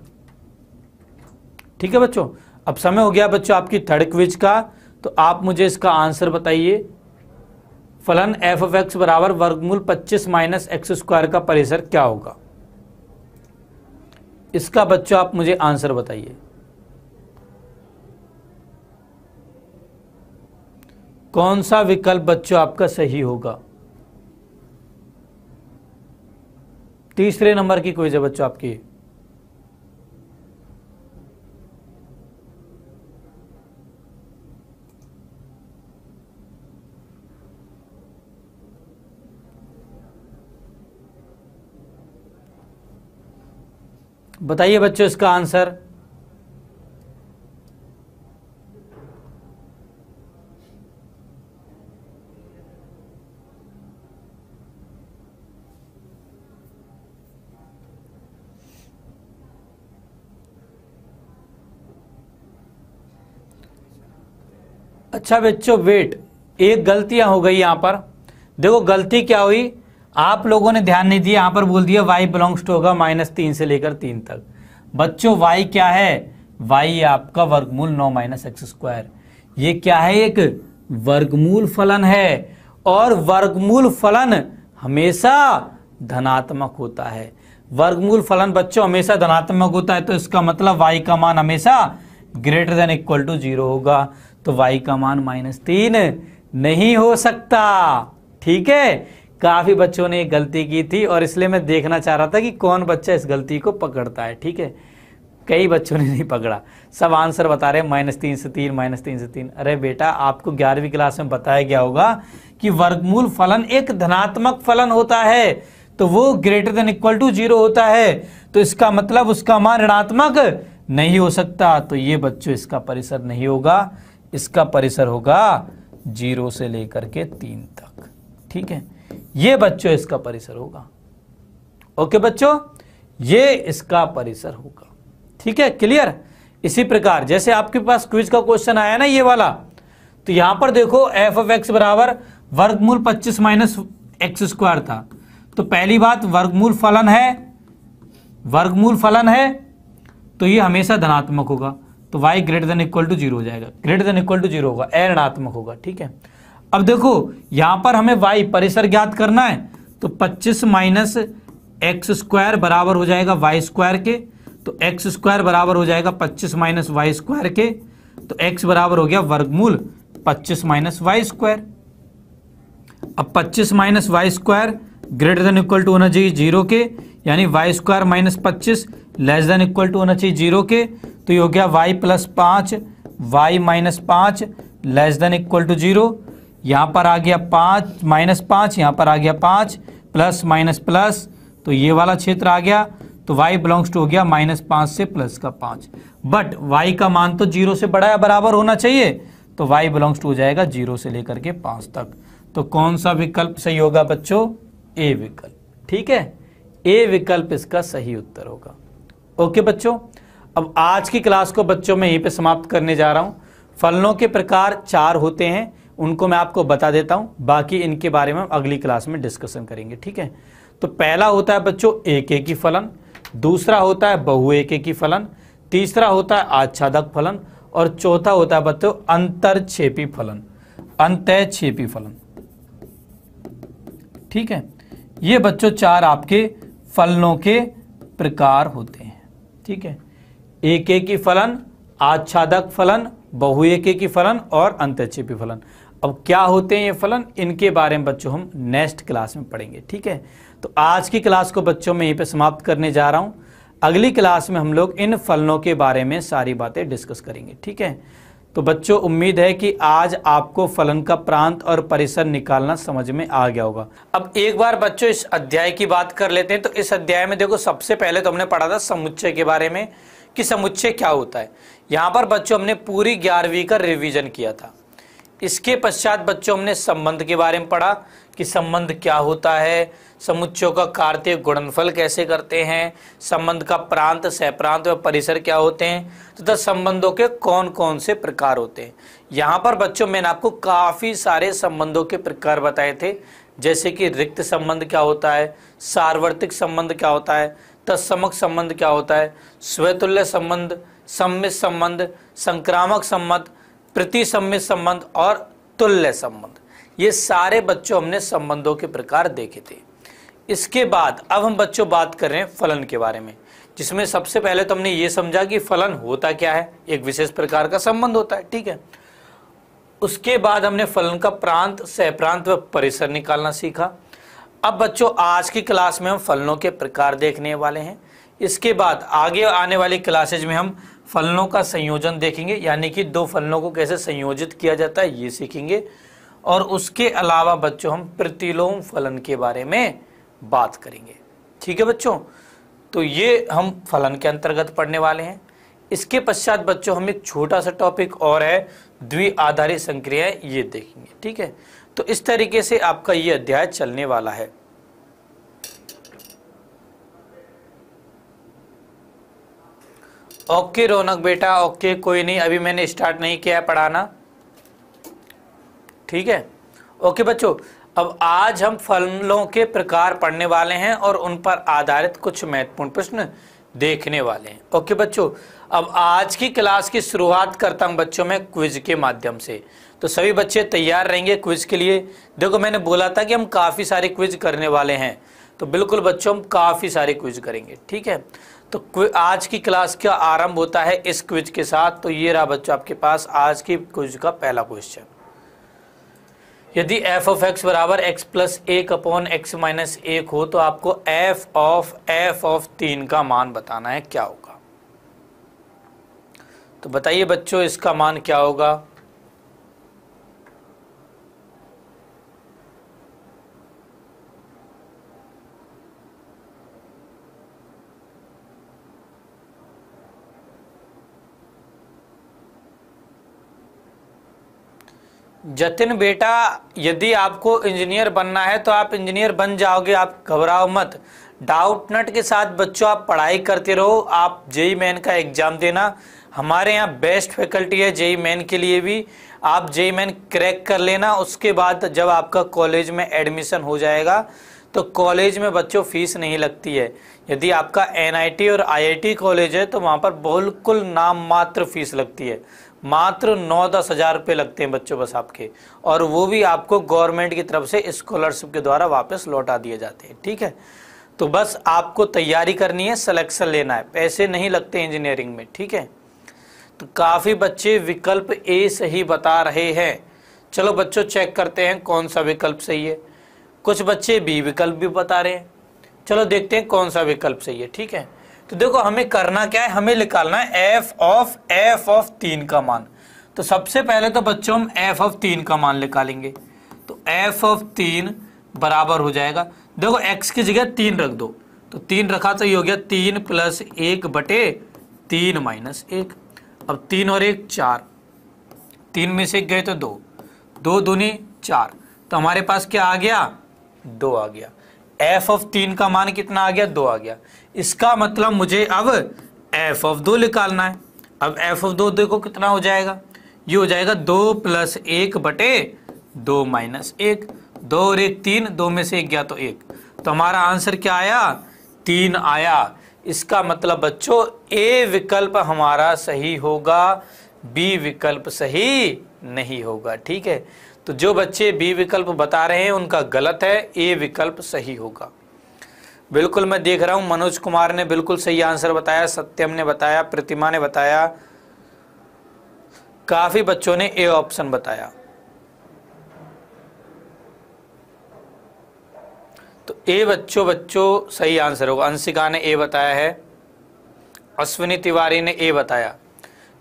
ठीक है बच्चों अब समय हो गया बच्चों आपकी थर्ड क्विज का तो आप मुझे इसका आंसर बताइए फलन एफ ऑफ एक्स बराबर वर्गमूल 25 माइनस एक्स स्क्वायर का परिसर क्या होगा इसका बच्चों आप मुझे आंसर बताइए कौन सा विकल्प बच्चों आपका सही होगा तीसरे नंबर की क्विज है बच्चों आपकी बताइए बच्चों इसका आंसर अच्छा बच्चों वेट एक गलतियां हो गई यहां पर देखो गलती क्या हुई आप लोगों ने ध्यान नहीं दिया यहां पर बोल दिया वाई बिलोंग्स टू होगा माइनस तीन से लेकर तीन तक बच्चों वाई क्या है वाई आपका वर्गमूल नौ माइनस एक्स स्क्वायर ये क्या है एक वर्गमूल फलन है और वर्गमूल फलन हमेशा धनात्मक होता है वर्गमूल फलन बच्चों हमेशा धनात्मक होता है तो इसका मतलब y का मान हमेशा greater than equal to zero होगा तो y का मान माइनस तीन नहीं हो सकता ठीक है काफ़ी बच्चों ने गलती की थी और इसलिए मैं देखना चाह रहा था कि कौन बच्चा इस गलती को पकड़ता है ठीक है कई बच्चों ने नहीं पकड़ा सब आंसर बता रहे हैं माइनस तीन से तीन माइनस तीन से तीन अरे बेटा आपको ग्यारहवीं क्लास में बताया गया होगा कि वर्गमूल फलन एक धनात्मक फलन होता है तो वो greater than equal to zero होता है तो इसका मतलब उसका मान ऋणात्मक नहीं हो सकता तो ये बच्चों इसका परिसर नहीं होगा इसका परिसर होगा जीरो से लेकर के तीन तक ठीक है ये बच्चों इसका परिसर होगा ओके बच्चों ये इसका परिसर होगा ठीक है क्लियर इसी प्रकार जैसे आपके पास क्विज का क्वेश्चन आया ना ये वाला तो यहां पर देखो एफ ऑफ एक्स बराबर वर्गमूल पच्चीस माइनस एक्स स्क्वायर था तो पहली बात वर्गमूल फलन है वर्गमूल फलन है तो ये हमेशा धनात्मक होगा तो y greater than equal to zero हो जाएगा greater than equal to zero होगा ए ऋणात्मक होगा ठीक है अब देखो यहां पर हमें वाई परिसर ज्ञात करना है तो 25 माइनस एक्स स्क्वायर बराबर हो जाएगा वाई स्क्वायर के तो एक्स स्क्वायर बराबर हो जाएगा 25 माइनस वाई स्क्वायर के तो एक्स बराबर हो गया वर्गमूल 25 माइनस वाई स्क्वायर अब 25 minus y square greater than equal to होना चाहिए जीरो के यानी वाई स्क्वायर माइनस पच्चीस लेस देन इक्वल टू होना चाहिए जीरो के तो ये हो गया वाई प्लस पांच वाई माइनस पांच less than equal to zero यहाँ पर आ गया पाँच माइनस पाँच यहाँ पर आ गया पाँच प्लस माइनस प्लस तो ये वाला क्षेत्र आ गया तो y बिलोंग्स टू हो गया माइनस पाँच से प्लस का पाँच बट y का मान तो जीरो से बड़ा या बराबर होना चाहिए तो y बिलोंग्स टू हो जाएगा जीरो से लेकर के पाँच तक तो कौन सा विकल्प सही होगा बच्चों ए विकल्प ठीक है ए विकल्प इसका सही उत्तर होगा ओके बच्चों अब आज की क्लास को बच्चों में यहीं पे समाप्त करने जा रहा हूँ फलनों के प्रकार चार होते हैं उनको मैं आपको बता देता हूं बाकी इनके बारे में हम अगली क्लास में डिस्कशन करेंगे ठीक है तो पहला होता है बच्चों एक एक की फलन दूसरा होता है बहु एक एक की फलन तीसरा होता है आच्छादक फलन और चौथा होता है बच्चों अंतरक्षेपी फलन अंतःक्षेपी फलन ठीक है ये बच्चों चार आपके फलनों के प्रकार होते हैं ठीक है एक एक की फलन आच्छादक फलन बहु एक की फलन और अंतक्षेपी फलन अब क्या होते हैं ये फलन इनके बारे में बच्चों हम नेक्स्ट क्लास में पढ़ेंगे ठीक है तो आज की क्लास को बच्चों में यहीं पे समाप्त करने जा रहा हूँ अगली क्लास में हम लोग इन फलनों के बारे में सारी बातें डिस्कस करेंगे ठीक है तो बच्चों उम्मीद है कि आज आपको फलन का प्रांत और परिसर निकालना समझ में आ गया होगा अब एक बार बच्चों इस अध्याय की बात कर लेते हैं तो इस अध्याय में देखो सबसे पहले तो हमने पढ़ा था समुच्चय के बारे में कि समुच्चय क्या होता है यहाँ पर बच्चों हमने पूरी ग्यारहवीं का रिविजन किया था इसके पश्चात बच्चों हमने संबंध के बारे में पढ़ा कि संबंध क्या होता है समुच्चयों का कार्तीय गुणनफल कैसे करते हैं संबंध का प्रांत सहप्रांत व परिसर क्या होते हैं तथा तो संबंधों के कौन कौन से प्रकार होते हैं यहाँ पर बच्चों मैंने आपको काफ़ी सारे संबंधों के प्रकार बताए थे जैसे कि रिक्त संबंध क्या होता है सार्वत्रिक संबंध क्या होता है तत्समक संबंध क्या होता है स्वतुल्य संबंध सम्मित संबंध संक्रामक संबंध प्रतिसम्य संबंध और तुल्य संबंध ये सारे बच्चों हमने संबंधों के प्रकार देखे थे इसके बाद अब हम बच्चों बात कर रहे हैं फलन के बारे में जिसमें सबसे पहले तो हमने ये समझा कि फलन होता क्या है एक विशेष प्रकार का संबंध होता है ठीक है उसके बाद हमने फलन का प्रांत सहप्रांत व परिसर निकालना सीखा अब बच्चों आज की क्लास में हम फलनों के प्रकार देखने वाले हैं इसके बाद आगे आने वाली क्लासेज में हम फलनों का संयोजन देखेंगे यानी कि दो फलनों को कैसे संयोजित किया जाता है ये सीखेंगे और उसके अलावा बच्चों हम प्रतिलोम फलन के बारे में बात करेंगे ठीक है बच्चों तो ये हम फलन के अंतर्गत पढ़ने वाले हैं इसके पश्चात बच्चों हम एक छोटा सा टॉपिक और है द्वि आधारित संक्रियाएँ ये देखेंगे ठीक है तो इस तरीके से आपका ये अध्याय चलने वाला है ओके रौनक बेटा ओके कोई नहीं अभी मैंने स्टार्ट नहीं किया है पढ़ाना ठीक है ओके बच्चों अब आज हम फलों के प्रकार पढ़ने वाले हैं और उन पर आधारित कुछ महत्वपूर्ण प्रश्न देखने वाले हैं ओके बच्चों अब आज की क्लास की शुरुआत करता हूँ बच्चों में क्विज के माध्यम से तो सभी बच्चे तैयार रहेंगे क्विज के लिए देखो मैंने बोला था कि हम काफ़ी सारे क्विज करने वाले हैं तो बिल्कुल बच्चों हम काफ़ी सारे क्विज करेंगे ठीक है तो आज की क्लास का आरंभ होता है इस क्विज के साथ तो ये रहा बच्चों आपके पास आज की क्विज का पहला क्वेश्चन यदि एफ ऑफ एक्स बराबर एक्स प्लस एक अपॉन एक्स माइनस एक हो तो आपको एफ ऑफ एफ ऑफ तीन का मान बताना है क्या होगा तो बताइए बच्चों इसका मान क्या होगा जतिन बेटा यदि आपको इंजीनियर बनना है तो आप इंजीनियर बन जाओगे आप घबराओ मत डाउट नट के साथ बच्चों आप पढ़ाई करते रहो आप जेई मैन का एग्ज़ाम देना हमारे यहाँ बेस्ट फैकल्टी है जेई मैन के लिए भी आप जेई मैन क्रैक कर लेना उसके बाद जब आपका कॉलेज में एडमिशन हो जाएगा तो कॉलेज में बच्चों फीस नहीं लगती है यदि आपका एनआईटी और आईआईटी कॉलेज है तो वहाँ पर बिल्कुल नाम मात्र फीस लगती है मात्र नौ दस हज़ार रुपये लगते हैं बच्चों बस आपके और वो भी आपको गवर्नमेंट की तरफ से स्कॉलरशिप के द्वारा वापस लौटा दिए जाते हैं ठीक है तो बस आपको तैयारी करनी है सिलेक्शन लेना है पैसे नहीं लगते इंजीनियरिंग में ठीक है तो काफ़ी बच्चे विकल्प ए सही बता रहे हैं चलो बच्चों चेक करते हैं कौन सा विकल्प सही है कुछ बच्चे बी विकल्प भी बता रहे हैं चलो देखते हैं कौन सा विकल्प सही है ठीक है तो देखो हमें करना क्या है हमें निकालना है एफ ऑफ एफ ऑफ तीन का मान तो सबसे पहले तो बच्चों हम एफ ऑफ तीन का मान निकालेंगे तो एफ ऑफ तीन बराबर हो जाएगा देखो एक्स की जगह तीन रख दो तो तीन रखा तो ये हो गया तीन प्लस एक बटे तीन माइनस एक अब तीन और एक चार तीन में से गए तो दो दो दूनी चार तो हमारे पास क्या आ गया दो आ गया एफ ऑफ तीन का मान कितना आ गया दो आ गया इसका मतलब मुझे अब एफ ऑफ दो निकालना है अब एफ ऑफ दो देखो कितना हो जाएगा ये हो जाएगा दो प्लस एक बटे दो माइनस एक दो और एक तीन दो में से एक गया तो एक तो हमारा आंसर क्या आया तीन आया इसका मतलब बच्चों ए विकल्प हमारा सही होगा बी विकल्प सही नहीं होगा ठीक है तो जो बच्चे बी विकल्प बता रहे हैं उनका गलत है ए विकल्प सही होगा बिल्कुल मैं देख रहा हूं मनोज कुमार ने बिल्कुल सही आंसर बताया सत्यम ने बताया प्रतिमा ने बताया काफी बच्चों ने ए ऑप्शन बताया तो ए बच्चों बच्चों सही आंसर होगा अंशिका ने ए बताया है अश्विनी तिवारी ने ए बताया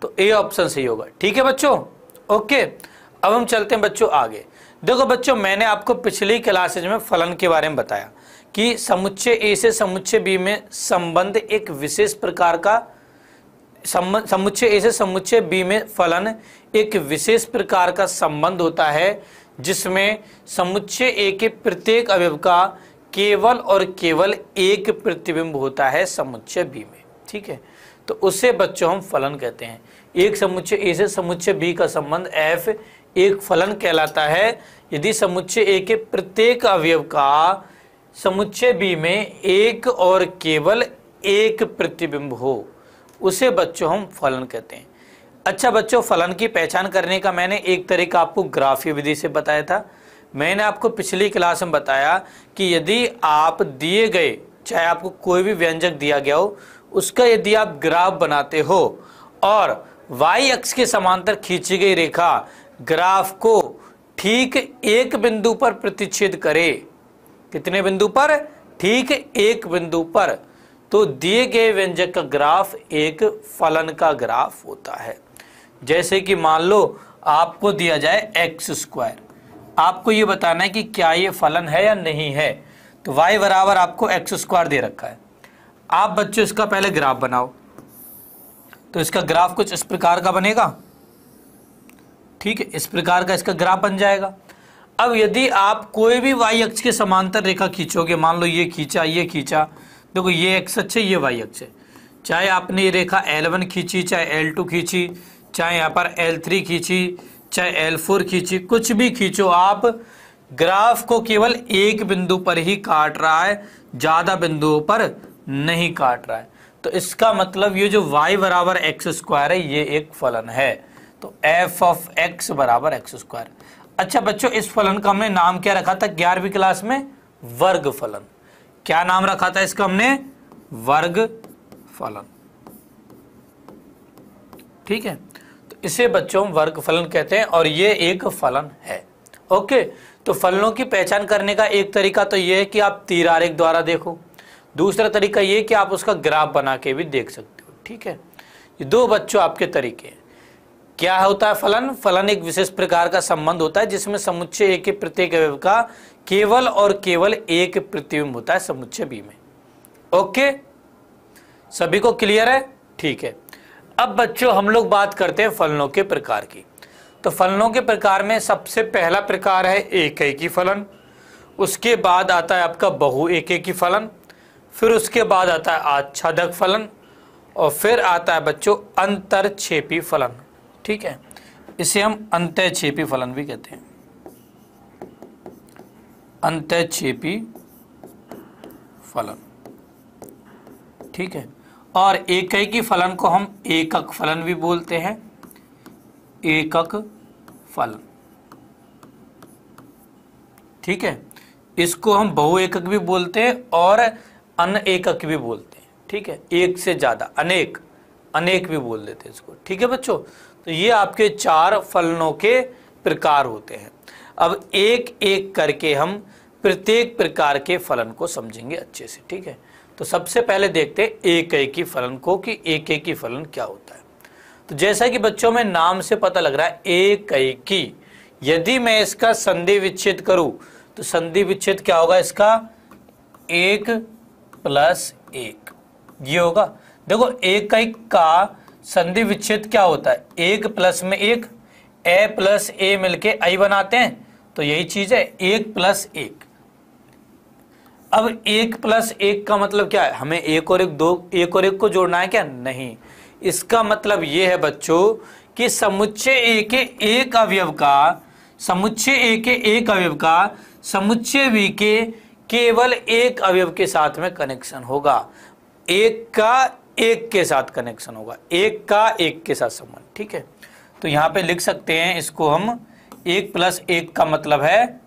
तो ए ऑप्शन सही होगा ठीक है बच्चों ओके अब हम चलते हैं बच्चों आगे देखो बच्चों मैंने आपको पिछली क्लासेज में फलन के बारे में बताया कि समुच्चय ए से समुच्चय बी में संबंध एक विशेष प्रकार का समुच्चय ए से समुच्चय बी में फलन एक विशेष प्रकार का संबंध होता है जिसमें समुच्चय ए के प्रत्येक अवयव का केवल और केवल एक प्रतिबिंब होता है समुच्चय बी में ठीक है तो उसे बच्चों हम फलन कहते हैं एक समुच्चय ए से समुच्चय बी का संबंध एफ एक फलन कहलाता है यदि समुच्चय ए के प्रत्येक अवयव का समुच्चय बी में एक और केवल एक प्रतिबिंब हो उसे बच्चों हम फलन कहते हैं अच्छा बच्चों फलन की पहचान करने का मैंने एक तरीका आपको ग्राफीय विधि से बताया था मैंने आपको पिछली क्लास में बताया कि यदि आप दिए गए चाहे आपको कोई भी व्यंजक दिया गया हो उसका यदि आप ग्राफ बनाते हो और y अक्ष के समांतर खींची गई रेखा ग्राफ को ठीक एक बिंदु पर प्रतिच्छेद करे कितने बिंदु पर ठीक एक बिंदु पर तो दिए गए व्यंजक का ग्राफ एक फलन का ग्राफ होता है जैसे कि मान लो आपको दिया जाए एक्स स्क्वायर आपको ये बताना है कि क्या ये फलन है या नहीं है तो y बराबर आपको एक्स स्क्वायर दे रखा है आप बच्चों इसका पहले ग्राफ बनाओ तो इसका ग्राफ कुछ इस प्रकार का बनेगा ठीक है इस प्रकार का इसका ग्राफ बन जाएगा अब यदि आप कोई भी वाई अक्ष के समांतर रेखा खींचोगे मान लो ये खींचा ये खींचा देखो ये एक्स अच्छे ये वाई अक्ष है चाहे आपने ये रेखा एल वन खींची चाहे एल टू खींची चाहे यहाँ पर एल थ्री खींची चाहे एल फोर खींची कुछ भी खींचो आप ग्राफ को केवल एक बिंदु पर ही काट रहा है ज़्यादा बिंदुओं पर नहीं काट रहा है तो इसका मतलब ये जो y बराबर एक्स स्क्वायर है ये एक फलन है तो एफ ऑफ एक्स बराबर एक्स स्क्वायर अच्छा बच्चों इस फलन का हमने नाम क्या रखा था ग्यारहवीं क्लास में वर्ग फलन क्या नाम रखा था इसका हमने वर्ग फलन ठीक है तो इसे बच्चों वर्ग फलन कहते हैं और ये एक फलन है ओके तो फलनों की पहचान करने का एक तरीका तो ये है कि आप तीरारेख द्वारा देखो दूसरा तरीका ये कि आप उसका ग्राफ बना के भी देख सकते हो ठीक है ये दो बच्चों आपके तरीके हैं क्या होता है फलन फलन एक विशेष प्रकार का संबंध होता है जिसमें समुच्चय एक के प्रत्येक अवयव का केवल और केवल एक प्रतिबिंब होता है समुच्चय बी में ओके सभी को क्लियर है ठीक है अब बच्चों हम लोग बात करते हैं फलनों के प्रकार की तो फलनों के प्रकार में सबसे पहला प्रकार है एक एक की फलन उसके बाद आता है आपका बहु एक एक फलन फिर उसके बाद आता है आच्छादक फलन और फिर आता है बच्चों अंतरक्षेपी फलन ठीक है इसे हम अंतः छेपी फलन भी कहते हैं अंतः फलन ठीक है और एक की फलन को हम एकक फलन भी बोलते हैं एकक फलन ठीक है इसको हम बहु एकक भी बोलते हैं और अन एकक भी बोलते हैं ठीक है एक से ज़्यादा अनेक अनेक भी बोल देते हैं इसको ठीक है बच्चों तो ये आपके चार फलनों के प्रकार होते हैं अब एक एक करके हम प्रत्येक प्रकार के फलन को समझेंगे अच्छे से ठीक है तो सबसे पहले देखते हैं एक एक की फलन को कि एक एक की फलन क्या होता है तो जैसा कि बच्चों में नाम से पता लग रहा है एक एक की यदि मैं इसका संधि विच्छेद करूं तो संधि विच्छेद क्या होगा इसका एक प्लस एक ये होगा देखो एक का संधि विच्छेद क्या होता है एक प्लस में एक ए प्लस ए मिलके आई बनाते हैं तो यही चीज है एक प्लस एक अब एक प्लस एक का मतलब क्या है हमें एक और एक दो एक और एक को जोड़ना है क्या नहीं इसका मतलब यह है बच्चों कि समुच्चय ए के एक अवयव का समुच्चय ए के एक अवयव का समुच्चय बी के केवल एक अवयव के साथ में कनेक्शन होगा एक का एक के साथ कनेक्शन होगा एक का एक के साथ संबंध ठीक है तो यहां पे लिख सकते हैं इसको हम एक प्लस एक का मतलब है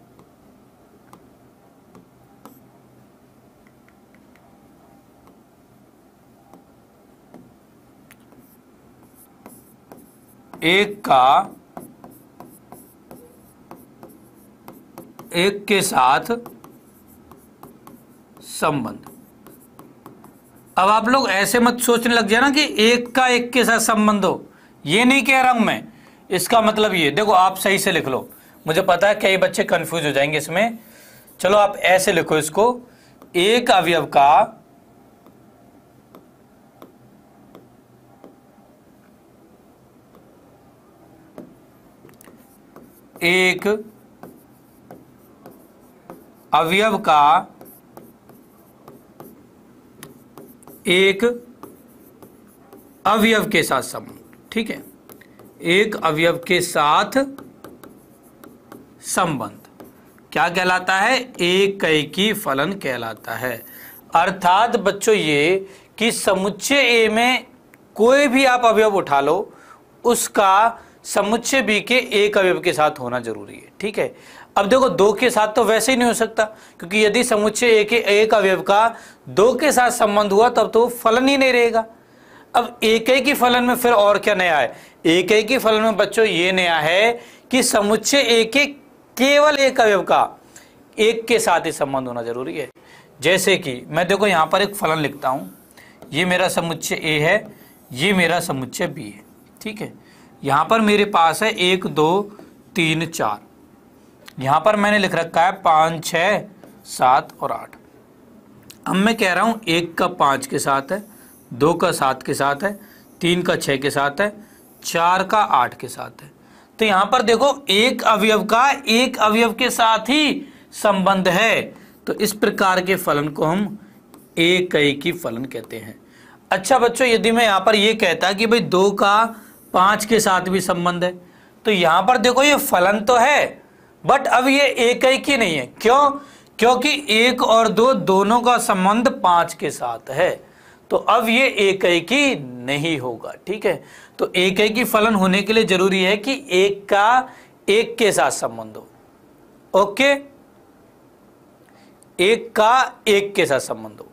एक का एक के साथ संबंध अब आप लोग ऐसे मत सोचने लग जाए ना कि एक का एक के साथ संबंध हो ये नहीं कह रहा हूं मैं इसका मतलब ये देखो आप सही से लिख लो मुझे पता है कई बच्चे कंफ्यूज हो जाएंगे इसमें चलो आप ऐसे लिखो इसको एक अवयव का एक अवयव का एक अवयव के साथ संबंध ठीक है एक अवयव के साथ संबंध क्या कहलाता है एक की फलन कहलाता है अर्थात बच्चों ये कि समुच्चय ए में कोई भी आप अवयव उठा लो उसका समुच्चय बी के एक अवयव के साथ होना जरूरी है ठीक है अब देखो दो के साथ तो वैसे ही नहीं हो सकता क्योंकि यदि समुच्चय एक एक अवयव का दो के साथ संबंध हुआ तब तो फलन ही नहीं रहेगा अब एक एक ही फलन में फिर और क्या नया है एक एक ही फलन में बच्चों ये नया है कि समुच्चय एक एक केवल एक अवयव का एक के साथ ही संबंध होना जरूरी है जैसे कि मैं देखो यहाँ पर एक फलन लिखता हूँ ये मेरा समुच्चय ए है ये मेरा समुच्चय बी है ठीक है यहाँ पर मेरे पास है एक दो तीन चार यहाँ पर मैंने लिख रखा है पाँच छ सात और आठ अब मैं कह रहा हूं एक का पांच के साथ है दो का सात के साथ है तीन का छ के साथ है चार का आठ के साथ है तो यहाँ पर देखो एक अवयव का एक अवयव के साथ ही संबंध है तो इस प्रकार के फलन को हम एक की फलन कहते हैं अच्छा बच्चों यदि मैं यहाँ पर ये कहता कि भाई दो का पांच के साथ भी संबंध है तो यहाँ पर देखो ये फलन तो है बट अब ये एक एक ही नहीं है क्यों क्योंकि एक और दो दोनों का संबंध पांच के साथ है तो अब ये एक एक ही नहीं होगा ठीक है तो एक एक ही फलन होने के लिए जरूरी है कि एक का एक के साथ संबंध हो ओके एक का एक के साथ संबंध हो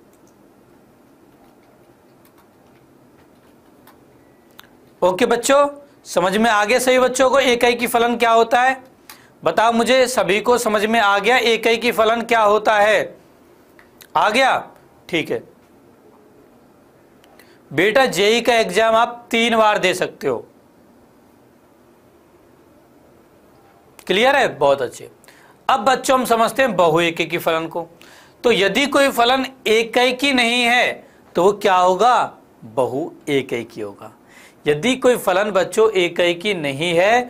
ओके बच्चों समझ में आ गया सही बच्चों को एक की फलन क्या होता है बताओ मुझे सभी को समझ में आ गया एक ही की फलन क्या होता है आ गया ठीक है बेटा जेई का एग्जाम आप तीन बार दे सकते हो क्लियर है बहुत अच्छे अब बच्चों हम समझते हैं बहु एक की फलन को तो यदि कोई फलन एक की नहीं है तो वो क्या होगा बहु एक की होगा यदि कोई फलन बच्चों एक की नहीं है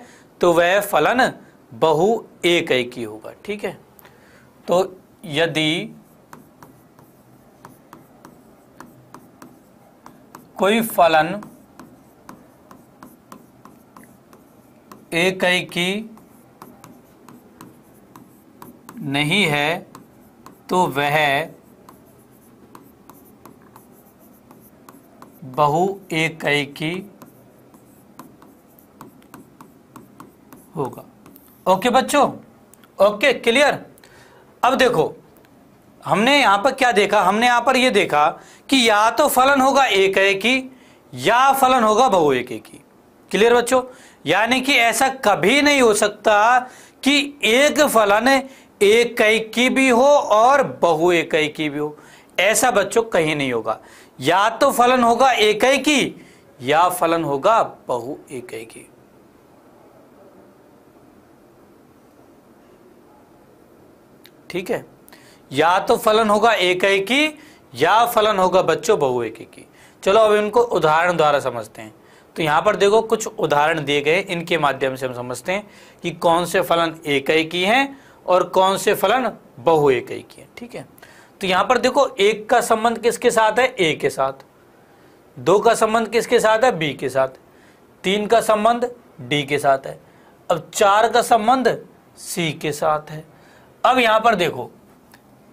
तो वह फलन बहु एक ही होगा ठीक है तो यदि कोई फलन एक की नहीं है तो वह बहु एक की होगा ओके बच्चों ओके क्लियर अब देखो हमने यहां पर क्या देखा हमने यहां पर यह देखा कि या तो फलन होगा एक की या फलन होगा बहु एक की क्लियर बच्चों यानी कि ऐसा कभी नहीं हो सकता कि एक फलन एक की भी हो और बहु एक की भी हो ऐसा बच्चों कहीं नहीं होगा या तो फलन होगा एक की या फलन होगा बहु एक की ठीक है या तो फलन होगा एक की या फलन होगा बच्चों बहु एक की चलो अब इनको उदाहरण द्वारा समझते हैं तो यहाँ पर देखो कुछ उदाहरण दिए गए इनके माध्यम से हम समझते हैं कि कौन से फलन एक की हैं और कौन से फलन बहु एक की हैं ठीक है तो यहाँ पर देखो एक का संबंध किसके साथ है ए के साथ दो का संबंध किसके साथ है बी के साथ तीन का संबंध डी के साथ है अब चार का संबंध सी के साथ है अब यहां पर देखो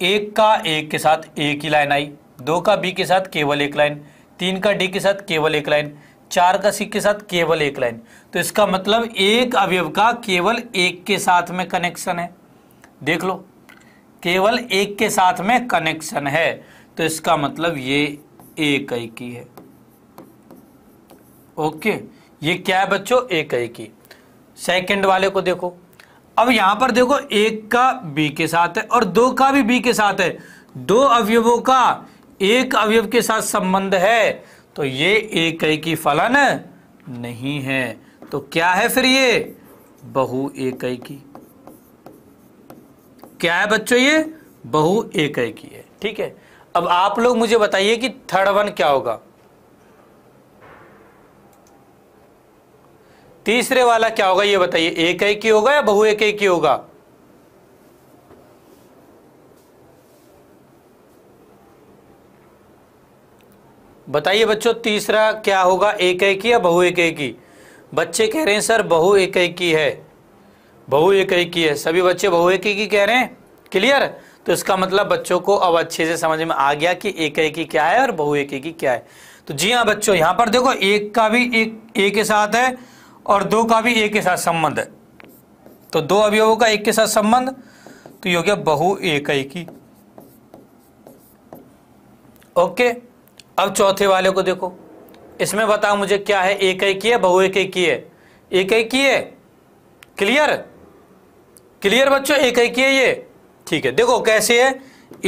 एक का एक के साथ एक ही लाइन आई दो का बी के साथ केवल एक लाइन तीन का डी के साथ केवल एक लाइन चार का सी के साथ केवल एक लाइन तो इसका मतलब एक अवयव का केवल एक के साथ में कनेक्शन है देख लो केवल एक के साथ में कनेक्शन है तो इसका मतलब ये एक की है ओके ये क्या है बच्चों एक की सेकंड वाले को देखो अब यहां पर देखो एक का बी के साथ है और दो का भी बी के साथ है दो अवयवों का एक अवयव के साथ संबंध है तो ये एक की फलन नहीं है तो क्या है फिर ये बहु एक की क्या है बच्चों ये बहु एक की है ठीक है अब आप लोग मुझे बताइए कि थर्ड वन क्या होगा तीसरे वाला क्या होगा ये बताइए एक एक ही होगा या बहु एक एक ही होगा बताइए बच्चों तीसरा क्या होगा एक एक ही या बहु एक एक ही बच्चे कह रहे हैं सर बहु एक एक ही है बहु एक एक ही है सभी बच्चे बहु एक एक ही कह रहे हैं क्लियर तो इसका मतलब बच्चों को अब अच्छे से समझ में आ गया कि एक एक ही क्या है और बहु एक एक ही क्या है तो जी हाँ बच्चों यहां पर देखो एक का भी एक ए के साथ है और दो का भी एक के साथ संबंध है तो दो अवयवों का एक के साथ संबंध तो ये हो गया बहु एक की ओके अब चौथे वाले को देखो इसमें बताओ मुझे क्या है एक एक है बहु एक एक है एक एक है क्लियर क्लियर बच्चों एक एक है ये ठीक है देखो कैसे है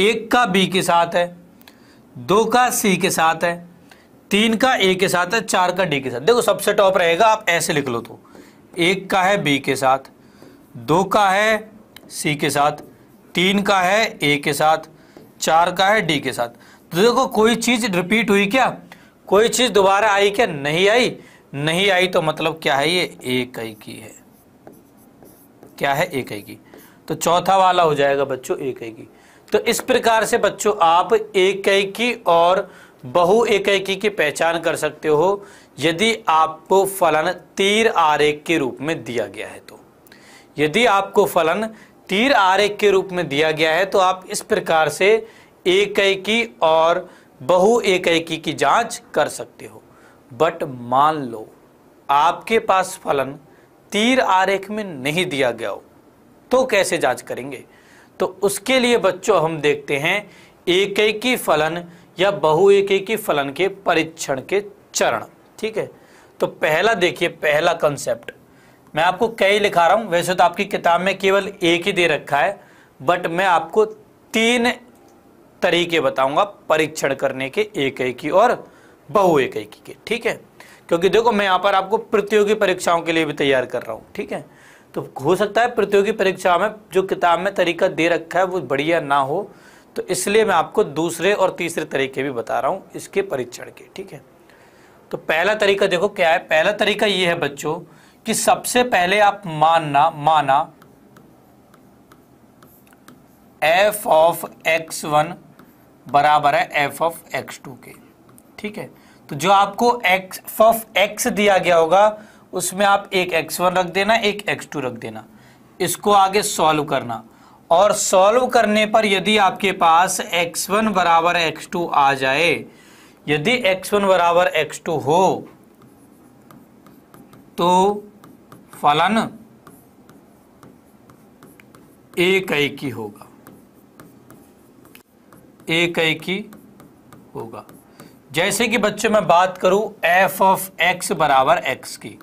एक का बी के साथ है दो का सी के साथ है तीन का ए के साथ है चार का डी के साथ देखो सबसे टॉप रहेगा आप ऐसे लिख लो तो एक का है बी के साथ दो का है सी के साथ तीन का है ए के साथ चार का है डी के साथ तो देखो कोई चीज़ रिपीट हुई क्या कोई चीज़ दोबारा आई क्या नहीं आई नहीं आई तो मतलब क्या है ये एकई की है क्या है एकई की तो चौथा वाला हो जाएगा बच्चों एकई की तो इस प्रकार से बच्चों आप एकई की और बहु एकैकी की पहचान कर सकते हो यदि आपको फलन तीर आरेख के रूप में दिया गया है तो यदि आपको फलन तीर आरेख के रूप में दिया गया है तो आप इस प्रकार से एकैकी और बहु एकैकी की जांच कर सकते हो बट मान लो आपके पास फलन तीर आरेख में नहीं दिया गया हो तो कैसे जांच करेंगे तो उसके लिए बच्चों हम देखते हैं एकैकी फलन या बहुएकी फलन के परीक्षण के चरण ठीक है तो पहला देखिए पहला कंसेप्ट मैं आपको कई लिखा रहा हूं वैसे तो आपकी किताब में केवल एक ही दे रखा है बट मैं आपको तीन तरीके बताऊंगा परीक्षण करने के एक एक और बहु एक एक के ठीक है क्योंकि देखो मैं यहाँ पर आपको प्रतियोगी परीक्षाओं के लिए भी तैयार कर रहा हूं ठीक है तो हो सकता है प्रतियोगी परीक्षा में जो किताब में तरीका दे रखा है वो बढ़िया ना हो तो इसलिए मैं आपको दूसरे और तीसरे तरीके भी बता रहा हूँ इसके परीक्षण के ठीक है तो पहला तरीका देखो क्या है पहला तरीका ये है बच्चों कि सबसे पहले आप मानना माना एफ ऑफ एक्स वन बराबर है एफ ऑफ एक्स टू के ठीक है तो जो आपको एक्स ऑफ एक्स दिया गया होगा उसमें आप एक एक्स वन रख देना एक एक्स टू रख देना इसको आगे सॉल्व करना और सॉल्व करने पर यदि आपके पास एक्स वन बराबर एक्स टू आ जाए यदि एक्स वन बराबर एक्स टू हो तो फलन एक की होगा एक की होगा जैसे कि बच्चों मैं बात करूं एफ ऑफ एक्स बराबर एक्स की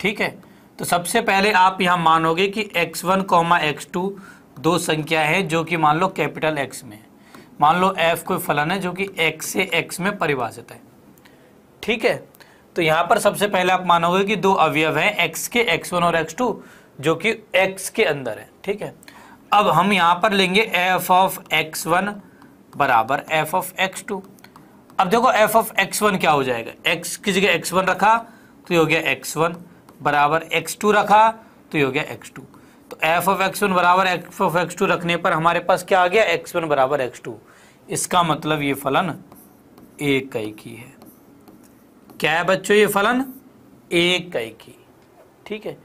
ठीक है तो सबसे पहले आप यहां मानोगे कि x one comma x two दो संख्या है जो कि मान लो कैपिटल एक्स में है मान लो एफ कोई फलन है जो कि एक्स से एक्स में परिभाषित है ठीक है तो यहाँ पर सबसे पहले आप मानोगे कि दो अवयव हैं एक्स के एक्स वन और एक्स टू जो कि एक्स के अंदर है ठीक है अब हम यहाँ पर लेंगे एफ ऑफ एक्स वन बराबर एफ ऑफ एक्स टू अब देखो एफ ऑफ एक्स वन क्या हो जाएगा एक्स की जगह एक्स वन रखा तो ये हो गया एक्स वन बराबर एक्स टू रखा तो ये हो गया x two f of x one बराबर एफ ऑफ एक्स टू रखने पर हमारे पास क्या आ गया एक्स वन बराबर एक्स टू इसका मतलब ये फलन एक कई की है क्या है बच्चों ये फलन एक कई की ठीक है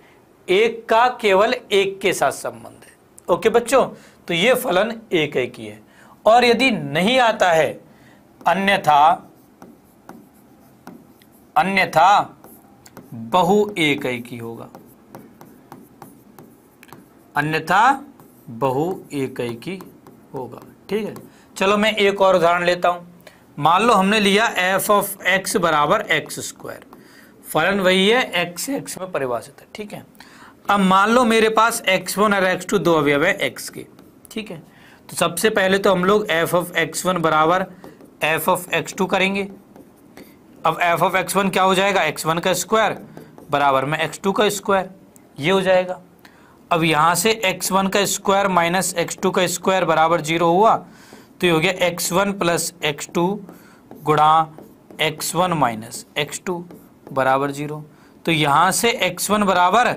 एक का केवल एक के साथ संबंध है ओके बच्चों तो ये फलन एक एक ही है और यदि नहीं आता है अन्यथा अन्यथा बहु एक एक ही होगा अन्यथा बहु एक की होगा ठीक है चलो मैं एक और उदाहरण लेता हूं मान लो हमने लिया एफ ऑफ एक्स बराबर एक्स स्क्वायर फलन वही है एक्स एक्स में परिभाषित है ठीक है अब मान लो मेरे पास एक्स वन और एक्स टू दो अवयव है एक्स के ठीक है तो सबसे पहले तो हम लोग एफ ऑफ एक्स वन बराबर एफ ऑफ एक्स टू करेंगे अब एफ ऑफ एक्स वन क्या हो जाएगा एक्स वन का स्क्वायर बराबर में एक्स टू का स्क्वायर ये हो जाएगा अब यहां से एक्स वन का स्क्वायर माइनस एक्स टू का स्क्वायर बराबर जीरो हुआ तो ये हो गया x one plus x two गुणा x one minus x two बराबर जीरो तो यहां से x1 वन बराबर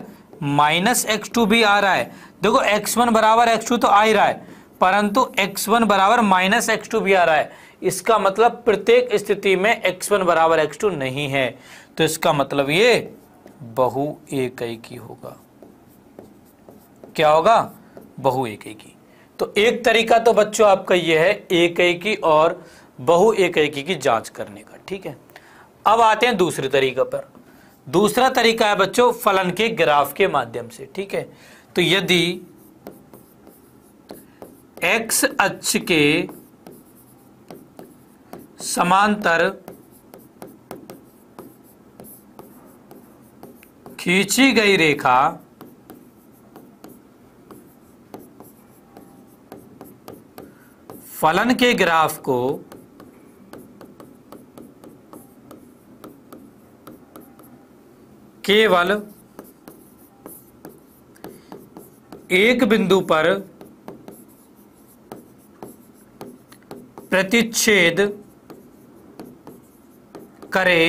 माइनस एक्स टू भी आ रहा है देखो एक्स वन बराबर एक्स टू तो आ ही रहा है परंतु एक्स वन बराबर माइनस एक्स टू भी आ रहा है इसका मतलब प्रत्येक स्थिति में एक्स वन बराबर एक्स टू नहीं है तो इसका मतलब ये बहु एक ही होगा क्या होगा बहु एक की तो एक तरीका तो बच्चों आपका यह है एक की और बहु एक की जांच करने का ठीक है अब आते हैं दूसरे तरीका पर दूसरा तरीका है बच्चों फलन के ग्राफ के माध्यम से ठीक है तो यदि एक्स अक्ष के समांतर खींची गई रेखा फलन के ग्राफ को केवल एक बिंदु पर प्रतिच्छेद करे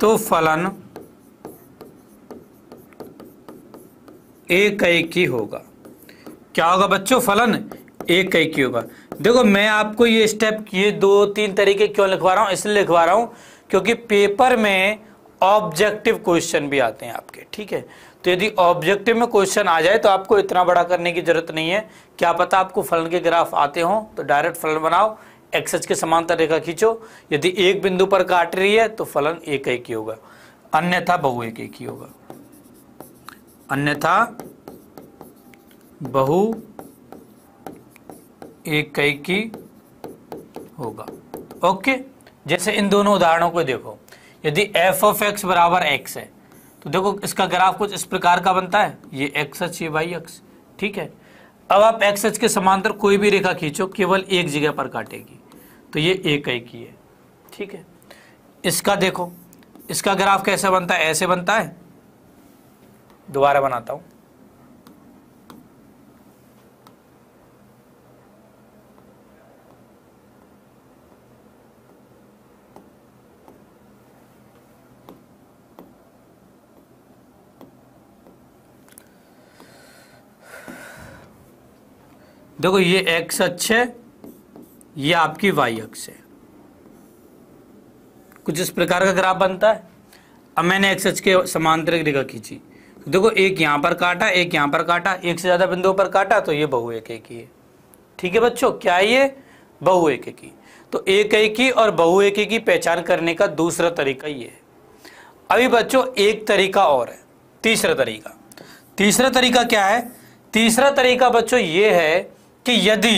तो फलन एक ही होगा क्या होगा बच्चों फलन एक का एक होगा देखो मैं आपको ये स्टेप ये दो तीन तरीके क्यों लिखवा रहा हूँ इसलिए लिखवा रहा हूँ क्योंकि पेपर में ऑब्जेक्टिव क्वेश्चन भी आते हैं आपके ठीक है तो यदि ऑब्जेक्टिव में क्वेश्चन आ जाए तो आपको इतना बड़ा करने की जरूरत नहीं है क्या पता आपको फलन के ग्राफ आते हों तो डायरेक्ट फलन बनाओ एक्सएच के समांतर रेखा खींचो यदि एक बिंदु पर काट रही है तो फलन एक एक ही होगा अन्यथा बहु एक एक ही होगा अन्यथा बहु इक्कीस की होगा ओके जैसे इन दोनों उदाहरणों को देखो यदि एफ ऑफ एक्स बराबर एक्स है तो देखो इसका ग्राफ कुछ इस प्रकार का बनता है ये एक्स एच ये वाई एक्स ठीक है अब आप एक्स एच के समांतर कोई भी रेखा खींचो केवल एक जगह पर काटेगी तो ये एक की है ठीक है इसका देखो इसका ग्राफ कैसे बनता है ऐसे बनता है दोबारा बनाता हूं देखो ये एक्स अक्ष है ये आपकी वाई अक्ष है कुछ इस प्रकार का ग्राफ बनता है अब मैंने एक्स अक्ष के समांतर एक रेखा खींची तो देखो एक यहाँ पर काटा एक यहाँ पर काटा एक से ज़्यादा बिंदुओं पर काटा तो ये बहु एक एक ही है ठीक है बच्चों क्या ये बहु एक एक ही तो एक एक ही और बहु एक एक की पहचान करने का दूसरा तरीका ये है अभी बच्चों एक तरीका और है तीसरा तरीका तीसरा तरीका क्या है तीसरा तरीका बच्चों ये है कि यदि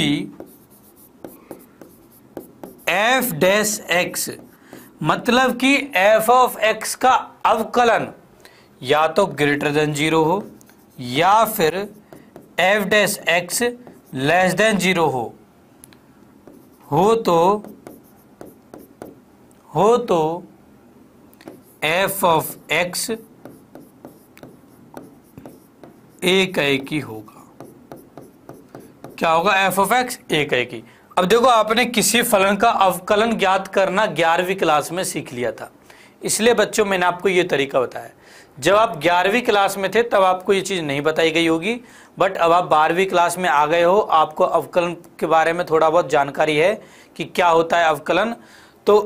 एफ डैश एक्स मतलब कि एफ ऑफ एक्स का अवकलन या तो ग्रेटर देन जीरो हो या फिर f dash x less than zero हो हो तो हो तो एफ ऑफ एक्स एक, एक ही होगा क्या होगा एफ ऑफ एक्स एक आएगी अब देखो आपने किसी फलन का अवकलन ज्ञात करना ग्यारहवीं क्लास में सीख लिया था इसलिए बच्चों मैंने आपको ये तरीका बताया जब आप ग्यारहवीं क्लास में थे तब आपको ये चीज़ नहीं बताई गई होगी बट अब आप बारहवीं क्लास में आ गए हो आपको अवकलन के बारे में थोड़ा बहुत जानकारी है कि क्या होता है अवकलन तो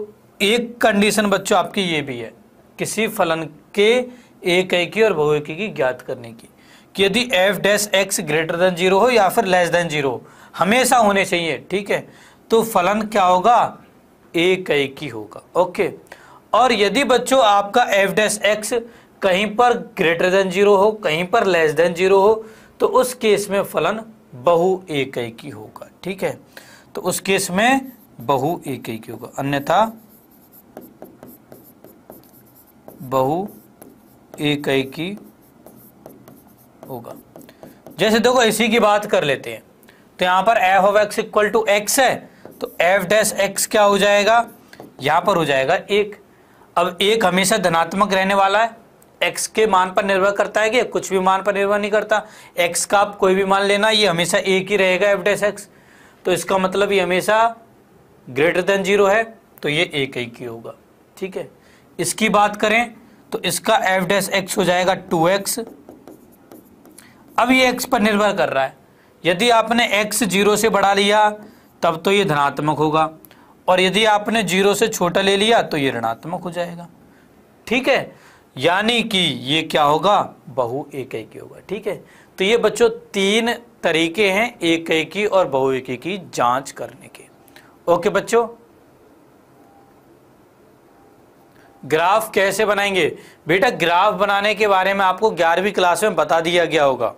एक कंडीशन बच्चों आपकी ये भी है किसी फलन के एक की और बहुएकी की ज्ञात करने की कि यदि f dash x greater than zero हो या फिर लेस देन जीरो हमेशा होने चाहिए ठीक है तो फलन क्या होगा एक एक ही होगा ओके और यदि बच्चों आपका एफ डैश एक्स कहीं पर ग्रेटर देन जीरो हो कहीं पर लेस देन जीरो हो तो उस केस में फलन बहु एक एक ही होगा ठीक है तो उस केस में बहु एक एक ही होगा अन्यथा बहु एक एक ही होगा जैसे देखो इसी की बात कर लेते हैं तो यहां पर f of x equal to x है तो एफ डैश एक्स क्या हो जाएगा यहां पर हो जाएगा एक अब एक हमेशा धनात्मक रहने वाला है एक्स के मान पर निर्भर करता है कि कुछ भी मान पर निर्भर नहीं करता एक्स का आप कोई भी मान लेना ये हमेशा एक ही रहेगा एफ डैश एक्स तो इसका मतलब ये हमेशा ग्रेटर देन जीरो है तो ये एक एक ही होगा ठीक है इसकी बात करें तो इसका एफ डैश एक्स हो जाएगा टू एक्स अब ये एक्स पर निर्भर कर रहा है यदि आपने एक्स जीरो से बढ़ा लिया तब तो ये धनात्मक होगा और यदि आपने जीरो से छोटा ले लिया तो ये ऋणात्मक हो जाएगा ठीक है यानी कि ये क्या होगा बहु एक एक होगा ठीक है तो ये बच्चों तीन तरीके हैं एक एक की और बहु एक की जांच करने के ओके बच्चों ग्राफ कैसे बनाएंगे बेटा ग्राफ बनाने के बारे में आपको ग्यारहवीं क्लास में बता दिया गया होगा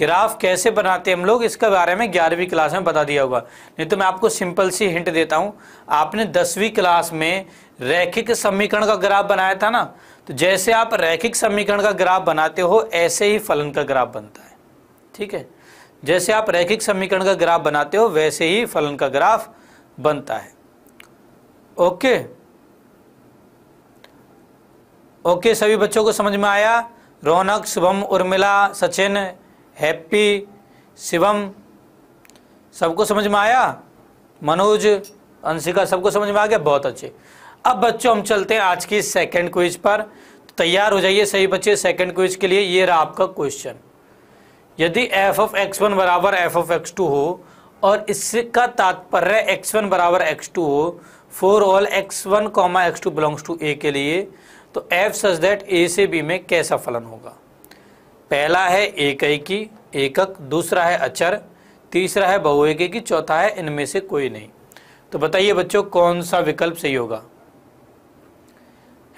ग्राफ कैसे बनाते हैं हम लोग इसके बारे में ग्यारहवीं क्लास में बता दिया होगा नहीं तो मैं आपको सिंपल सी हिंट देता हूँ आपने दसवीं क्लास में रैखिक समीकरण का ग्राफ बनाया था ना तो जैसे आप रैखिक समीकरण का ग्राफ बनाते हो ऐसे ही फलन का ग्राफ बनता है ठीक है जैसे आप रैखिक समीकरण का ग्राफ बनाते हो वैसे ही फलन का ग्राफ बनता है ओके ओके सभी बच्चों को समझ में आया रौनक शुभम उर्मिला सचिन हैप्पी शिवम सबको समझ में आया मनोज अंशिका सबको समझ में आ गया बहुत अच्छे अब बच्चों हम चलते हैं आज की सेकंड क्विज पर तो तैयार हो जाइए सही बच्चे सेकंड क्विज के लिए ये रहा आपका क्वेश्चन यदि एफ ऑफ एक्स वन बराबर एफ ऑफ एक्स टू हो और इसका तात्पर्य एक्स वन बराबर एक्स टू हो for all x one comma x two belongs to A के लिए तो एफ सच दैट ए से बी में कैसा फलन होगा पहला है एक की एकक दूसरा है अचर तीसरा है एक की चौथा है इनमें से कोई नहीं तो बताइए बच्चों कौन सा विकल्प सही होगा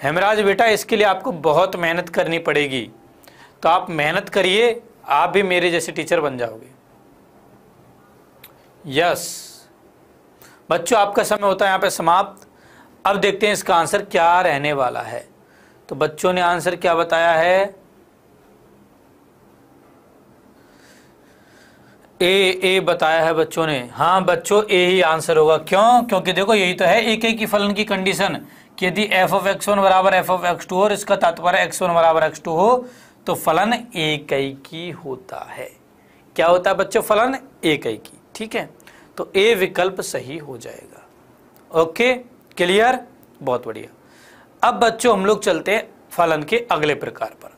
हेमराज बेटा इसके लिए आपको बहुत मेहनत करनी पड़ेगी तो आप मेहनत करिए आप भी मेरे जैसे टीचर बन जाओगे यस बच्चों आपका समय होता है यहाँ पे समाप्त अब देखते हैं इसका आंसर क्या रहने वाला है तो बच्चों ने आंसर क्या बताया है ए ए बताया है बच्चों ने हाँ बच्चों ए ही आंसर होगा क्यों क्योंकि देखो यही तो है एक एक फलन की कंडीशन कि यदि एफ ऑफ एक्स वन बराबर एफ ऑफ एक्स टू और इसका तात्पर्य एक्स वन बराबर एक्स टू हो तो फलन एक ही की होता है क्या होता है बच्चों फलन एक ही की ठीक है तो ए विकल्प सही हो जाएगा ओके क्लियर बहुत बढ़िया अब बच्चों हम लोग चलते हैं फलन के अगले प्रकार पर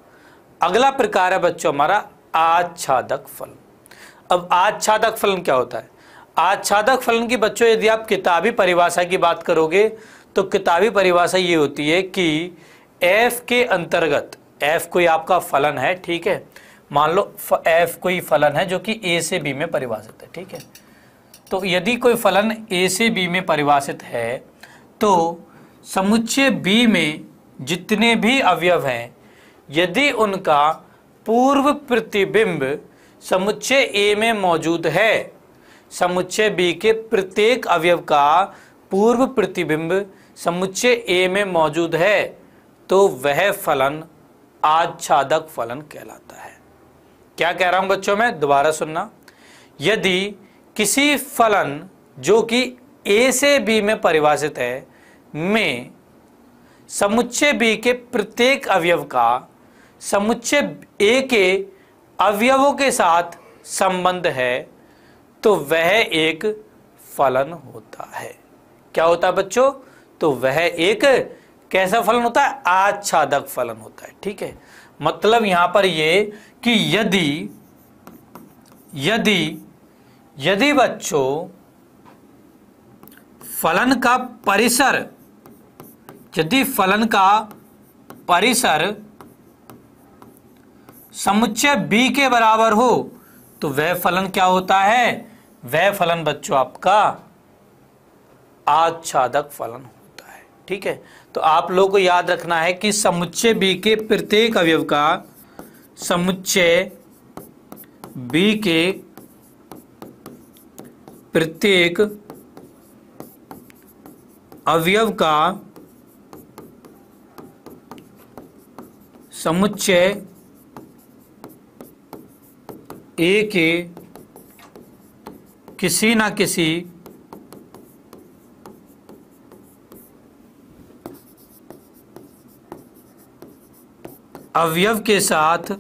अगला प्रकार है बच्चों हमारा आच्छादक फलन अब आच्छादक फलन क्या होता है आच्छादक फलन की बच्चों यदि आप किताबी परिभाषा की बात करोगे तो किताबी परिभाषा ये होती है कि एफ के अंतर्गत एफ कोई आपका फलन है ठीक है मान लो एफ कोई फलन है जो कि ए से बी में परिभाषित है ठीक है तो यदि कोई फलन ए से बी में परिभाषित है तो समुच्चय बी में जितने भी अवयव हैं यदि उनका पूर्व प्रतिबिंब समुच्चय ए में मौजूद है समुच्चय बी के प्रत्येक अवयव का पूर्व प्रतिबिंब समुच्चय ए में मौजूद है तो वह फलन आच्छादक फलन कहलाता है क्या कह रहा हूं बच्चों मैं दोबारा सुनना यदि किसी फलन जो कि ए से बी में परिभाषित है में समुच्चय बी के प्रत्येक अवयव का समुच्चय ए के अवयवों के साथ संबंध है तो वह एक फलन होता है क्या होता है बच्चों तो वह एक कैसा फलन होता है आच्छादक फलन होता है ठीक है मतलब यहां पर यह कि यदि यदि यदि बच्चों फलन का परिसर यदि फलन का परिसर समुच्चय बी के बराबर हो तो वह फलन क्या होता है वह फलन बच्चों आपका आच्छादक फलन होता है ठीक है तो आप लोगों को याद रखना है कि समुच्चय बी के प्रत्येक अवयव का समुच्चय बी के प्रत्येक अवयव का समुच्चय ए के किसी ना किसी अवयव के साथ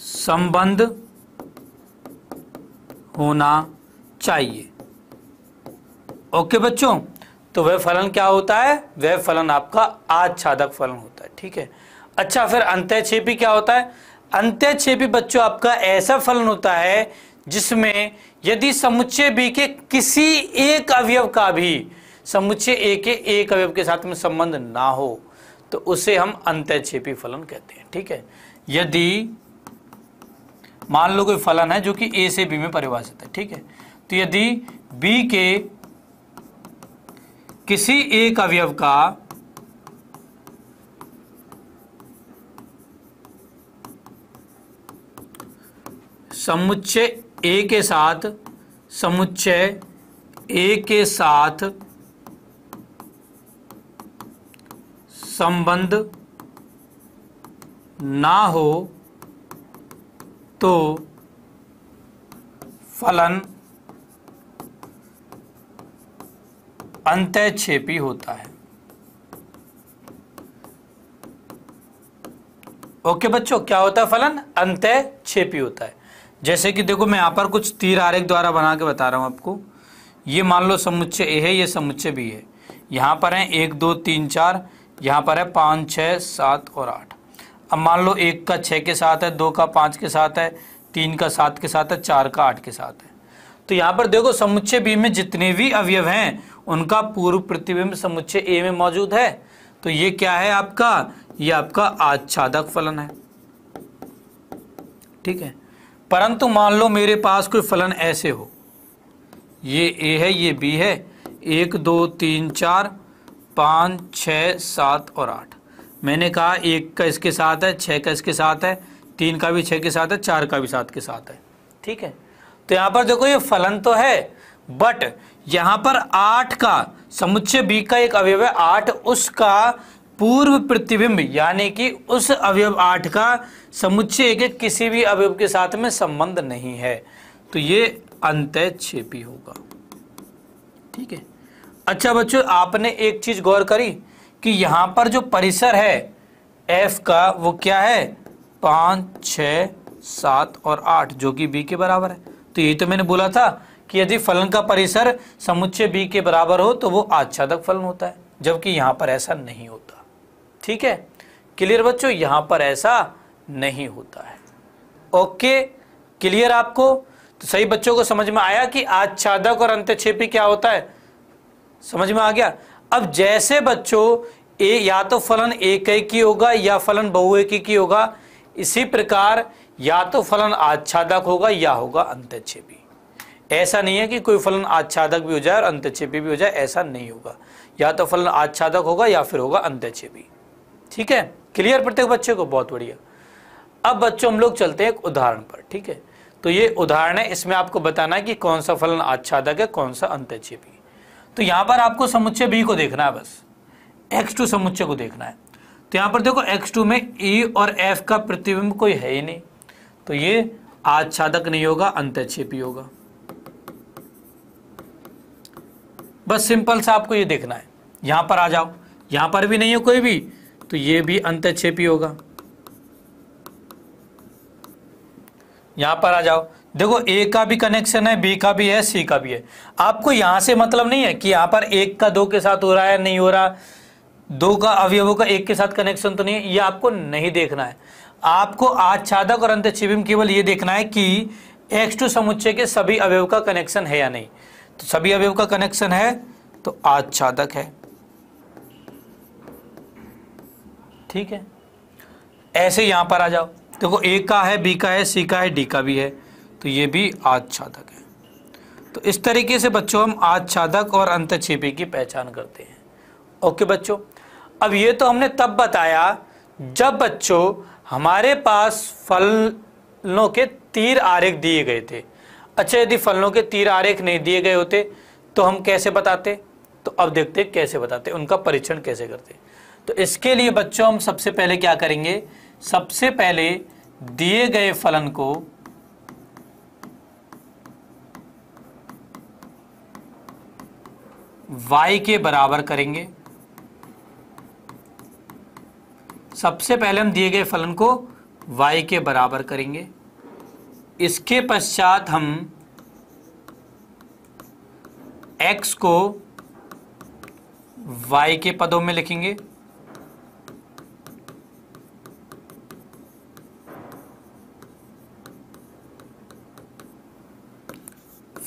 संबंध होना चाहिए ओके बच्चों तो वह फलन क्या होता है वह फलन आपका आच्छादक फलन होता है ठीक है अच्छा फिर अंत्यक्षेपी क्या होता है अंत्यक्षेपी बच्चों आपका ऐसा फलन होता है जिसमें यदि समुच्चय बी के किसी एक अवयव का भी समुच्चय ए के एक अवयव के साथ में संबंध ना हो तो उसे हम अंत्यक्षेपी फलन कहते हैं ठीक है यदि मान लो कोई फलन है जो कि ए से बी में परिभाषित है ठीक है तो यदि बी के किसी एक अवयव का समुच्चय ए के साथ समुच्चय ए के साथ संबंध ना हो तो फलन अंतक्षेपी होता है ओके बच्चों क्या होता है फलन अंतक्षेपी होता है जैसे कि देखो मैं यहाँ पर कुछ तीर आरेख द्वारा बना के बता रहा हूँ आपको ये मान लो समुच्चय ए है ये समुच्चय बी है यहाँ पर है एक दो तीन चार यहाँ पर है पाँच छः सात और आठ अब मान लो एक का छः के साथ है दो का पाँच के साथ है तीन का सात के साथ है चार का आठ के साथ है तो यहाँ पर देखो समुच्चय बी में जितने भी अवयव हैं उनका पूर्व प्रतिबिंब समुच्चय ए में मौजूद है तो ये क्या है आपका ये आपका आच्छादक फलन है ठीक है परंतु मान लो मेरे पास कोई फलन ऐसे हो ये ए है ये बी है एक दो तीन चार पाँच छ सात और आठ मैंने कहा एक का इसके साथ है छः का इसके साथ है तीन का भी छः के साथ है चार का भी सात के साथ है ठीक है तो यहाँ पर देखो ये फलन तो है बट यहाँ पर आठ का समुच्चय बी का एक अवयव है आठ उसका पूर्व प्रतिबिंब यानी कि उस अवयव आठ का समुच्चय के किसी भी अवयव के साथ में संबंध नहीं है तो ये अंत छेपी होगा ठीक है अच्छा बच्चों आपने एक चीज गौर करी कि यहां पर जो परिसर है एफ का वो क्या है पांच छ सात और आठ जो कि बी के बराबर है तो ये तो मैंने बोला था कि यदि फलन का परिसर समुच्चय बी के बराबर हो तो वो आच्छादक फलन होता है जबकि यहां पर ऐसा नहीं होता ठीक है क्लियर बच्चों यहां पर ऐसा नहीं होता है ओके क्लियर आपको तो सही बच्चों को समझ में आया कि आच्छादक और अंत्यक्षेपी क्या होता है समझ में आ गया अब जैसे बच्चों ए या तो फलन एक की होगा या फलन बहुएकी की होगा इसी प्रकार या तो फलन आच्छादक होगा या होगा अंत्यक्षेपी ऐसा नहीं है कि कोई फलन आच्छादक भी हो जाए और अंत्यक्षेपी भी हो जाए ऐसा नहीं होगा या तो फलन आच्छादक होगा या फिर होगा अंत्यक्षेपी ठीक है क्लियर प्रत्येक बच्चे को बहुत बढ़िया अब बच्चों हम लोग चलते हैं एक उदाहरण पर ठीक है तो ये उदाहरण है इसमें आपको बताना है कि कौन सा फलन आच्छादक है कौन सा अंत भी तो यहां पर आपको समुच्चय बी को देखना है बस एक्स टू समुच्चय को देखना है तो यहां पर देखो एक्स टू में ई e और एफ का प्रतिबिंब कोई है ही नहीं तो ये आच्छादक नहीं होगा अंत्यक्षेपी होगा बस सिंपल सा आपको ये देखना है यहां पर आ जाओ यहां पर भी नहीं है कोई भी तो ये भी अंतक्षेपी होगा यहां पर आ जाओ देखो ए का भी कनेक्शन है बी का भी है सी का भी है आपको यहां से मतलब नहीं है कि यहां पर एक का दो के साथ हो रहा है नहीं हो रहा दो का अवयवों का एक के साथ कनेक्शन तो नहीं है ये आपको नहीं देखना है आपको आच्छादक और अंतक्षेपी में केवल यह देखना है कि एक्स टू समुच्चय के सभी अवयव का कनेक्शन है या नहीं तो सभी अवयव का कनेक्शन है तो आच्छादक है ठीक है ऐसे यहां पर आ जाओ देखो तो ए का है बी का है सी का है डी का भी है तो ये भी आच्छादक है तो इस तरीके से बच्चों हम आच्छादक और अंतक्षेपी की पहचान करते हैं ओके बच्चों अब ये तो हमने तब बताया जब बच्चों हमारे पास फलों के तीर आरेख दिए गए थे अच्छा यदि फलों के तीर आरेख नहीं दिए गए होते तो हम कैसे बताते तो अब देखते कैसे बताते उनका परीक्षण कैसे करते तो इसके लिए बच्चों हम सबसे पहले क्या करेंगे सबसे पहले दिए गए फलन को y के बराबर करेंगे सबसे पहले हम दिए गए फलन को y के बराबर करेंगे इसके पश्चात हम x को y के पदों में लिखेंगे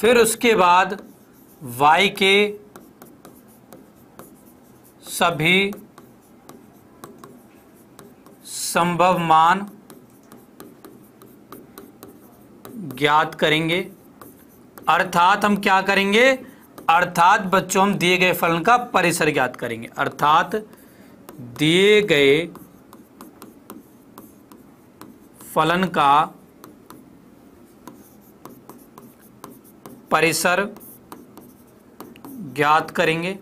फिर उसके बाद y के सभी संभव मान ज्ञात करेंगे अर्थात हम क्या करेंगे अर्थात बच्चों हम दिए गए फलन का परिसर ज्ञात करेंगे अर्थात दिए गए फलन का परिसर ज्ञात करेंगे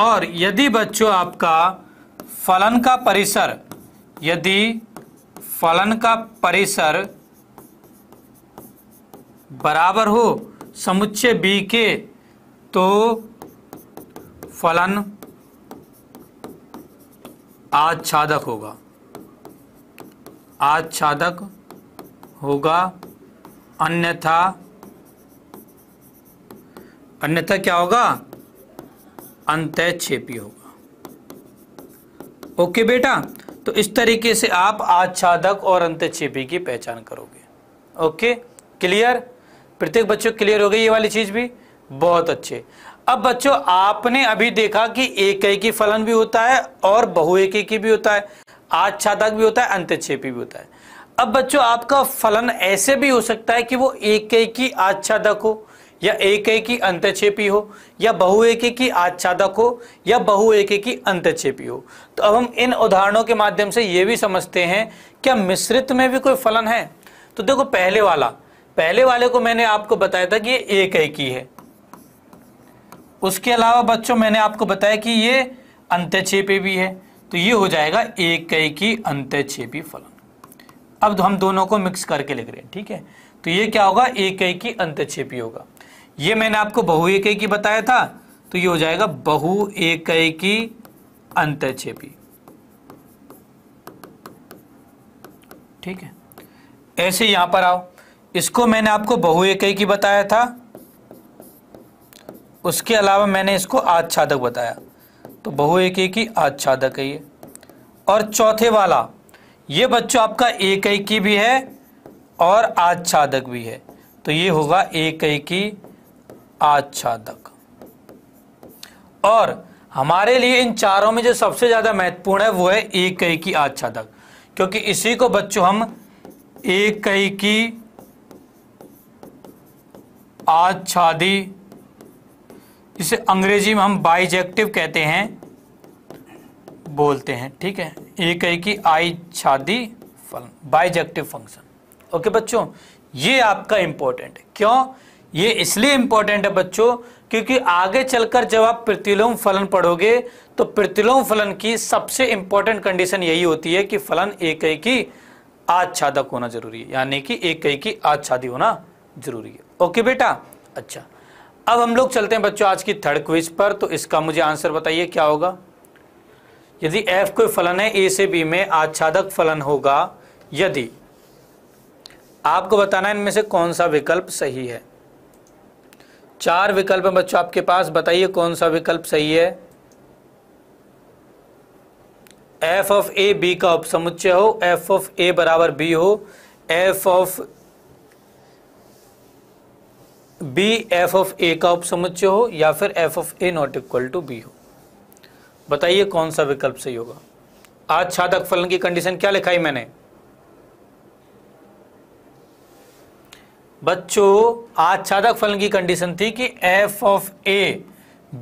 और यदि बच्चों आपका फलन का परिसर यदि फलन का परिसर बराबर हो समुच्चय बी के तो फलन आच्छादक होगा आच्छादक होगा अन्यथा अन्यथा क्या होगा अंत छेपी होगा ओके बेटा तो इस तरीके से आप आच्छादक और अंत छेपी की पहचान करोगे ओके क्लियर प्रत्येक बच्चों क्लियर हो गई ये वाली चीज भी बहुत अच्छे अब बच्चों आपने अभी देखा कि एक की फलन भी होता है और बहु एक की भी होता है आच्छादक भी होता है अंत छेपी भी होता है अब बच्चों आपका फलन ऐसे भी हो सकता है कि वो एक की आच्छादक हो या एक एक की अंतक्षेपी हो या बहु एक की आच्छादक हो या बहु एक की अंतक्षेपी हो तो अब हम इन उदाहरणों के माध्यम से ये भी समझते हैं क्या मिश्रित में भी कोई फलन है तो देखो पहले वाला पहले वाले को मैंने आपको बताया था कि ये एक एक ही है उसके अलावा बच्चों मैंने आपको बताया कि ये अंतक्षेपी भी है तो ये हो जाएगा एक कई की अंतक्षेपी फलन अब हम दोनों को मिक्स करके लिख रहे हैं ठीक है तो ये क्या होगा एक कई की अंतक्षेपी होगा ये मैंने आपको बहु एक की बताया था तो ये हो जाएगा बहु एक की अंतक्षेपी ठीक है ऐसे यहां पर आओ इसको मैंने आपको बहु एक की बताया था उसके अलावा मैंने इसको आच्छादक बताया तो बहु एक की आच्छादक है ये और चौथे वाला ये बच्चों आपका एक की भी है और आच्छादक भी है तो ये होगा एक की आच्छादक और हमारे लिए इन चारों में जो सबसे ज्यादा महत्वपूर्ण है वो है एक कई की आच्छादक क्योंकि इसी को बच्चों हम एक कई की आच्छादी इसे अंग्रेजी में हम बाइजेक्टिव कहते हैं बोलते हैं ठीक है एक कई की आच्छादी बाइजेक्टिव फंक्शन ओके बच्चों ये आपका इंपॉर्टेंट है क्यों ये इसलिए इंपॉर्टेंट है बच्चों क्योंकि आगे चलकर जब आप प्रतिलोम फलन पढ़ोगे तो प्रतिलोम फलन की सबसे इंपॉर्टेंट कंडीशन यही होती है कि फलन एक एक की आच्छादक होना जरूरी है यानी कि एक एक की आच्छादी होना जरूरी है ओके बेटा अच्छा अब हम लोग चलते हैं बच्चों आज की थर्ड क्विज पर तो इसका मुझे आंसर बताइए क्या होगा यदि एफ कोई फलन है ए से बी में आच्छादक फलन होगा यदि आपको बताना इनमें से कौन सा विकल्प सही है चार विकल्प है बच्चों आपके पास बताइए कौन सा विकल्प सही है एफ ऑफ ए बी का उप समुच्चय हो एफ ऑफ ए बराबर बी हो f of B f of A का उप हो या फिर f of A not equal to B हो बताइए कौन सा विकल्प सही होगा आज छादक फलन की कंडीशन क्या लिखाई मैंने बच्चों आच्छादक फलन की कंडीशन थी कि एफ ऑफ ए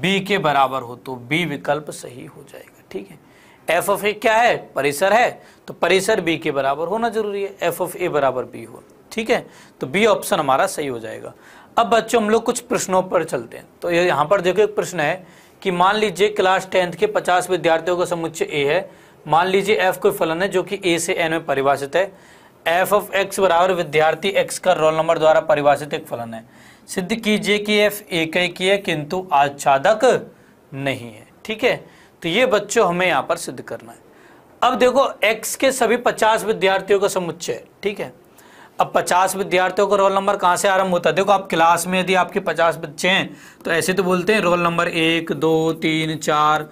बी के बराबर हो तो बी विकल्प सही हो जाएगा ठीक है एफ ऑफ ए क्या है परिसर है तो परिसर बी के बराबर होना जरूरी है एफ ऑफ ए बराबर बी हो ठीक है तो बी ऑप्शन हमारा सही हो जाएगा अब बच्चों हम लोग कुछ प्रश्नों पर चलते हैं तो यहाँ पर देखो एक प्रश्न है कि मान लीजिए क्लास टेंथ के पचास विद्यार्थियों का समुच्चय ए है मान लीजिए एफ कोई फलन है जो कि ए से एन में परिभाषित है एफ ऑफ एक्स बराबर विद्यार्थी एक्स का रोल नंबर द्वारा परिभाषित एक फलन है सिद्ध कीजिए कि एफ एक की है किंतु आच्छादक नहीं है ठीक है तो ये बच्चों हमें यहाँ पर सिद्ध करना है अब देखो एक्स के सभी पचास विद्यार्थियों का समुच्चय ठीक है अब पचास विद्यार्थियों का रोल नंबर कहाँ से आरंभ होता है देखो आप क्लास में यदि आपके पचास बच्चे हैं तो ऐसे तो बोलते हैं रोल नंबर एक दो तीन चार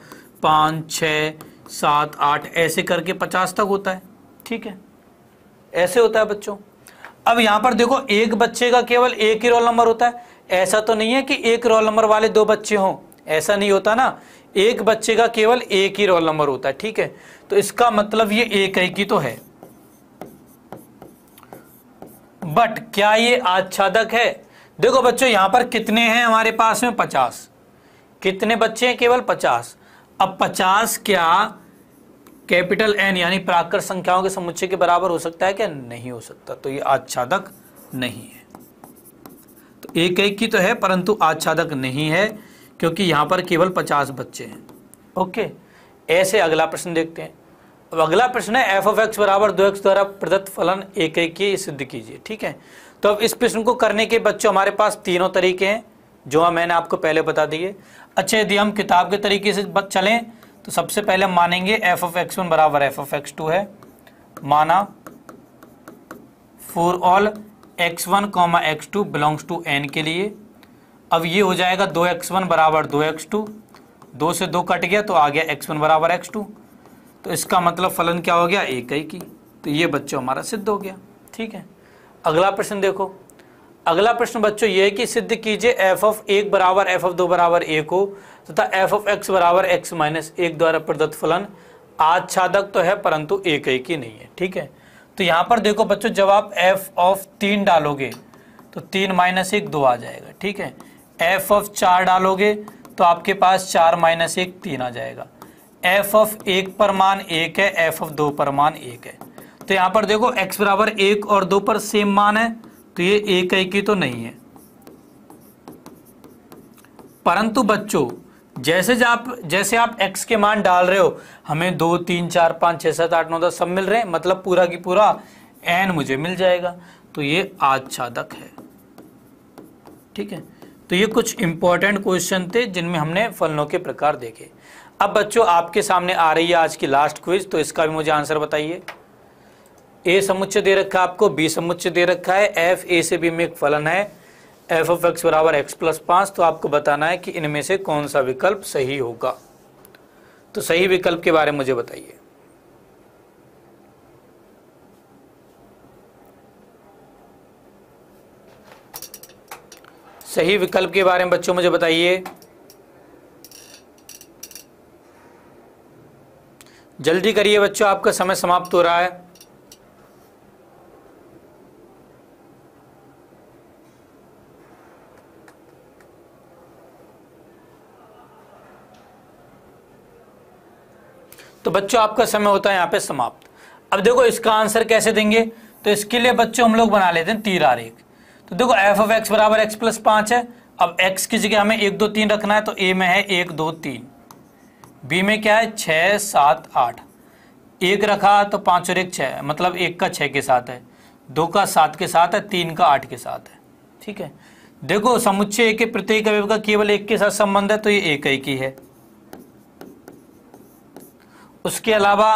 पाँच छ सात आठ ऐसे करके पचास तक होता है ठीक है ऐसे होता है बच्चों अब यहां पर देखो एक बच्चे का केवल एक ही रोल नंबर होता है ऐसा तो नहीं है कि एक रोल नंबर वाले दो बच्चे हों ऐसा नहीं होता ना एक बच्चे का केवल एक ही रोल नंबर होता है ठीक है तो इसका मतलब ये एक एक ही तो है बट क्या ये आच्छादक है देखो बच्चों यहां पर कितने हैं हमारे पास में पचास कितने बच्चे हैं केवल पचास अब पचास क्या कैपिटल एन यानी प्राकृत संख्याओं के समुच्चय के बराबर हो सकता है क्या नहीं हो सकता तो ये आच्छादक नहीं है तो एक एक की तो है परंतु आच्छादक नहीं है क्योंकि यहां पर केवल पचास बच्चे हैं ओके ऐसे अगला प्रश्न देखते हैं अब अगला प्रश्न है एफ ऑफ एक्स बराबर दो एक्स द्वारा प्रदत्त फलन एक एक की सिद्ध कीजिए ठीक है तो अब इस प्रश्न को करने के बच्चों हमारे पास तीनों तरीके हैं जो मैंने आपको पहले बता दिए अच्छा यदि हम किताब के तरीके से चलें तो सबसे पहले हम मानेंगे एफ ऑफ एक्स वन बराबर एफ ऑफ एक्स टू है माना for all x one comma x two belongs to N के लिए अब ये हो जाएगा दो एक्स वन बराबर दो एक्स टू दो से दो कट गया तो आ गया एक्स वन बराबर एक्स टू तो इसका मतलब फलन क्या हो गया एक ही की तो ये बच्चों हमारा सिद्ध हो गया ठीक है अगला प्रश्न देखो अगला प्रश्न बच्चों ये है कि सिद्ध कीजिए एफ ऑफ एक बराबर एफ ऑफ दो बराबर ए को तथा एफ ऑफ एक्स बराबर एक्स माइनस एक द्वारा प्रदत्त फलन आच्छादक तो है परंतु एक एक ही नहीं है ठीक है तो यहाँ पर देखो बच्चों जब आप एफ ऑफ तीन डालोगे तो तीन माइनस एक दो आ जाएगा ठीक है एफ ऑफ चार डालोगे तो आपके पास चार माइनस एक तीन आ जाएगा एफ ऑफ एक पर मान एक है एफ ऑफ दो पर मान एक है तो यहाँ पर देखो एक्स बराबर एक और दो पर सेम मान है तो ये एक एक ही तो नहीं है परंतु बच्चों जैसे आप जैसे आप x के मान डाल रहे हो हमें दो तीन चार पाँच छः सात आठ नौ दस सब मिल रहे हैं मतलब पूरा की पूरा n मुझे मिल जाएगा तो ये आच्छादक है ठीक है तो ये कुछ इंपॉर्टेंट क्वेश्चन थे जिनमें हमने फलनों के प्रकार देखे अब बच्चों आपके सामने आ रही है आज की लास्ट क्विज तो इसका भी मुझे आंसर बताइए ए समुच्चय दे रखा है आपको बी समुच्चय दे रखा है एफ ए से भी में एक फलन है एफ ऑफ एक्स बराबर एक्स प्लस पाँच तो आपको बताना है कि इनमें से कौन सा विकल्प सही होगा तो सही विकल्प के बारे में मुझे बताइए सही विकल्प के बारे में बच्चों मुझे बताइए जल्दी करिए बच्चों आपका समय समाप्त हो रहा है तो बच्चों आपका समय होता है यहाँ पे समाप्त अब देखो इसका आंसर कैसे देंगे तो इसके लिए बच्चों हम लोग बना लेते हैं तीर आरेख तो देखो एफ ऑफ एक्स बराबर एक्स प्लस पांच है अब एक्स की जगह हमें एक दो तीन रखना है तो ए में है एक दो तीन बी में क्या है छ सात आठ एक रखा तो पांच और एक छ मतलब एक का छह के साथ है दो का सात के साथ है तीन का आठ के साथ है ठीक है देखो समुच्चय के प्रत्येक अवयव का केवल एक के साथ संबंध है तो ये एक ही है उसके अलावा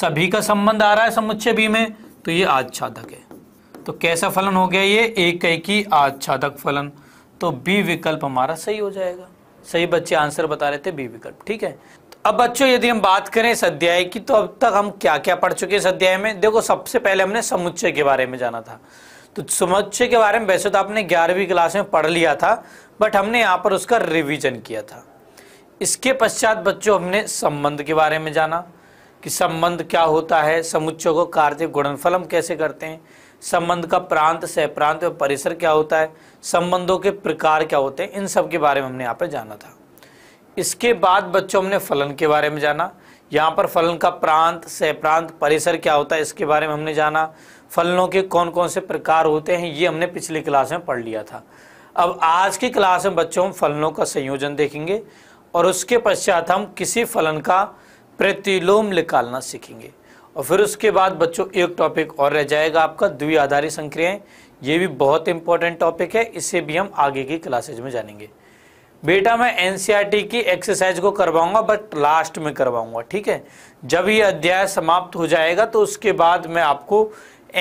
सभी का संबंध आ रहा है समुच्चय बी में तो ये आच्छादक है तो कैसा फलन हो गया ये एक की आच्छादक फलन तो बी विकल्प हमारा सही हो जाएगा सही बच्चे आंसर बता रहे थे बी विकल्प ठीक है तो अब बच्चों यदि हम बात करें इस अध्याय की तो अब तक हम क्या क्या पढ़ चुके हैं इस अध्याय में देखो सबसे पहले हमने समुच्चय के बारे में जाना था तो समुच्चय के बारे में वैसे तो आपने ग्यारहवीं क्लास में पढ़ लिया था बट हमने यहाँ पर उसका रिविजन किया था इसके पश्चात बच्चों हमने संबंध के बारे में जाना कि संबंध क्या होता है समुच्चों को कार्य गुणनफल कैसे करते हैं संबंध का प्रांत सह प्रांत और परिसर क्या होता है संबंधों के प्रकार क्या होते हैं इन सब के बारे में हमने यहाँ पर जाना था इसके बाद बच्चों हमने फलन के बारे में जाना यहाँ पर फलन का प्रांत सह प्रांत परिसर क्या होता है इसके बारे में हमने जाना फलनों के कौन कौन से प्रकार होते हैं ये हमने पिछली क्लास में पढ़ लिया था अब आज की क्लास में बच्चों हम फलनों का संयोजन देखेंगे और उसके पश्चात हम किसी फलन का प्रतिलोम निकालना सीखेंगे और फिर उसके बाद बच्चों एक टॉपिक और रह जाएगा आपका द्वि आधारित संक्रियाएं ये भी बहुत इंपॉर्टेंट टॉपिक है इसे भी हम आगे की क्लासेज में जानेंगे बेटा मैं एनसीईआरटी e की एक्सरसाइज को करवाऊंगा बट लास्ट में करवाऊंगा ठीक है जब ये अध्याय समाप्त हो जाएगा तो उसके बाद मैं आपको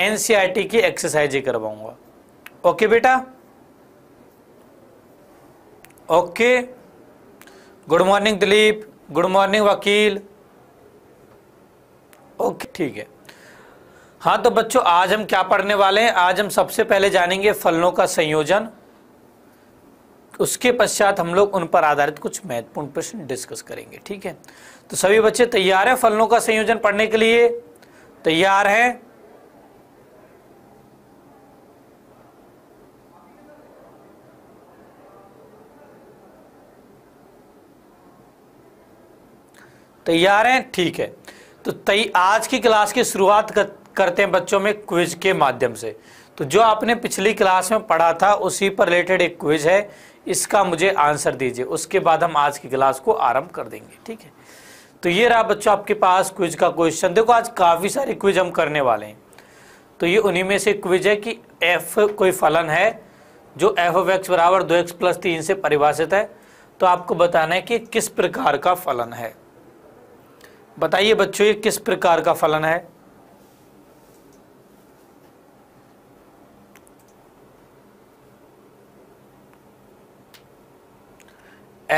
एनसीईआरटी e की एक्सरसाइज ही करवाऊंगा ओके बेटा okay good morning Dilip good morning Vakil okay ठीक है हाँ तो बच्चों आज हम क्या पढ़ने वाले हैं आज हम सबसे पहले जानेंगे फलनों का संयोजन उसके पश्चात हम लोग उन पर आधारित कुछ महत्वपूर्ण प्रश्न डिस्कस करेंगे ठीक है तो सभी बच्चे तैयार हैं फलनों का संयोजन पढ़ने के लिए तैयार हैं तैयार हैं ठीक है तो तई आज की क्लास की शुरुआत कर, करते हैं बच्चों में क्विज के माध्यम से तो जो आपने पिछली क्लास में पढ़ा था उसी पर रिलेटेड एक क्विज है इसका मुझे आंसर दीजिए उसके बाद हम आज की क्लास को आरंभ कर देंगे ठीक है तो ये रहा बच्चों आपके पास क्विज का क्वेश्चन देखो आज काफ़ी सारे क्विज हम करने वाले हैं तो ये उन्हीं में से क्विज है कि एफ कोई फलन है जो एफ ऑफ एक्स बराबर दो एक्स प्लस तीन से परिभाषित है तो आपको बताना है कि किस प्रकार का फलन है बताइए बच्चों ये किस प्रकार का फलन है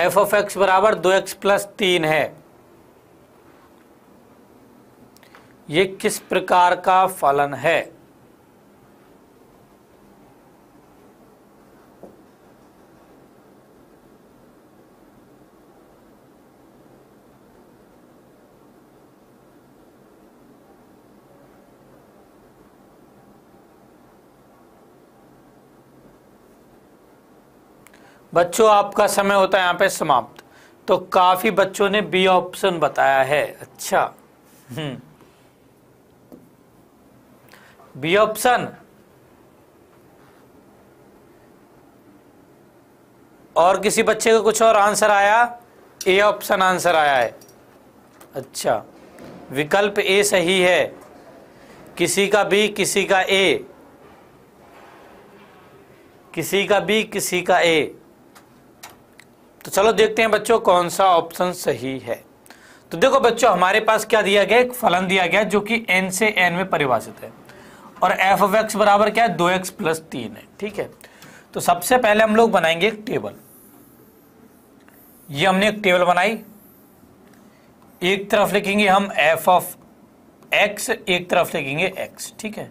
एफ ऑफ एक्स बराबर दो एक्स प्लस तीन है ये किस प्रकार का फलन है बच्चों आपका समय होता है यहाँ पे समाप्त तो काफी बच्चों ने बी ऑप्शन बताया है अच्छा हम्म बी ऑप्शन और किसी बच्चे का कुछ और आंसर आया ए ऑप्शन आंसर आया है अच्छा विकल्प ए सही है किसी का बी किसी का ए किसी का बी किसी का ए तो चलो देखते हैं बच्चों कौन सा ऑप्शन सही है तो देखो बच्चों हमारे पास क्या दिया गया एक फलन दिया गया जो कि एन से एन में परिभाषित है और एफ ऑफ एक्स बराबर क्या है दो एक्स प्लस तीन है ठीक है तो सबसे पहले हम लोग बनाएंगे एक टेबल ये हमने एक टेबल बनाई एक तरफ लिखेंगे हम एफ ऑफ एक्स एक तरफ लिखेंगे एक्स ठीक है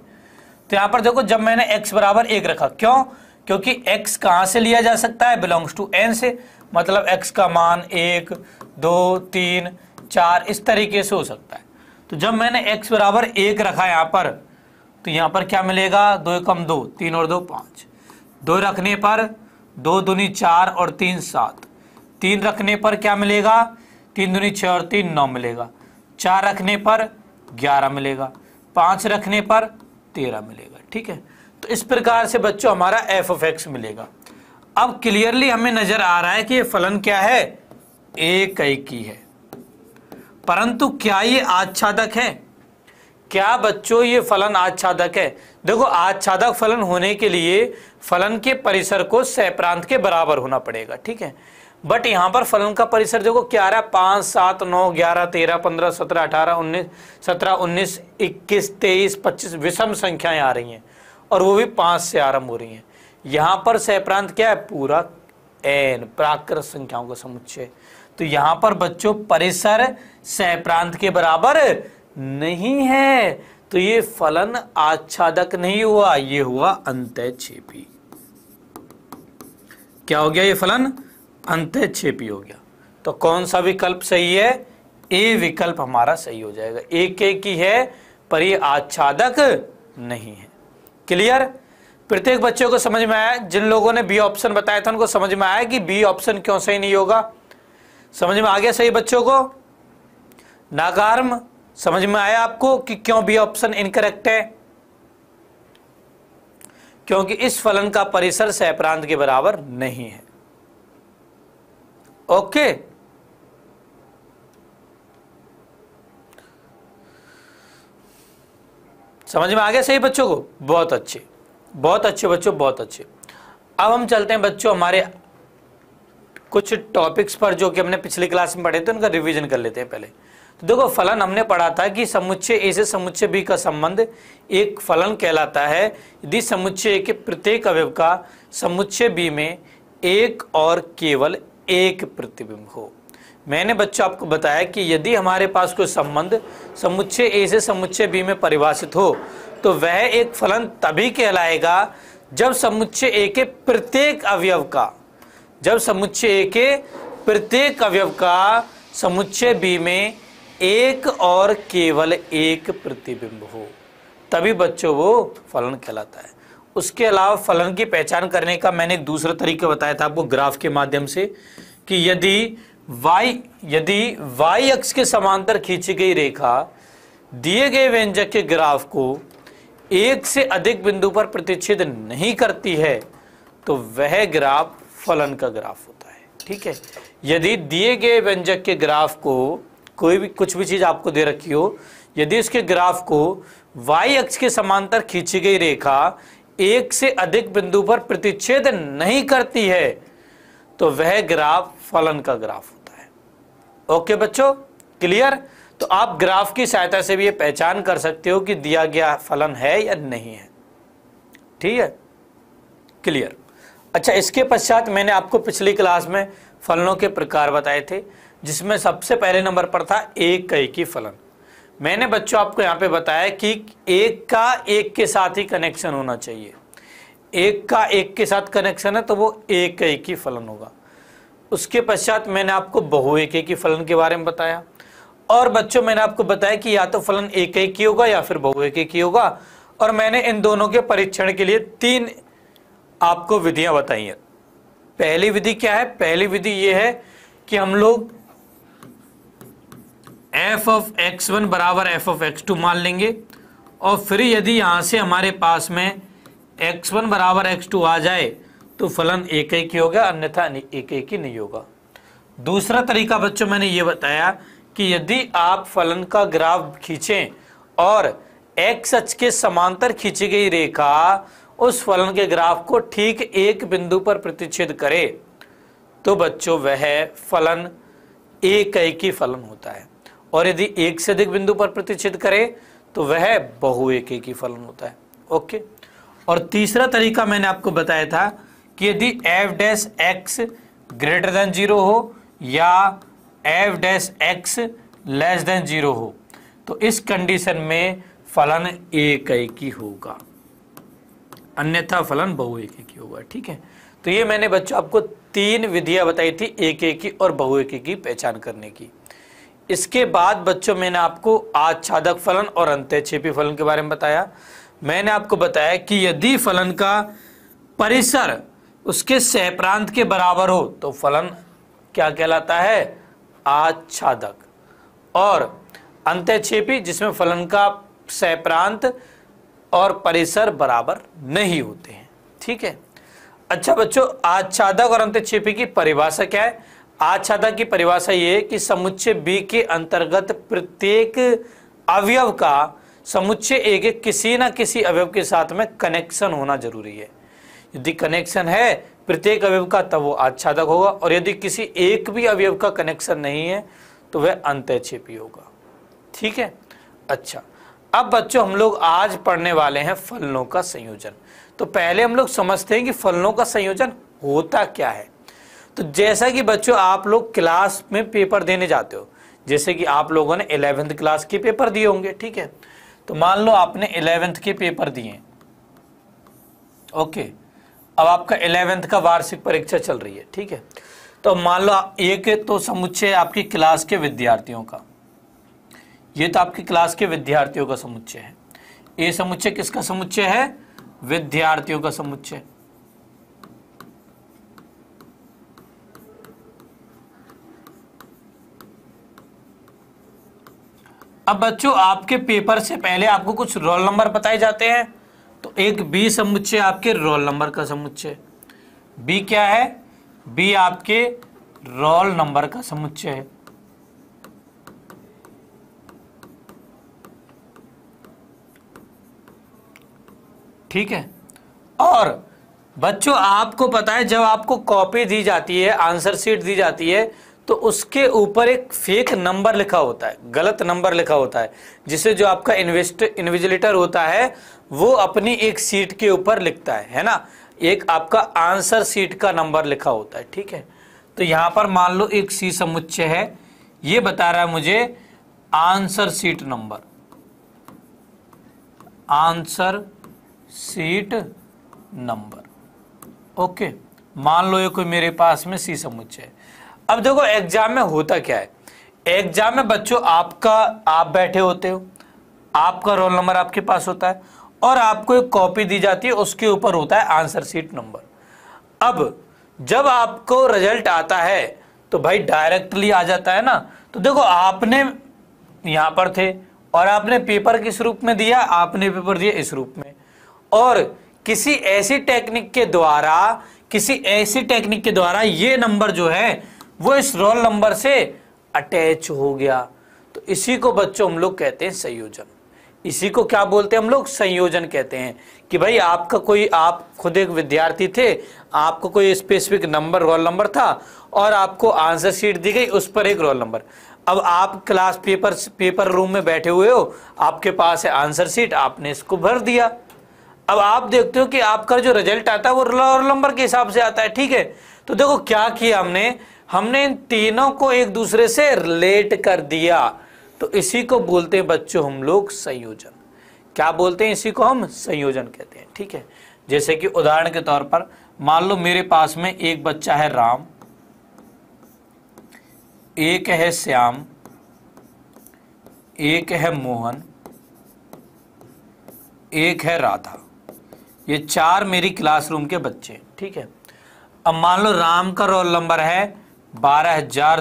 तो यहां पर देखो जब मैंने एक्स बराबर एक रखा क्यों क्योंकि एक्स कहां से लिया जा सकता है बिलोंग्स टू एन से मतलब एक्स का मान एक दो तीन चार इस तरीके से हो सकता है तो जब मैंने एक्स बराबर एक रखा यहाँ पर तो यहाँ पर क्या मिलेगा दो कम दो तीन और दो पाँच दो रखने पर दो दूनी चार और तीन सात तीन रखने पर क्या मिलेगा तीन दूनी छः और तीन नौ मिलेगा चार रखने पर ग्यारह मिलेगा पाँच रखने पर तेरह मिलेगा ठीक है तो इस प्रकार से बच्चों हमारा एफ ऑफ एक्स मिलेगा अब क्लियरली हमें नजर आ रहा है कि ये फलन क्या है एक की है परंतु क्या ये आच्छादक है क्या बच्चों ये फलन आच्छादक है देखो आच्छादक फलन होने के लिए फलन के परिसर को सह प्रांत के बराबर होना पड़ेगा ठीक है बट यहां पर फलन का परिसर देखो क्या आ रहा है पांच सात नौ ग्यारह तेरह पंद्रह सत्रह अठारह उन्नीस सत्रह उन्नीस इक्कीस तेईस पच्चीस विषम संख्याएं आ रही हैं और वो भी पांच से आरंभ हो रही हैं यहां पर सह प्रांत क्या है पूरा एन प्राकृत संख्याओं का समुच्चय तो यहां पर बच्चों परिसर सह प्रांत के बराबर नहीं है तो ये फलन आच्छादक नहीं हुआ ये हुआ छेपी क्या हो गया ये फलन छेपी हो गया तो कौन सा विकल्प सही है ए विकल्प हमारा सही हो जाएगा एक एक ही है पर ये आच्छादक नहीं है क्लियर प्रत्येक बच्चों को समझ में आया जिन लोगों ने बी ऑप्शन बताया था उनको समझ में आया कि बी ऑप्शन क्यों सही नहीं होगा समझ में आ गया सही बच्चों को नाकार्म समझ में आया आपको कि क्यों बी ऑप्शन इनकरेक्ट है क्योंकि इस फलन का परिसर सह प्रांत के बराबर नहीं है ओके समझ में आ गया सही बच्चों को बहुत अच्छे बहुत अच्छे बच्चों बहुत अच्छे अब हम चलते हैं बच्चों हमारे कुछ टॉपिक्स पर जो कि हमने पिछली क्लास में पढ़े थे उनका रिवीजन कर लेते हैं पहले तो देखो फलन हमने पढ़ा था कि समुच्चय ए से समुच्चय बी का संबंध एक फलन कहलाता है यदि समुच्चय ए के प्रत्येक अवयव का समुच्चय बी में एक और केवल एक प्रतिबिंब हो मैंने बच्चों आपको बताया कि यदि हमारे पास कोई संबंध समुच्चय ए से समुच्चय बी में परिभाषित हो तो वह एक फलन तभी कहलाएगा जब समुच्चय ए के प्रत्येक अवयव का जब समुच्चय ए के प्रत्येक अवयव का समुच्चय बी में एक और केवल एक प्रतिबिंब हो तभी बच्चों वो फलन कहलाता है उसके अलावा फलन की पहचान करने का मैंने एक दूसरा तरीका बताया था आपको ग्राफ के माध्यम से कि यदि y यदि y अक्ष के समांतर खींची गई रेखा दिए गए व्यंजक के ग्राफ को एक से अधिक बिंदु पर प्रतिच्छेद नहीं करती है तो वह ग्राफ फलन का ग्राफ होता है ठीक है यदि दिए गए व्यंजक के ग्राफ को कोई भी कुछ भी चीज़ आपको दे रखी हो यदि उसके ग्राफ को y अक्ष के समांतर खींची गई रेखा एक से अधिक बिंदु पर प्रतिच्छेद नहीं करती है तो वह ग्राफ फलन का ग्राफ होता है ओके बच्चों क्लियर तो आप ग्राफ की सहायता से भी ये पहचान कर सकते हो कि दिया गया फलन है या नहीं है ठीक है क्लियर अच्छा इसके पश्चात मैंने आपको पिछली क्लास में फलनों के प्रकार बताए थे जिसमें सबसे पहले नंबर पर था एक कई फलन मैंने बच्चों आपको यहाँ पे बताया कि एक का एक के साथ ही कनेक्शन होना चाहिए एक का एक के साथ कनेक्शन है तो वो एक एक ही फलन होगा उसके पश्चात मैंने आपको बहुएके की फलन के बारे में बताया और बच्चों मैंने आपको बताया कि या तो फलन एक एक ही होगा या फिर बहु एक एक ही होगा और मैंने इन दोनों के परीक्षण के लिए तीन आपको विधियां बताई हैं पहली विधि क्या है पहली विधि यह है कि हम लोग एफ ऑफ एक्स वन बराबर एफ ऑफ एक्स टू मान लेंगे और फिर यदि यहां से हमारे पास में एक्स वन बराबर एक्स टू आ जाए तो फलन एक एक ही होगा अन्यथा एक एक ही नहीं होगा दूसरा तरीका बच्चों मैंने ये बताया कि यदि आप फलन का ग्राफ खींचें और एक्स अक्ष के समांतर खींची गई रेखा उस फलन के ग्राफ को ठीक एक बिंदु पर प्रतिच्छेद करे तो बच्चों वह फलन एक की फलन होता है और यदि एक से अधिक बिंदु पर प्रतिच्छेद करे तो वह बहु एक की फलन होता है ओके और तीसरा तरीका मैंने आपको बताया था कि यदि f dash x greater than zero हो या f dash x less than zero हो तो इस कंडीशन में फलन एक की होगा अन्यथा फलन बहु एक की होगा ठीक है तो ये मैंने बच्चों आपको तीन विधियां बताई थी एक एक की और बहु एक की पहचान करने की इसके बाद बच्चों मैंने आपको आच्छादक फलन और अंत्यक्षेपी फलन के बारे में बताया मैंने आपको बताया कि यदि फलन का परिसर उसके सह प्रांत के बराबर हो तो फलन क्या कहलाता है आच्छादक और अंत्यक्षेपी जिसमें फलन का सहप्रांत और परिसर बराबर नहीं होते हैं ठीक है अच्छा बच्चों आच्छादक और अंत्यक्षेपी की परिभाषा क्या है आच्छादक की परिभाषा ये है कि समुच्चय बी के अंतर्गत प्रत्येक अवयव का समुच्चय ए के किसी ना किसी अवयव के साथ में कनेक्शन होना जरूरी है यदि कनेक्शन है प्रत्येक अवयव का तब वो आच्छादक होगा और यदि किसी एक भी अवयव का कनेक्शन नहीं है तो वह अंतक्षेपी होगा ठीक है अच्छा अब बच्चों हम लोग आज पढ़ने वाले हैं फलनों का संयोजन तो पहले हम लोग समझते हैं कि फलनों का संयोजन होता क्या है तो जैसा कि बच्चों आप लोग क्लास में पेपर देने जाते हो जैसे कि आप लोगों ने इलेवेंथ क्लास के पेपर दिए होंगे ठीक है तो मान लो आपने इलेवेंथ के पेपर दिए ओके okay. अब आपका इलेवेंथ का वार्षिक परीक्षा चल रही है ठीक है तो मान लो एक तो समुच्चय आपकी क्लास के विद्यार्थियों का ये तो आपकी क्लास के विद्यार्थियों का समुच्चय है ये समुच्चय किसका समुच्चय है विद्यार्थियों का समुच्चय अब बच्चों आपके पेपर से पहले आपको कुछ रोल नंबर बताए जाते हैं तो एक बी समुच्चय आपके रोल नंबर का समुच्चय बी क्या है बी आपके रोल नंबर का समुच्चय है ठीक है और बच्चों आपको पता है जब आपको कॉपी दी जाती है आंसर शीट दी जाती है तो उसके ऊपर एक फेक नंबर लिखा होता है गलत नंबर लिखा होता है जिसे जो आपका इन्वेस्ट इन्विजिलेटर होता है वो अपनी एक सीट के ऊपर लिखता है है ना एक आपका आंसर सीट का नंबर लिखा होता है ठीक है तो यहां पर मान लो एक सी समुच्चय है ये बता रहा है मुझे answer sheet number answer sheet number okay मान लो ये कोई मेरे पास में सी समुच्चय है अब देखो एग्जाम में होता क्या है एग्जाम में बच्चों आपका आप बैठे होते हो आपका रोल नंबर आपके पास होता है और आपको एक कॉपी दी जाती है उसके ऊपर होता है आंसर सीट नंबर अब जब आपको रिजल्ट आता है तो भाई डायरेक्टली आ जाता है ना तो देखो आपने यहां पर थे और आपने पेपर किस रूप में दिया आपने पेपर दिया इस रूप में और किसी ऐसी टेक्निक के द्वारा किसी ऐसी टेक्निक के द्वारा ये नंबर जो है वो इस रोल नंबर से अटैच हो गया तो इसी को बच्चों हम लोग कहते हैं संयोजन इसी को क्या बोलते हैं हम लोग संयोजन कहते हैं कि भाई आपका कोई आप खुद एक विद्यार्थी थे आपको कोई स्पेसिफिक नंबर रोल नंबर था और आपको आंसर शीट दी गई उस पर एक रोल नंबर अब आप क्लास पेपर पेपर रूम में बैठे हुए हो आपके पास है आंसर शीट आपने इसको भर दिया अब आप देखते हो कि आपका जो रिजल्ट आता है वो रोल नंबर के हिसाब से आता है ठीक है तो देखो क्या किया हमने हमने इन तीनों को एक दूसरे से रिलेट कर दिया तो इसी को बोलते हैं बच्चों हम लोग संयोजन क्या बोलते हैं इसी को हम संयोजन कहते हैं ठीक है जैसे कि उदाहरण के तौर पर मान लो मेरे पास में एक बच्चा है राम एक है श्याम एक है मोहन एक है राधा ये चार मेरी क्लासरूम के बच्चे ठीक है अब मान लो राम का रोल नंबर है बारह हजार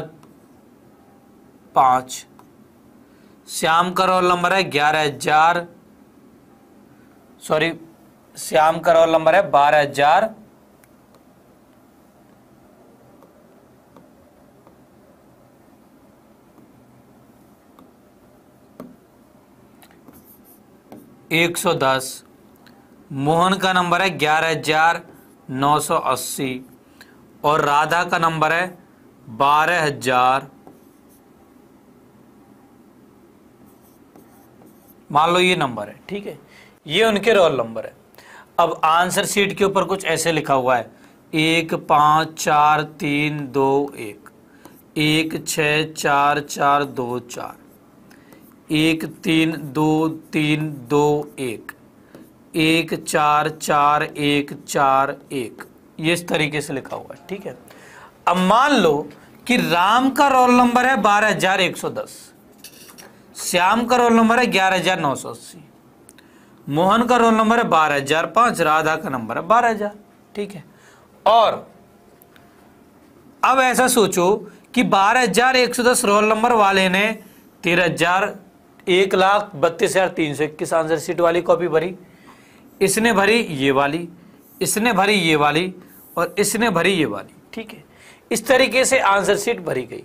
पांच श्याम का रोल नंबर है ग्यारह हजार सॉरी श्याम का रोल नंबर है बारह हजार एक सौ दस मोहन का नंबर है ग्यारह हजार नौ सौ अस्सी और राधा का नंबर है बारह हजार मान लो ये नंबर है ठीक है ये उनके रोल नंबर है अब आंसर सीट के ऊपर कुछ ऐसे लिखा हुआ है एक पाँच चार तीन दो एक एक छ चार चार दो चार एक तीन दो तीन दो एक एक चार चार एक चार एक ये इस तरीके से लिखा हुआ है ठीक है अब मान लो कि राम का रोल नंबर है बारह हजार एक सौ दस श्याम का रोल नंबर है ग्यारह हजार नौ सौ अस्सी मोहन का रोल नंबर है बारह हजार पांच राधा का नंबर है बारह हजार ठीक है और अब ऐसा सोचो कि बारह हजार एक सौ दस रोल नंबर वाले ने तेरह हजार एक लाख बत्तीस हजार तीन सौ इक्कीस आंसर सीट वाली कॉपी भरी इसने भरी ये वाली इसने भरी ये वाली और इसने भरी ये वाली ठीक है इस तरीके से आंसर शीट भरी गई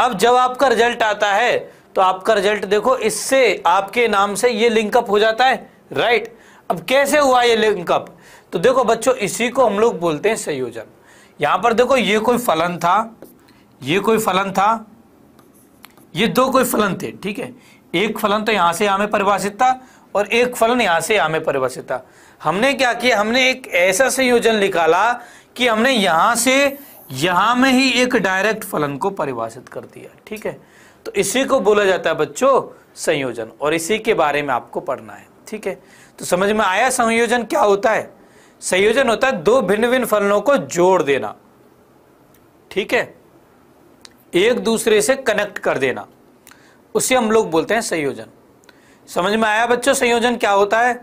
अब जब आपका रिजल्ट आता है तो आपका रिजल्ट देखो इससे आपके नाम से ये लिंकअप हो जाता है राइट अब कैसे हुआ ये लिंकअप तो देखो बच्चों इसी को हम लोग बोलते हैं संयोजन यहां पर देखो ये कोई फलन था ये कोई फलन था ये दो कोई फलन थे ठीक है एक फलन तो यहां से यहां में परिभाषित था और एक फलन यहां से यहां में परिभाषित था हमने क्या किया हमने एक ऐसा संयोजन निकाला कि हमने यहां से यहां में ही एक डायरेक्ट फलन को परिभाषित कर दिया ठीक है तो इसी को बोला जाता है बच्चों संयोजन और इसी के बारे में आपको पढ़ना है ठीक है तो समझ में आया संयोजन क्या होता है संयोजन होता है दो भिन्न भिन्न फलनों को जोड़ देना ठीक है एक दूसरे से कनेक्ट कर देना उसे हम लोग बोलते हैं संयोजन समझ में आया बच्चों संयोजन क्या होता है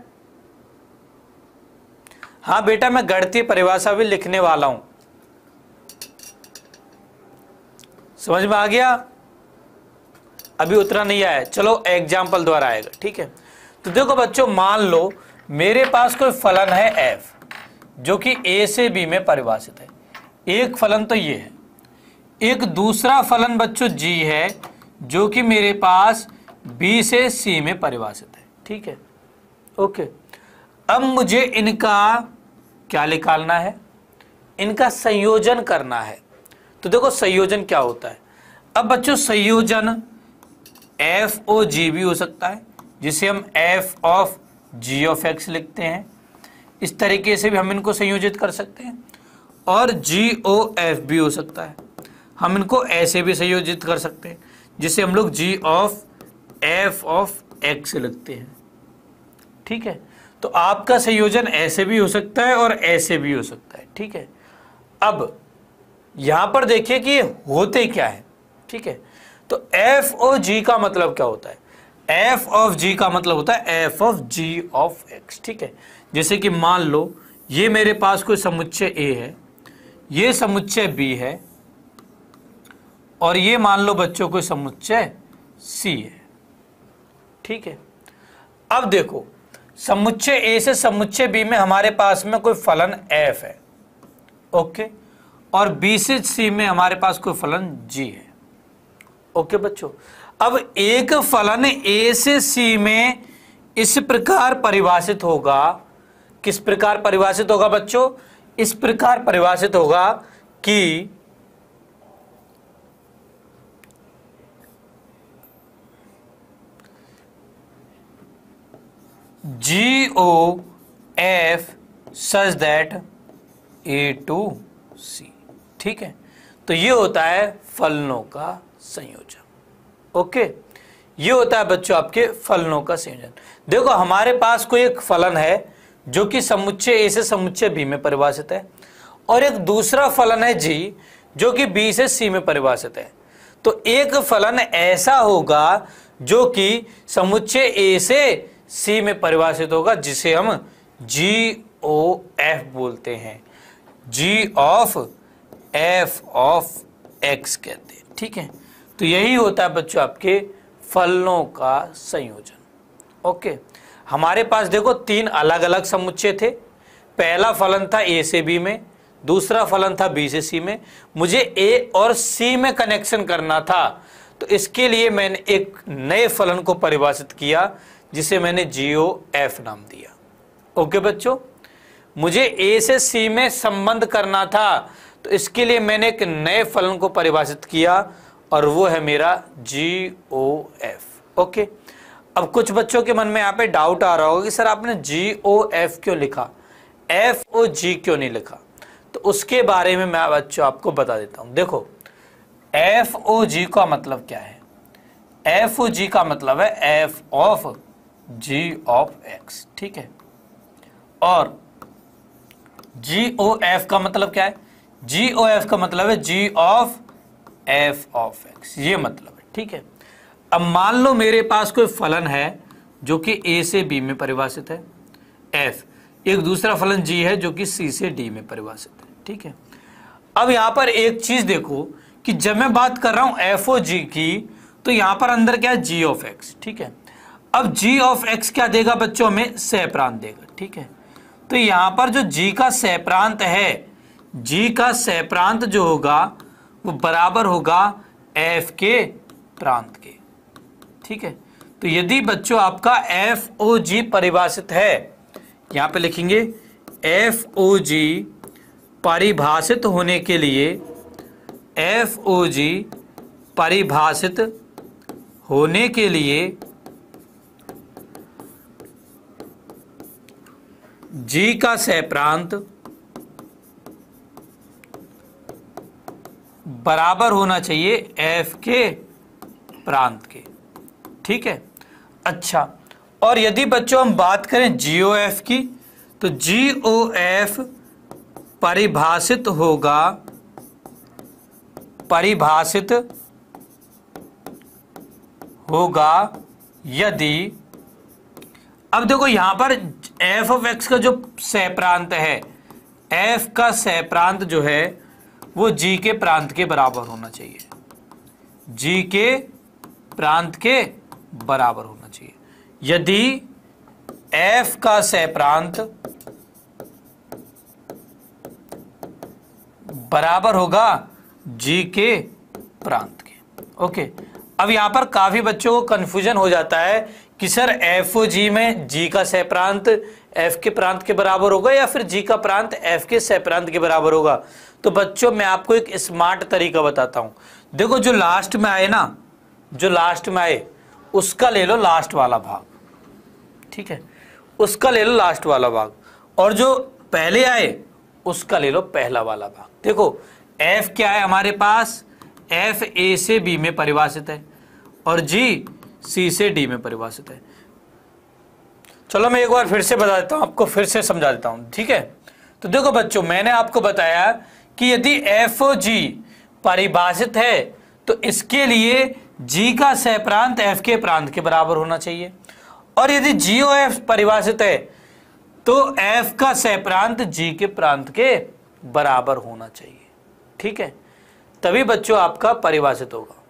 हाँ बेटा मैं गणतीय परिभाषा भी लिखने वाला हूं समझ में आ गया अभी उतना नहीं आया चलो एग्जाम्पल द्वारा आएगा ठीक है तो देखो बच्चों मान लो मेरे पास कोई फलन है एफ जो कि ए से बी में परिभाषित है एक फलन तो ये है एक दूसरा फलन बच्चों जी है जो कि मेरे पास बी से सी में परिभाषित है ठीक है ओके अब मुझे इनका क्या निकालना है इनका संयोजन करना है तो देखो संयोजन क्या होता है अब बच्चों संयोजन एफ ओ जी भी हो सकता है जिसे हम f of ji of x लिखते हैं इस तरीके से भी हम इनको संयोजित कर सकते हैं और जी ओ एफ भी हो सकता है हम इनको ऐसे भी संयोजित कर सकते हैं जिसे हम लोग g of F of x लिखते हैं ठीक है तो आपका संयोजन ऐसे भी हो सकता है और ऐसे भी हो सकता है ठीक है अब यहां पर देखिए कि होते क्या है ठीक है तो एफ ओ जी का मतलब क्या होता है एफ ऑफ जी का मतलब होता है F of ji of x ठीक है जैसे कि मान लो ये मेरे पास कोई समुच्चय ए है ये समुच्चय बी है और ये मान लो बच्चों को समुच्चय सी है ठीक है अब देखो समुच्चय ए से समुच्चय बी में हमारे पास में कोई फलन एफ है ओके okay? और बी से सी में हमारे पास कोई फलन जी है ओके बच्चों अब एक फलन ए से सी में इस प्रकार परिभाषित होगा किस प्रकार परिभाषित होगा बच्चों इस प्रकार परिभाषित होगा कि g o f such that A to ठीक है तो ये होता है फलनों का संयोजन ओके ये होता है बच्चों आपके फलनों का संयोजन देखो हमारे पास कोई एक फलन है जो कि समुच्चय ए से समुच्चय बी में परिभाषित है और एक दूसरा फलन है जी जो कि बी से सी में परिभाषित है तो एक फलन ऐसा होगा जो कि समुच्चय ए से सी में परिभाषित होगा जिसे हम जी ओ एफ बोलते हैं g of F of x कहते हैं ठीक है तो यही होता है बच्चों आपके फलनों का संयोजन ओके हमारे पास देखो तीन अलग अलग समुच्चय थे पहला फलन था ए से बी में दूसरा फलन था बी से सी में मुझे ए और सी में कनेक्शन करना था तो इसके लिए मैंने एक नए फलन को परिभाषित किया जिसे मैंने जियो एफ नाम दिया ओके बच्चों मुझे ए से सी में संबंध करना था तो इसके लिए मैंने एक नए फलन को परिभाषित किया और वो है मेरा जी ओ एफ ओके अब कुछ बच्चों के मन में यहाँ पे डाउट आ रहा होगा कि सर आपने जी ओ एफ क्यों लिखा एफ ओ जी क्यों नहीं लिखा तो उसके बारे में मैं बच्चों आपको बता देता हूँ देखो एफ ओ जी का मतलब क्या है एफ ओ जी का मतलब है F of ji of x ठीक है और जी ओ एफ का मतलब क्या है जी ओ एफ का मतलब है g of F of x ये मतलब है ठीक है अब मान लो मेरे पास कोई फलन है जो कि ए से बी में परिभाषित है एफ एक दूसरा फलन जी है जो कि सी से डी में परिभाषित है ठीक है अब यहां पर एक चीज देखो कि जब मैं बात कर रहा हूं एफ ओ जी की तो यहां पर अंदर क्या है जी ऑफ एक्स ठीक है अब जी ऑफ एक्स क्या देगा बच्चों में सह प्रांत देगा ठीक है तो यहां पर जो जी का सह प्रांत है जी का सह प्रांत जो होगा वो बराबर होगा एफ के प्रांत के ठीक है तो यदि बच्चों आपका एफ ओ जी परिभाषित है यहां पे लिखेंगे एफ ओ जी परिभाषित होने के लिए एफ ओ जी परिभाषित होने के लिए जी का सह प्रांत बराबर होना चाहिए एफ के प्रांत के ठीक है अच्छा और यदि बच्चों हम बात करें जीओ एफ की तो जीओ एफ परिभाषित होगा परिभाषित होगा यदि अब देखो यहां पर एफ ऑफ एक्स का जो सह प्रांत है एफ का सह प्रांत जो है वो जी के प्रांत के बराबर होना चाहिए जी के प्रांत के बराबर होना चाहिए यदि एफ का सह प्रांत बराबर होगा जी के प्रांत के ओके अब यहां पर काफी बच्चों को कंफ्यूजन हो जाता है कि सर एफ ओ जी में जी का सह प्रांत एफ के प्रांत के बराबर होगा या फिर जी का प्रांत एफ के सह प्रांत के बराबर होगा तो बच्चों मैं आपको एक स्मार्ट तरीका बताता हूं देखो जो लास्ट में आए ना जो लास्ट में आए उसका ले लो लास्ट वाला भाग ठीक है उसका ले लो लास्ट वाला भाग और जो पहले आए उसका ले लो पहला वाला भाग देखो एफ क्या है हमारे पास एफ ए से बी में परिभाषित है और जी सी से डी में परिभाषित है चलो मैं एक बार फिर से बता देता हूं आपको फिर से समझा देता हूं ठीक है तो देखो बच्चों मैंने आपको बताया कि यदि एफ ओ जी परिभाषित है तो इसके लिए जी का सह प्रांत एफ के प्रांत के बराबर होना चाहिए और यदि जी ओ एफ परिभाषित है तो एफ का सह प्रांत जी के प्रांत के बराबर होना चाहिए ठीक है तभी बच्चों आपका परिभाषित होगा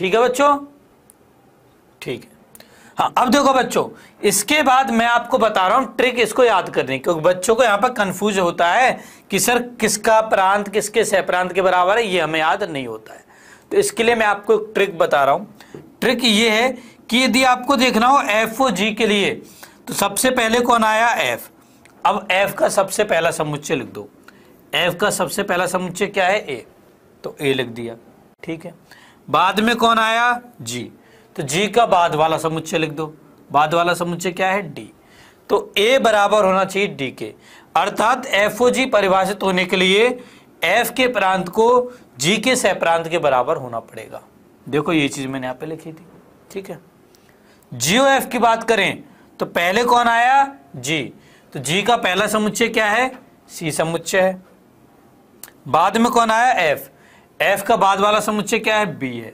ठीक है बच्चों ठीक है हाँ अब देखो बच्चों इसके बाद मैं आपको बता रहा हूं ट्रिक इसको याद करने क्योंकि बच्चों को यहां पर कंफ्यूज होता है कि सर किसका प्रांत किसके सह प्रांत के बराबर है ये हमें याद नहीं होता है तो इसके लिए मैं आपको एक ट्रिक बता रहा हूं ट्रिक ये है कि यदि आपको देखना हो एफ ओ जी के लिए तो सबसे पहले कौन आया एफ अब एफ का सबसे पहला समुच्चय लिख दो एफ का सबसे पहला समुच्चय क्या है ए तो ए लिख दिया ठीक है बाद में कौन आया जी तो जी का बाद वाला समुच्चय लिख दो बाद वाला समुच्चय क्या है डी तो ए बराबर होना चाहिए डी के अर्थात एफ ओ जी परिभाषित होने के लिए एफ के प्रांत को जी के सह प्रांत के बराबर होना पड़ेगा देखो ये चीज मैंने यहां पे लिखी थी ठीक है जीओ एफ की बात करें तो पहले कौन आया जी तो जी का पहला समुच्चय क्या है सी समुच्चय है बाद में कौन आया एफ एफ का बाद वाला समुच्चय क्या है बी है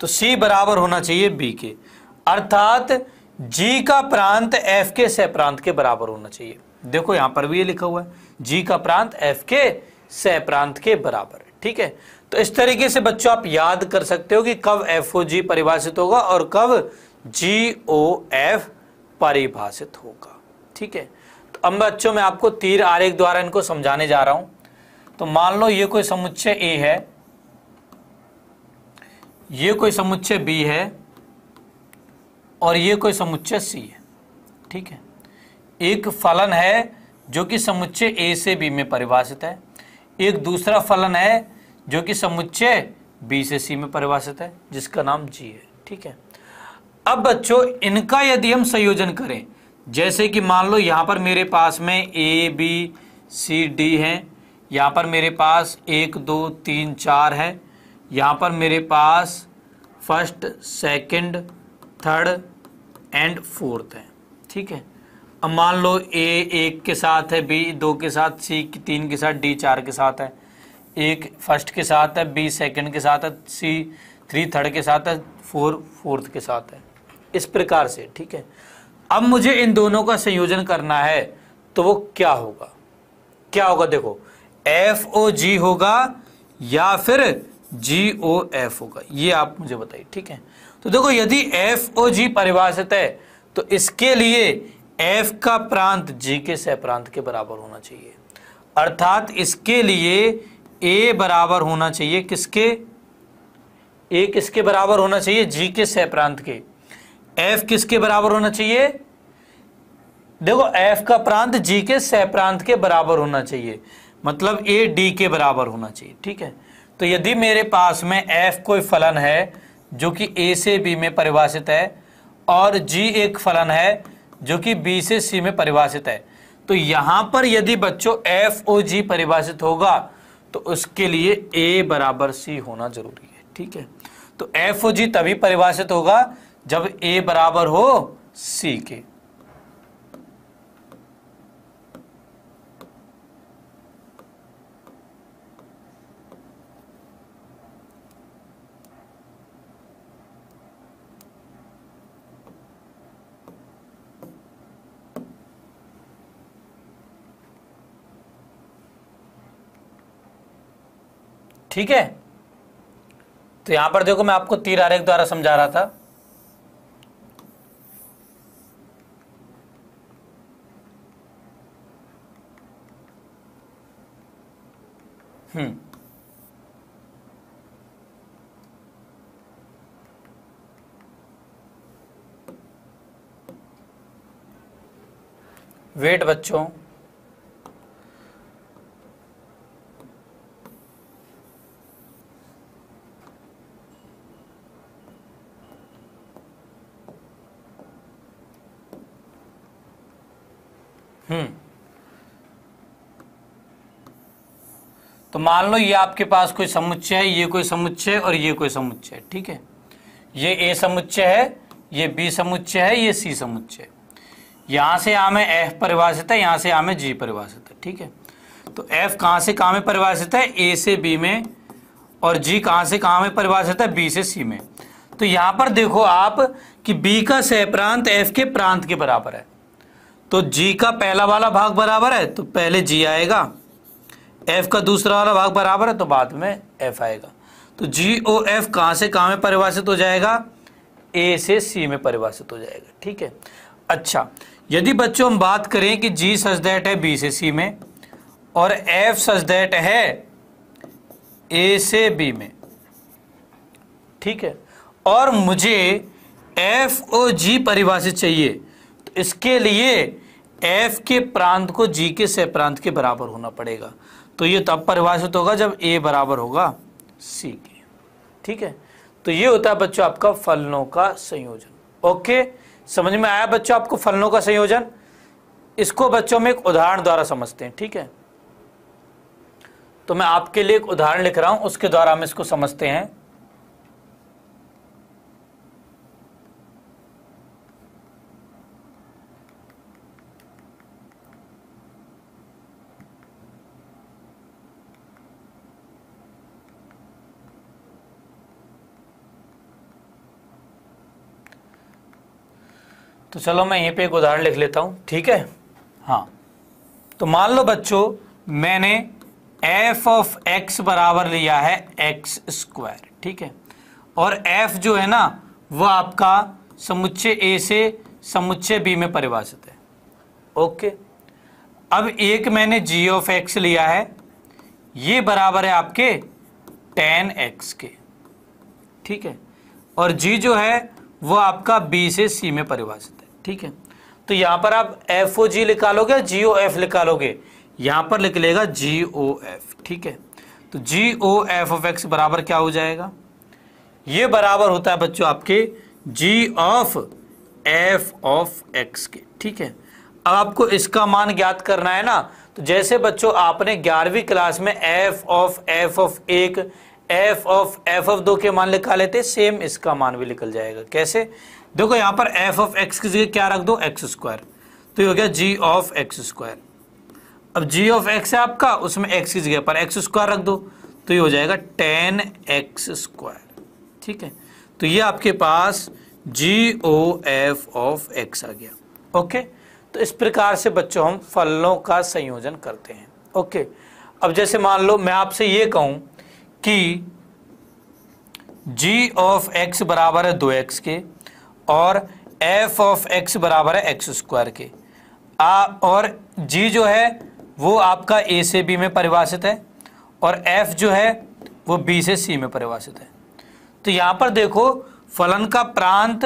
तो सी बराबर होना चाहिए बी के अर्थात जी का प्रांत एफ के सह प्रांत के बराबर होना चाहिए देखो यहां पर भी ये लिखा हुआ है जी का प्रांत एफ के सह प्रांत के बराबर ठीक है तो इस तरीके से बच्चों आप याद कर सकते हो कि कब एफ ओ जी परिभाषित होगा और कब जी ओ एफ परिभाषित होगा ठीक है तो अब बच्चों में आपको तीर आरेख द्वारा इनको समझाने जा रहा हूं तो मान लो ये कोई समुच्चय ए है ये कोई समुच्चय बी है और ये कोई समुच्चय सी है ठीक है एक फलन है जो कि समुच्चय ए से बी में परिभाषित है एक दूसरा फलन है जो कि समुच्चय बी से सी में परिभाषित है जिसका नाम जी है ठीक है अब बच्चों इनका यदि हम संयोजन करें जैसे कि मान लो यहाँ पर मेरे पास में ए बी सी डी है यहाँ पर मेरे पास एक दो तीन चार है यहाँ पर मेरे पास first second, third and fourth है ठीक है अब मान लो ए एक के साथ है बी दो के साथ सी तीन के साथ डी चार के साथ है एक फर्स्ट के साथ है बी सेकंड के साथ है सी थ्री थर्ड के साथ है फोर फोर्थ के साथ है इस प्रकार से ठीक है अब मुझे इन दोनों का संयोजन करना है तो वो क्या होगा क्या होगा देखो एफ ओ जी होगा या फिर जी ओ एफ होगा ये आप मुझे बताइए ठीक है तो देखो यदि एफ ओ जी परिभाषित है तो इसके लिए एफ का प्रांत जी के सह प्रांत के बराबर होना चाहिए अर्थात इसके लिए ए बराबर होना चाहिए किसके ए किसके बराबर होना चाहिए जी के सह प्रांत के एफ किसके बराबर होना चाहिए देखो एफ का प्रांत जी के सह प्रांत के बराबर होना चाहिए मतलब ए डी के बराबर होना चाहिए ठीक है तो यदि मेरे पास में एफ कोई फलन है जो कि ए से बी में परिभाषित है और जी एक फलन है जो कि बी से सी में परिभाषित है तो यहां पर यदि बच्चों एफ ओ जी परिभाषित होगा तो उसके लिए ए बराबर सी होना जरूरी है ठीक है तो एफ ओ जी तभी परिभाषित होगा जब ए बराबर हो सी के ठीक है तो यहां पर देखो मैं आपको तीर आरेख द्वारा समझा रहा था हम्म वेट बच्चों हम्म। तो मान लो ये आपके पास कोई समुच्चय है ये कोई समुच्चय है और ये कोई समुच्चय है ठीक है ये ए समुच्चय है ये बी समुच्चय है ये सी समुच्चय यहां से आम है एफ परिभाषित है यहां से आम है जी परिभाषित है ठीक है तो एफ कहां से कहां में परिभाषित है ए से बी में और जी कहां से कहां में परिभाषित है बी से सी में तो यहां पर देखो आप कि बी का सह प्रांत एफ के प्रांत के बराबर है तो जी का पहला वाला भाग बराबर है तो पहले जी आएगा एफ का दूसरा वाला भाग बराबर है तो बाद में एफ आएगा तो जी और एफ कहाँ से कहाँ में परिभाषित हो जाएगा ए से सी में परिभाषित हो जाएगा ठीक है अच्छा यदि बच्चों हम बात करें कि जी सच दैट है बी से सी में और एफ सच दैट है ए से बी में ठीक है और मुझे एफ और जी परिभाषित चाहिए इसके लिए एफ के प्रांत को जी के सह प्रांत के बराबर होना पड़ेगा तो ये तब परिभाषित होगा जब ए बराबर होगा C के ठीक है तो ये होता है बच्चों आपका फलनों का संयोजन ओके समझ में आया बच्चों आपको फलनों का संयोजन इसको बच्चों में एक उदाहरण द्वारा समझते हैं ठीक है तो मैं आपके लिए एक उदाहरण लिख रहा हूं उसके द्वारा हम इसको समझते हैं तो चलो मैं यहीं पे एक उदाहरण लिख लेता हूं ठीक है हाँ तो मान लो बच्चों मैंने एफ ऑफ एक्स बराबर लिया है एक्स स्क्वायर ठीक है और एफ जो है ना वह आपका समुच्चय ए से समुच्चय बी में परिभाषित है ओके अब एक मैंने जी ऑफ एक्स लिया है ये बराबर है आपके टेन एक्स के ठीक है और जी जो है वो आपका बी से सी में परिभाषित ठीक है तो यहां पर आप एफ ओ जी निकालोगे जी ओ एफ निकालोगे यहां पर निकलेगा जी ओ एफ ठीक है तो g o f of x बराबर क्या हो जाएगा ये बराबर होता है बच्चों आपके g of F of x के ठीक है अब आपको इसका मान ज्ञात करना है ना तो जैसे बच्चों आपने ग्यारहवीं क्लास में एफ ऑफ एफ ऑफ एक एफ ऑफ एफ ऑफ दो के मान निकाले थे सेम इसका मान भी निकल जाएगा कैसे देखो यहां पर एफ ऑफ एक्स की जगह क्या रख दो एक्स स्क्वायर तो ये हो गया जी ऑफ एक्स स्क्वायर अब जी ऑफ एक्स है आपका उसमें एक्स की जगह पर एक्स स्क्वायर रख दो तो ये हो जाएगा टेन एक्स स्क्वायर ठीक है तो ये आपके पास g o f of x आ गया ओके तो इस प्रकार से बच्चों हम फलों का संयोजन करते हैं ओके अब जैसे मान लो मैं आपसे ये कहूं कि जी ऑफ एक्स बराबर है दो एक्स के और एफ ऑफ एक्स बराबर है एक्स स्क्वायर के आ और जी जो है वो आपका ए से बी में परिभाषित है और एफ जो है वो बी से सी में परिभाषित है तो यहाँ पर देखो फलन का प्रांत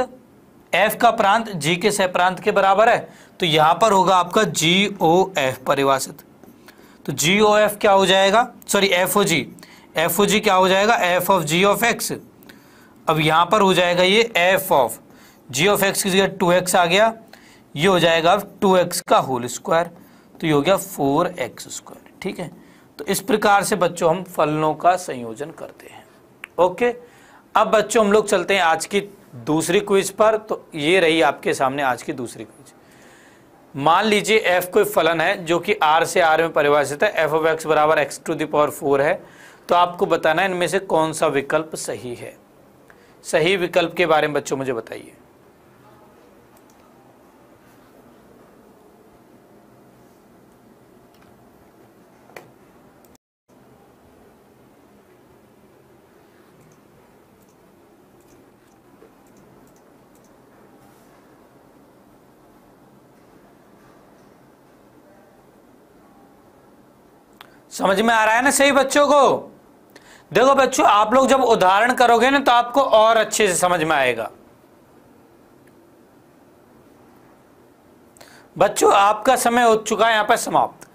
एफ का प्रांत जी के सह प्रांत के बराबर है तो यहाँ पर होगा आपका जी ओ एफ परिभाषित तो जी ओ एफ क्या हो जाएगा sorry f o g f o g क्या हो जाएगा f of ji of x अब यहाँ पर हो जाएगा ये f of ji of x की जगह टू एक्स आ गया ये हो जाएगा अब टू एक्स का होल स्क्वायर तो ये हो गया फोर एक्स स्क्वायर ठीक है तो इस प्रकार से बच्चों हम फलनों का संयोजन करते हैं ओके अब बच्चों हम लोग चलते हैं आज की दूसरी क्विज पर तो ये रही आपके सामने आज की दूसरी क्विज मान लीजिए एफ कोई फलन है जो कि आर से आर में परिभाषित है एफ ऑफ एक्स बराबर एक्स टू दावर फोर है तो आपको बताना है इनमें से कौन सा विकल्प सही है सही विकल्प के बारे में बच्चों मुझे बताइए समझ में आ रहा है ना सही बच्चों को देखो बच्चों आप लोग जब उदाहरण करोगे ना तो आपको और अच्छे से समझ में आएगा बच्चों आपका समय हो चुका है यहां पर समाप्त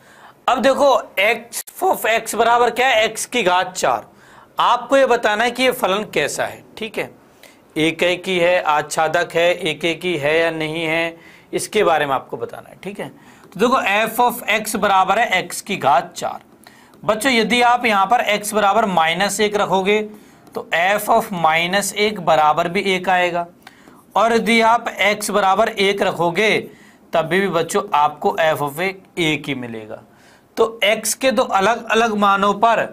अब देखो x एक्स बराबर क्या है x की घात चार आपको ये बताना है कि ये फलन कैसा है ठीक है एक एक की है आच्छादक है एक एक की है या नहीं है इसके बारे में आपको बताना है ठीक है तो देखो एफ ऑफ एक्स बराबर है एक्स की घात चार बच्चों यदि आप यहां पर x बराबर माइनस एक रखोगे तो f ऑफ माइनस एक बराबर भी एक आएगा और यदि आप x बराबर एक रखोगे तभी भी बच्चों आपको f ऑफ एक एक ही मिलेगा तो x के दो अलग अलग मानों पर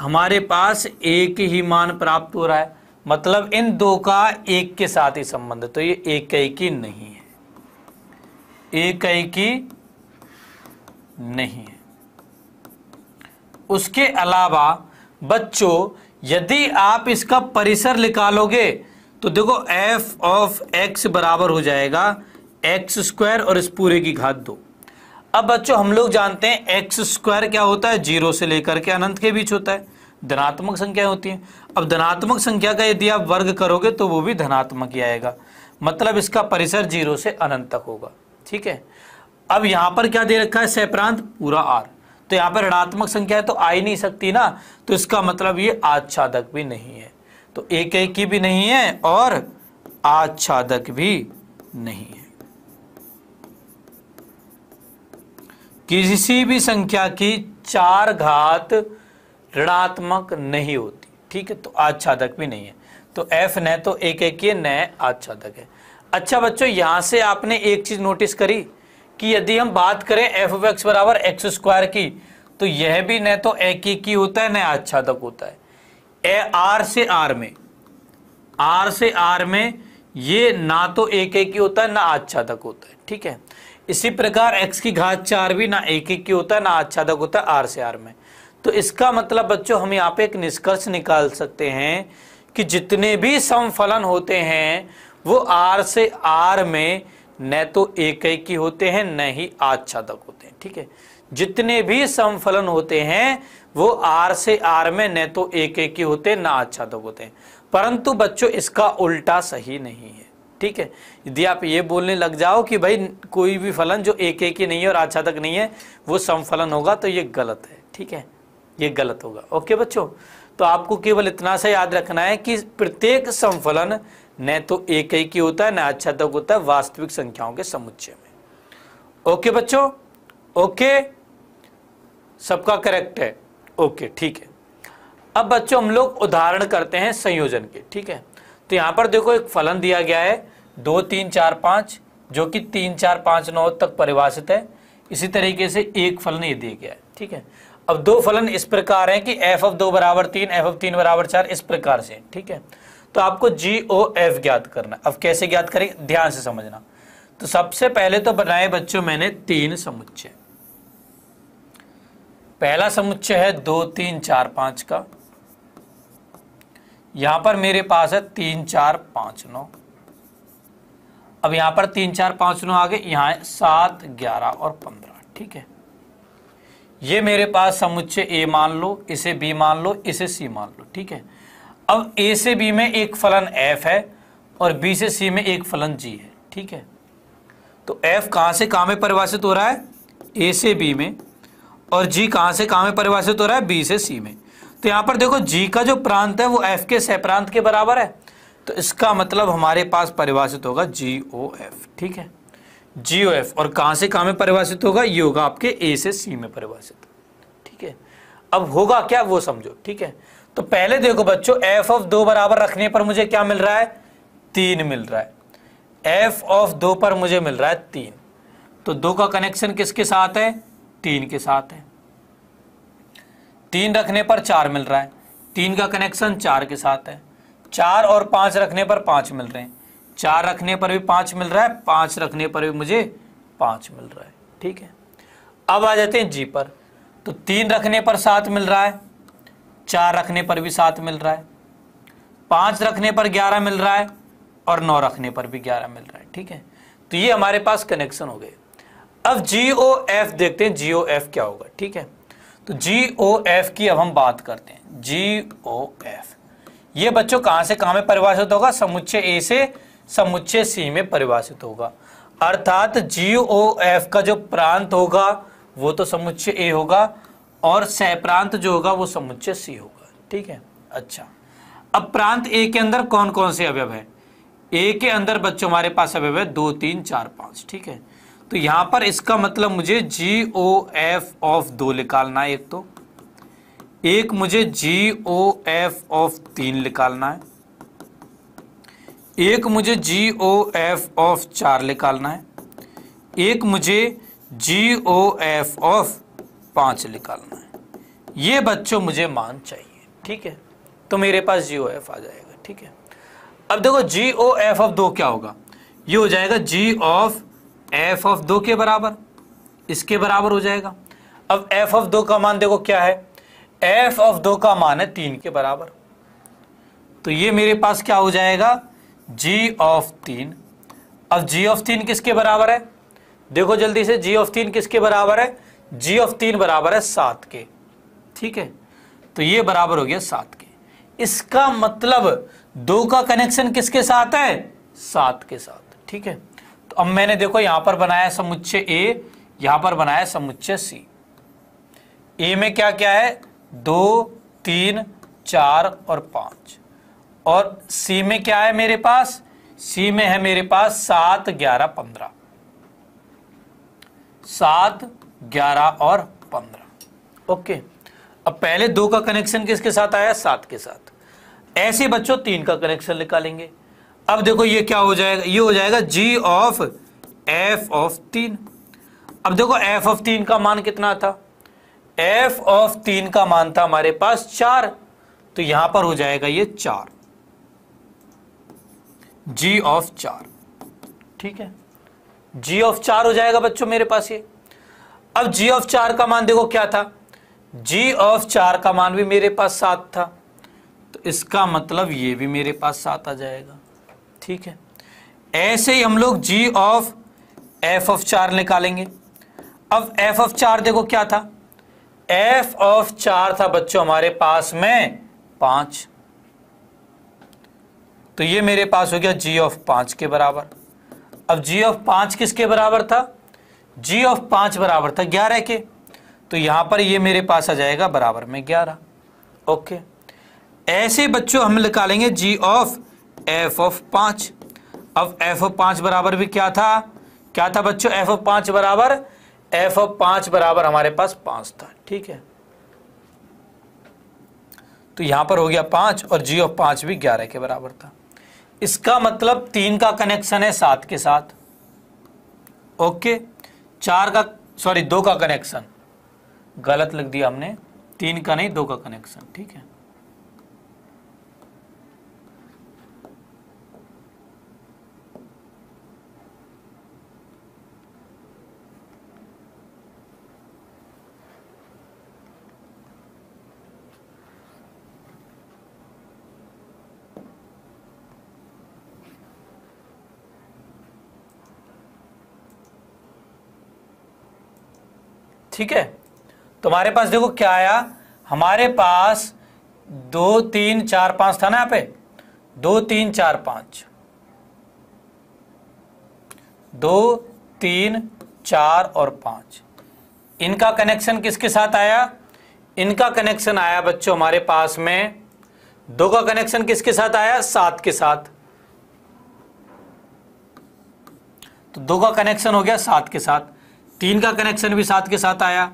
हमारे पास एक ही मान प्राप्त हो रहा है मतलब इन दो का एक के साथ ही संबंध है तो ये एक की नहीं है एक की नहीं है उसके अलावा बच्चों यदि आप इसका परिसर निकालोगे तो देखो एफ ऑफ एक्स बराबर हो जाएगा एक्स स्क्वायर और इस पूरे की घात दो अब बच्चों हम लोग जानते हैं एक्स स्क्वायर क्या होता है जीरो से लेकर के अनंत के बीच होता है धनात्मक संख्या होती है अब धनात्मक संख्या का यदि आप वर्ग करोगे तो वो भी धनात्मक ही आएगा मतलब इसका परिसर जीरो से अनंत तक होगा ठीक है अब यहां पर क्या दे रखा है सैप्रांत पूरा आर तो यहां पर ऋणात्मक संख्या है तो आ ही नहीं सकती ना तो इसका मतलब ये आच्छादक भी नहीं है तो एक एक की भी नहीं है और आच्छादक भी नहीं है किसी भी संख्या की चार घात ऋणात्मक नहीं होती ठीक है तो आच्छादक भी नहीं है तो एफ न तो एक एक न आच्छादक है अच्छा बच्चों यहां से आपने एक चीज नोटिस करी कि यदि हम बात करें एफ ऑफ एक्स बराबर एक्स स्क्वायर की तो यह भी न तो एक ही की होता है न आच्छादक होता है ए आर से आर में आर से आर में ये ना तो एक एक ही होता है ना आच्छादक होता है ठीक है इसी प्रकार x की घात चार भी ना एक एक ही होता है ना आच्छादक होता है आर से आर में तो इसका मतलब बच्चों हम यहाँ पे एक निष्कर्ष निकाल सकते हैं कि जितने भी समफलन होते हैं वो आर से आर में न तो एक की होते हैं न ही आच्छादक होते हैं ठीक है जितने भी समफलन होते हैं वो आर से आर में न तो एक की होते हैं ना आच्छादक होते हैं परंतु बच्चों इसका उल्टा सही नहीं है ठीक है यदि आप ये बोलने लग जाओ कि भाई कोई भी फलन जो एक एक ही नहीं है और आच्छादक नहीं है वो समफलन होगा तो ये गलत है ठीक है ये गलत होगा ओके बच्चों तो आपको केवल इतना सा याद रखना है कि प्रत्येक समफलन न तो एक ही होता है न तक होता है वास्तविक संख्याओं के समुच्चय में ओके बच्चों ओके सबका करेक्ट है ओके ठीक है अब बच्चों हम लोग उदाहरण करते हैं संयोजन के ठीक है तो यहां पर देखो एक फलन दिया गया है दो तीन चार पांच जो कि तीन चार पांच नौ तक परिभाषित है इसी तरीके से एक फलन ये दिया गया है ठीक है अब दो फलन इस प्रकार है कि एफ ऑफ दो बराबर तीन एफ ऑफ तीन बराबर चार इस प्रकार से ठीक है तो आपको जी ओ एफ ज्ञात करना अब कैसे ज्ञात करेंगे ध्यान से समझना तो सबसे पहले तो बनाए बच्चों मैंने तीन समुच्चय पहला समुच्चय है दो तीन चार पांच का यहां पर मेरे पास है तीन चार पांच नौ अब यहां पर तीन चार पांच नौ आ गए यहां सात ग्यारह और पंद्रह ठीक है ये मेरे पास समुच्चय ए मान लो इसे बी मान लो इसे सी मान लो ठीक है अब ए से बी में एक फलन एफ है और बी से सी में एक फलन जी है ठीक है तो एफ कहां से कहाँ में परिभाषित हो रहा है ए से बी में और जी कहां से कहाँ में परिभाषित हो रहा है बी से सी में तो यहां पर देखो जी का जो प्रांत है वो एफ के सप्रांत के बराबर है तो इसका मतलब हमारे पास परिभाषित होगा जी ओ एफ ठीक है जी ओ एफ और कहां से कहाँ में परिभाषित होगा ये होगा आपके ए से सी में परिभाषित ठीक है अब होगा क्या वो समझो ठीक है तो पहले देखो बच्चों एफ ऑफ दो बराबर रखने पर मुझे क्या मिल रहा है तीन मिल रहा है एफ ऑफ दो पर मुझे मिल रहा है तीन तो दो का कनेक्शन किसके साथ है तीन के साथ है तीन रखने पर चार मिल रहा है तीन का कनेक्शन चार के साथ है चार और पांच रखने पर पांच मिल रहे हैं चार रखने पर भी पांच मिल रहा है पांच रखने पर भी मुझे पांच मिल रहा है ठीक है अब आ जाते हैं जी पर तो तीन रखने पर सात मिल रहा है चार रखने पर भी सात मिल रहा है पांच रखने पर ग्यारह मिल रहा है और नौ रखने पर भी ग्यारह मिल रहा है ठीक है तो ये हमारे पास कनेक्शन हो गए अब जी ओ एफ देखते हैं जी ओ एफ क्या होगा ठीक है तो जी ओ एफ की अब हम बात करते हैं जी ओ एफ ये बच्चों कहां से कहां में परिभाषित होगा समुच्चय ए से समुच्चय सी में परिभाषित होगा अर्थात जी ओ एफ का जो प्रांत होगा वो तो समुच्चय ए होगा और सह प्रांत जो होगा वो समुच्चय सी होगा ठीक है अच्छा अब प्रांत ए के अंदर कौन कौन से अवयव है ए के अंदर बच्चों हमारे पास अवयव है दो तीन चार पांच ठीक है तो यहां पर इसका मतलब मुझे जी ओ एफ ऑफ दो निकालना है एक तो एक मुझे जी ओ एफ ऑफ तीन निकालना है एक मुझे जी ओ एफ ऑफ चार निकालना है एक मुझे जी ओ एफ ऑफ पांच निकालना ये बच्चों मुझे मान चाहिए ठीक है तो मेरे पास जी ओ एफ आ जाएगा ठीक है अब देखो जी ओ एफ ऑफ दो क्या होगा ये हो जाएगा जी ऑफ एफ ऑफ दो के बराबर इसके बराबर हो जाएगा अब एफ ऑफ दो का मान देखो क्या है एफ ऑफ दो का मान है तीन के बराबर तो ये मेरे पास क्या हो जाएगा जी ऑफ तीन अब जी ऑफ तीन किसके बराबर है देखो जल्दी से जी ऑफ तीन किसके बराबर है जी ऑफ तीन बराबर है सात के ठीक है तो ये बराबर हो गया सात के इसका मतलब दो का कनेक्शन किसके साथ है सात के साथ ठीक है तो अब मैंने देखो यहां पर बनाया समुच्चय ए यहां पर बनाया समुच्चय सी ए में क्या क्या है दो तीन चार और पांच और सी में क्या है मेरे पास सी में है मेरे पास सात ग्यारह पंद्रह सात ग्यारह और पंद्रह ओके okay. अब पहले दो का कनेक्शन किसके साथ आया सात के साथ ऐसे बच्चों तीन का कनेक्शन निकालेंगे अब देखो ये क्या हो जाएगा ये हो जाएगा जी ऑफ एफ ऑफ तीन अब देखो एफ ऑफ तीन का मान कितना था f ऑफ तीन का मान था हमारे पास चार तो यहां पर हो जाएगा ये चार जी ऑफ चार ठीक है जी ऑफ चार हो जाएगा बच्चों मेरे पास ये अब जी ऑफ चार का मान देखो क्या था जी ऑफ चार का मान भी मेरे पास सात था तो इसका मतलब ये भी मेरे पास सात आ जाएगा ठीक है ऐसे ही हम लोग जी ऑफ एफ ऑफ चार निकालेंगे अब एफ ऑफ चार देखो क्या था एफ ऑफ चार था बच्चों हमारे पास में पांच तो ये मेरे पास हो गया जी ऑफ पांच के बराबर अब जी ऑफ पांच किसके बराबर था जी ऑफ पांच बराबर था ग्यारह के तो यहां पर ये मेरे पास आ जाएगा बराबर में ग्यारह ओके ऐसे बच्चों हम निकालेंगे जी ऑफ एफ ऑफ पांच अब एफ ऑफ पांच बराबर भी क्या था क्या था बच्चों एफ ऑफ पांच बराबर एफ ऑफ पांच बराबर हमारे पास पांच था ठीक है तो यहां पर हो गया पांच और जी ऑफ पांच भी ग्यारह के बराबर था इसका मतलब तीन का कनेक्शन है सात के साथ ओके चार का सॉरी दो का कनेक्शन गलत लग दिया हमने तीन का नहीं दो का कनेक्शन ठीक है ठीक है तुम्हारे पास देखो क्या आया हमारे पास दो तीन चार पांच था ना यहां पे दो तीन चार पांच दो तीन चार और पांच इनका कनेक्शन किसके साथ आया इनका कनेक्शन आया बच्चों हमारे पास में दो का कनेक्शन किसके साथ आया सात के साथ तो दो का कनेक्शन हो गया सात के साथ तीन का कनेक्शन भी सात के साथ आया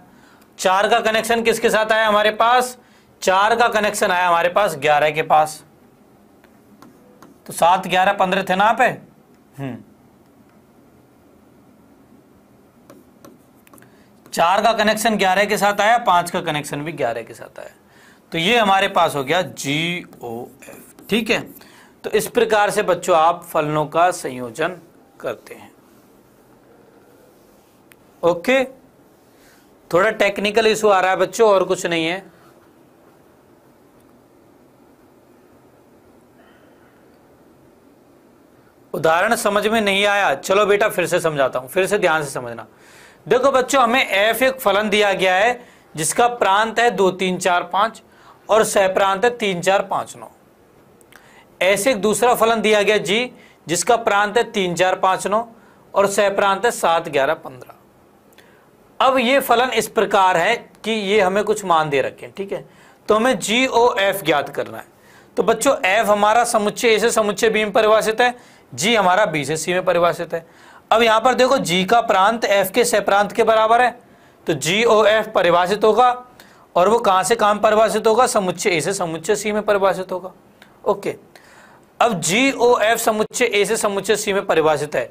चार का कनेक्शन किसके साथ आया हमारे पास चार का कनेक्शन आया हमारे पास ग्यारह के पास तो सात ग्यारह पंद्रह थे ना आप हम्म। चार का कनेक्शन ग्यारह के साथ आया पांच का कनेक्शन भी ग्यारह के साथ आया तो ये हमारे पास हो गया जी ओ एफ ठीक है तो इस प्रकार से बच्चों आप फलनों का संयोजन करते हैं ओके थोड़ा टेक्निकल इशू आ रहा है बच्चों और कुछ नहीं है उदाहरण समझ में नहीं आया चलो बेटा फिर से समझाता हूं फिर से ध्यान से समझना देखो बच्चों हमें एफ एक फलन दिया गया है जिसका प्रांत है दो तीन चार पांच और सह प्रांत है तीन चार पांच नौ ऐसे एक दूसरा फलन दिया गया जी जिसका प्रांत है तीन चार पांच नौ और सह प्रांत है सात ग्यारह पंद्रह अब ये फलन इस प्रकार है कि ये हमें कुछ मान दे रखें ठीक है तो हमें जी ओ एफ ज्ञात करना है तो बच्चों एफ हमारा समुच्चय ए से समुच्चय बी में परिभाषित है जी हमारा बी से सी में परिभाषित है अब यहां पर देखो जी का प्रांत एफ के प्रांत के बराबर है तो जी ओ एफ परिभाषित होगा और वो कहां से कहां परिभाषित होगा समुच्चय ए से समुच्चय सी में परिभाषित होगा ओके अब जी ओ एफ समुच्चय ए से समुच्चय सी में परिभाषित है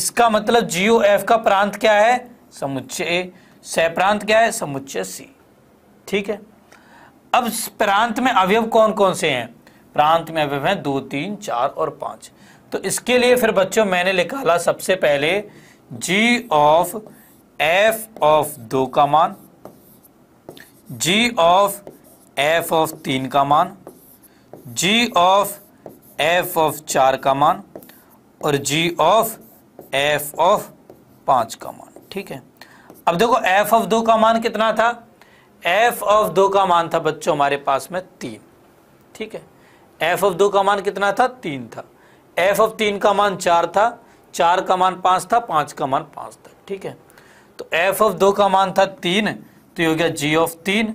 इसका मतलब जी ओ एफ का प्रांत क्या है समुच्चय सह प्रांत क्या है समुच्चय सी ठीक है अब प्रांत में अवयव कौन कौन से हैं प्रांत में अवयव हैं दो तीन चार और पांच तो इसके लिए फिर बच्चों मैंने निकाला सबसे पहले जी ऑफ एफ ऑफ दो का मान जी ऑफ एफ ऑफ तीन का मान जी ऑफ एफ ऑफ चार का मान और जी ऑफ एफ ऑफ पांच का मान ठीक है अब देखो एफ ऑफ दो का मान कितना था एफ ऑफ दो का मान था बच्चों हमारे पास में तीन ठीक है एफ ऑफ दो का मान कितना था तीन था एफ ऑफ तीन का मान चार था चार का मान पांच था पांच का मान पांच था ठीक है तो एफ ऑफ दो का मान था तीन तो ये हो गया जी ऑफ तीन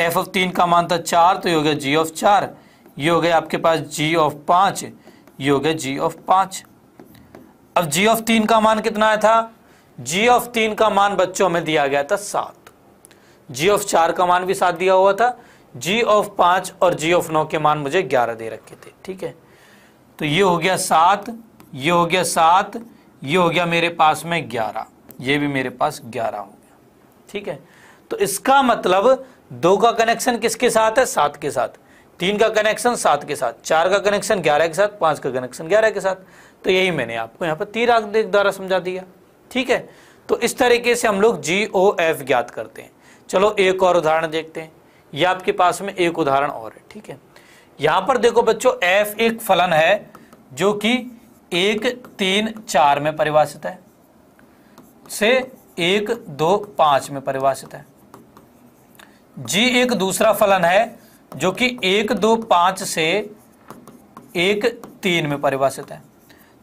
एफ ऑफ तीन का मान था चार तो ये हो गया जी ऑफ चार ये हो गया आपके पास जी ऑफ पांच ये हो गया जी ऑफ पांच अब जी ऑफ तीन का मान कितना आया था जी ऑफ तीन का मान बच्चों में दिया गया था सात जी ऑफ चार का मान भी सात दिया हुआ था जी ऑफ पांच और जी ऑफ नौ के मान मुझे ग्यारह दे रखे थे ठीक है तो ये हो गया सात ये हो गया सात ये हो गया मेरे पास में ग्यारह ये भी मेरे पास ग्यारह हो गया ठीक है तो इसका मतलब दो का कनेक्शन किसके साथ है सात के साथ तीन का कनेक्शन सात के साथ चार का कनेक्शन ग्यारह के साथ पांच का कनेक्शन ग्यारह के साथ तो यही मैंने आपको यहां पर तीर आग द्वारा समझा दिया ठीक है तो इस तरीके से हम लोग जी ओ एफ ज्ञात करते हैं चलो एक और उदाहरण देखते हैं ये आपके पास में एक उदाहरण और है ठीक है यहां पर देखो बच्चों एफ एक फलन है जो कि एक तीन चार में परिभाषित है से एक दो पांच में परिभाषित है जी एक दूसरा फलन है जो कि एक दो पांच से एक तीन में परिभाषित है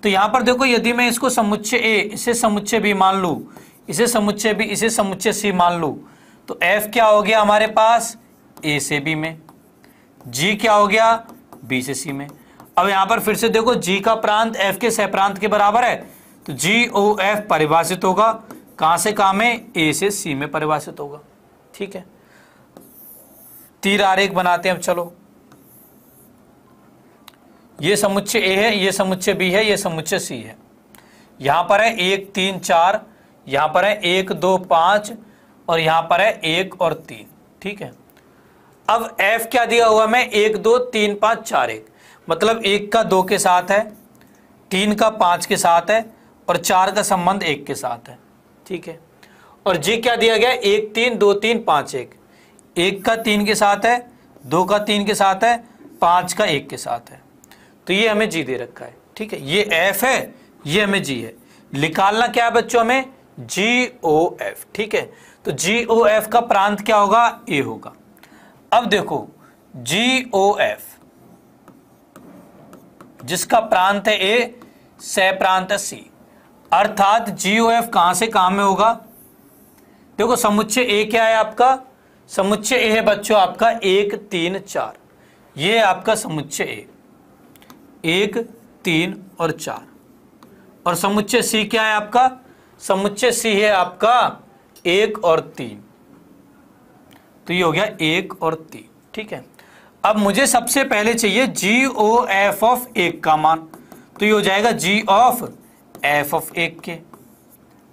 तो यहां पर देखो यदि मैं इसको समुच्चय ए इसे समुच्चय बी मान लू इसे समुच्चय बी इसे समुच्चय सी मान लू तो एफ क्या हो गया हमारे पास ए से बी में जी क्या हो गया बी से सी में अब यहां पर फिर से देखो जी का प्रांत एफ के सह प्रांत के बराबर है तो जी ओ एफ परिभाषित होगा कहां से कहां में ए से सी में परिभाषित होगा ठीक है तीर आरेख बनाते हैं अब चलो ये समुच्चय ए है ये समुच्चय बी है ये समुच्चय सी है यहाँ पर है एक तीन चार यहां पर है एक दो पाँच और यहाँ पर है एक और तीन ठीक है अब एफ क्या दिया हुआ मैं एक दो तीन पाँच चार एक मतलब एक का दो के साथ है तीन का पांच के साथ है और चार का संबंध एक के साथ है ठीक है और जी क्या दिया गया एक तीन दो तीन पांच एक एक का तीन के साथ है दो का तीन के साथ है पांच का एक के साथ है तो ये हमें जी दे रखा है ठीक है ये एफ है ये हमें जी है निकालना क्या है बच्चों हमें जी ओ एफ ठीक है तो जी ओ एफ का प्रांत क्या होगा ए होगा अब देखो जी ओ एफ जिसका प्रांत है ए सह प्रांत है सी अर्थात जी ओ एफ कहां से कहां में होगा देखो समुच्चय ए क्या है आपका समुच्चय ए है बच्चों आपका एक तीन चार ये आपका समुच्चय ए एक तीन और चार और समुच्चय सी क्या है आपका समुच्चय सी है आपका एक और तीन तो ये हो गया एक और तीन ठीक है अब मुझे सबसे पहले चाहिए जी ओ एफ ऑफ एक का मान तो ये हो जाएगा जी ऑफ एफ ऑफ एक के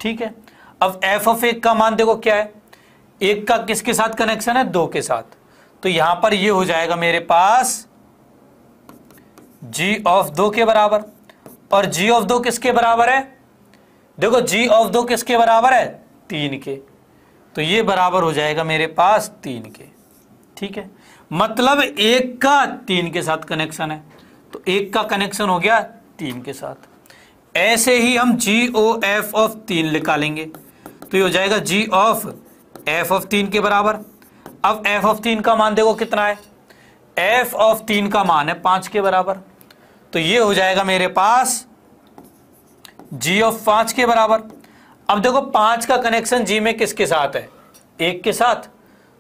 ठीक है अब एफ ऑफ एक का मान देखो क्या है एक का किसके साथ कनेक्शन है दो के साथ तो यहां पर ये हो जाएगा मेरे पास जी ऑफ दो के बराबर और जी ऑफ दो किसके बराबर है देखो जी ऑफ दो किसके बराबर है तीन के तो ये बराबर हो जाएगा मेरे पास तीन के ठीक है मतलब एक का तीन के साथ कनेक्शन है तो एक का कनेक्शन हो गया तीन के साथ ऐसे ही हम जी ओ एफ ऑफ तीन निकालेंगे तो ये हो जाएगा जी ऑफ एफ ऑफ तीन के बराबर अब एफ ऑफ तीन का मान देखो कितना है एफ ऑफ तीन का मान है पांच के बराबर तो ये हो जाएगा मेरे पास जी ऑफ पांच के बराबर अब देखो पांच का कनेक्शन जी में किसके साथ है एक के साथ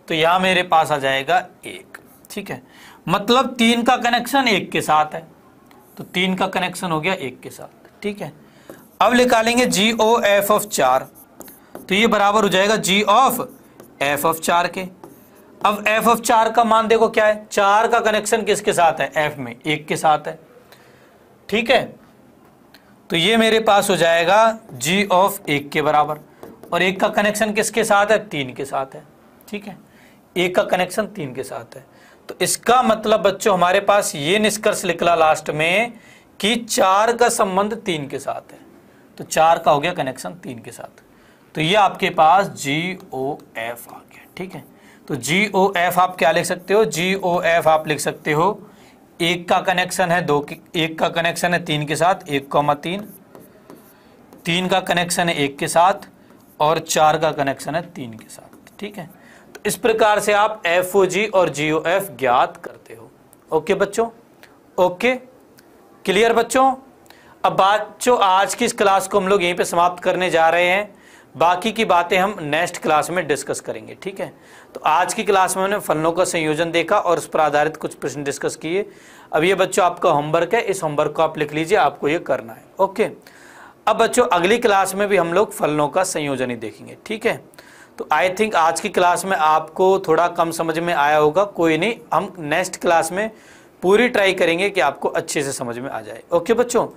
तो यहां मेरे पास आ जाएगा एक ठीक है मतलब तीन का कनेक्शन एक के साथ है तो तीन का कनेक्शन हो गया एक के साथ ठीक है अब निकालेंगे जी ओ एफ ऑफ चार तो ये बराबर हो जाएगा जी ऑफ एफ ऑफ चार के अब एफ ऑफ चार का मान देखो क्या है चार का कनेक्शन किसके साथ है एफ में एक के साथ है ठीक है तो ये मेरे पास हो जाएगा जी ऑफ एक के बराबर और एक का कनेक्शन किसके साथ है तीन के साथ है ठीक है एक का कनेक्शन तीन के साथ है तो इसका मतलब बच्चों हमारे पास ये निष्कर्ष निकला लास्ट में कि चार का संबंध तीन के साथ है तो चार का हो गया कनेक्शन तीन के साथ तो ये आपके पास जी ओ एफ आ गया ठीक है तो जी ओ एफ आप क्या लिख सकते हो जी ओ एफ आप लिख सकते हो एक का कनेक्शन है दो की एक का कनेक्शन है तीन के साथ एक कौमा तीन तीन का कनेक्शन है एक के साथ और चार का कनेक्शन है तीन के साथ ठीक है तो इस प्रकार से आप एफ ओ जी और जी ओ एफ ज्ञात करते हो ओके बच्चों ओके क्लियर बच्चों अब बात जो आज की इस क्लास को हम लोग यहीं पे समाप्त करने जा रहे हैं बाकी की बातें हम नेक्स्ट क्लास में डिस्कस करेंगे ठीक है तो आज की क्लास में हमने फलनों का संयोजन देखा और उस पर आधारित कुछ प्रश्न डिस्कस किए अब ये बच्चों आपका होमवर्क है इस होमवर्क को आप लिख लीजिए आपको ये करना है ओके अब बच्चों अगली क्लास में भी हम लोग फलनों का संयोजन ही देखेंगे ठीक है तो आई थिंक आज की क्लास में आपको थोड़ा कम समझ में आया होगा कोई नहीं हम नेक्स्ट क्लास में पूरी ट्राई करेंगे कि आपको अच्छे से समझ में आ जाए ओके बच्चों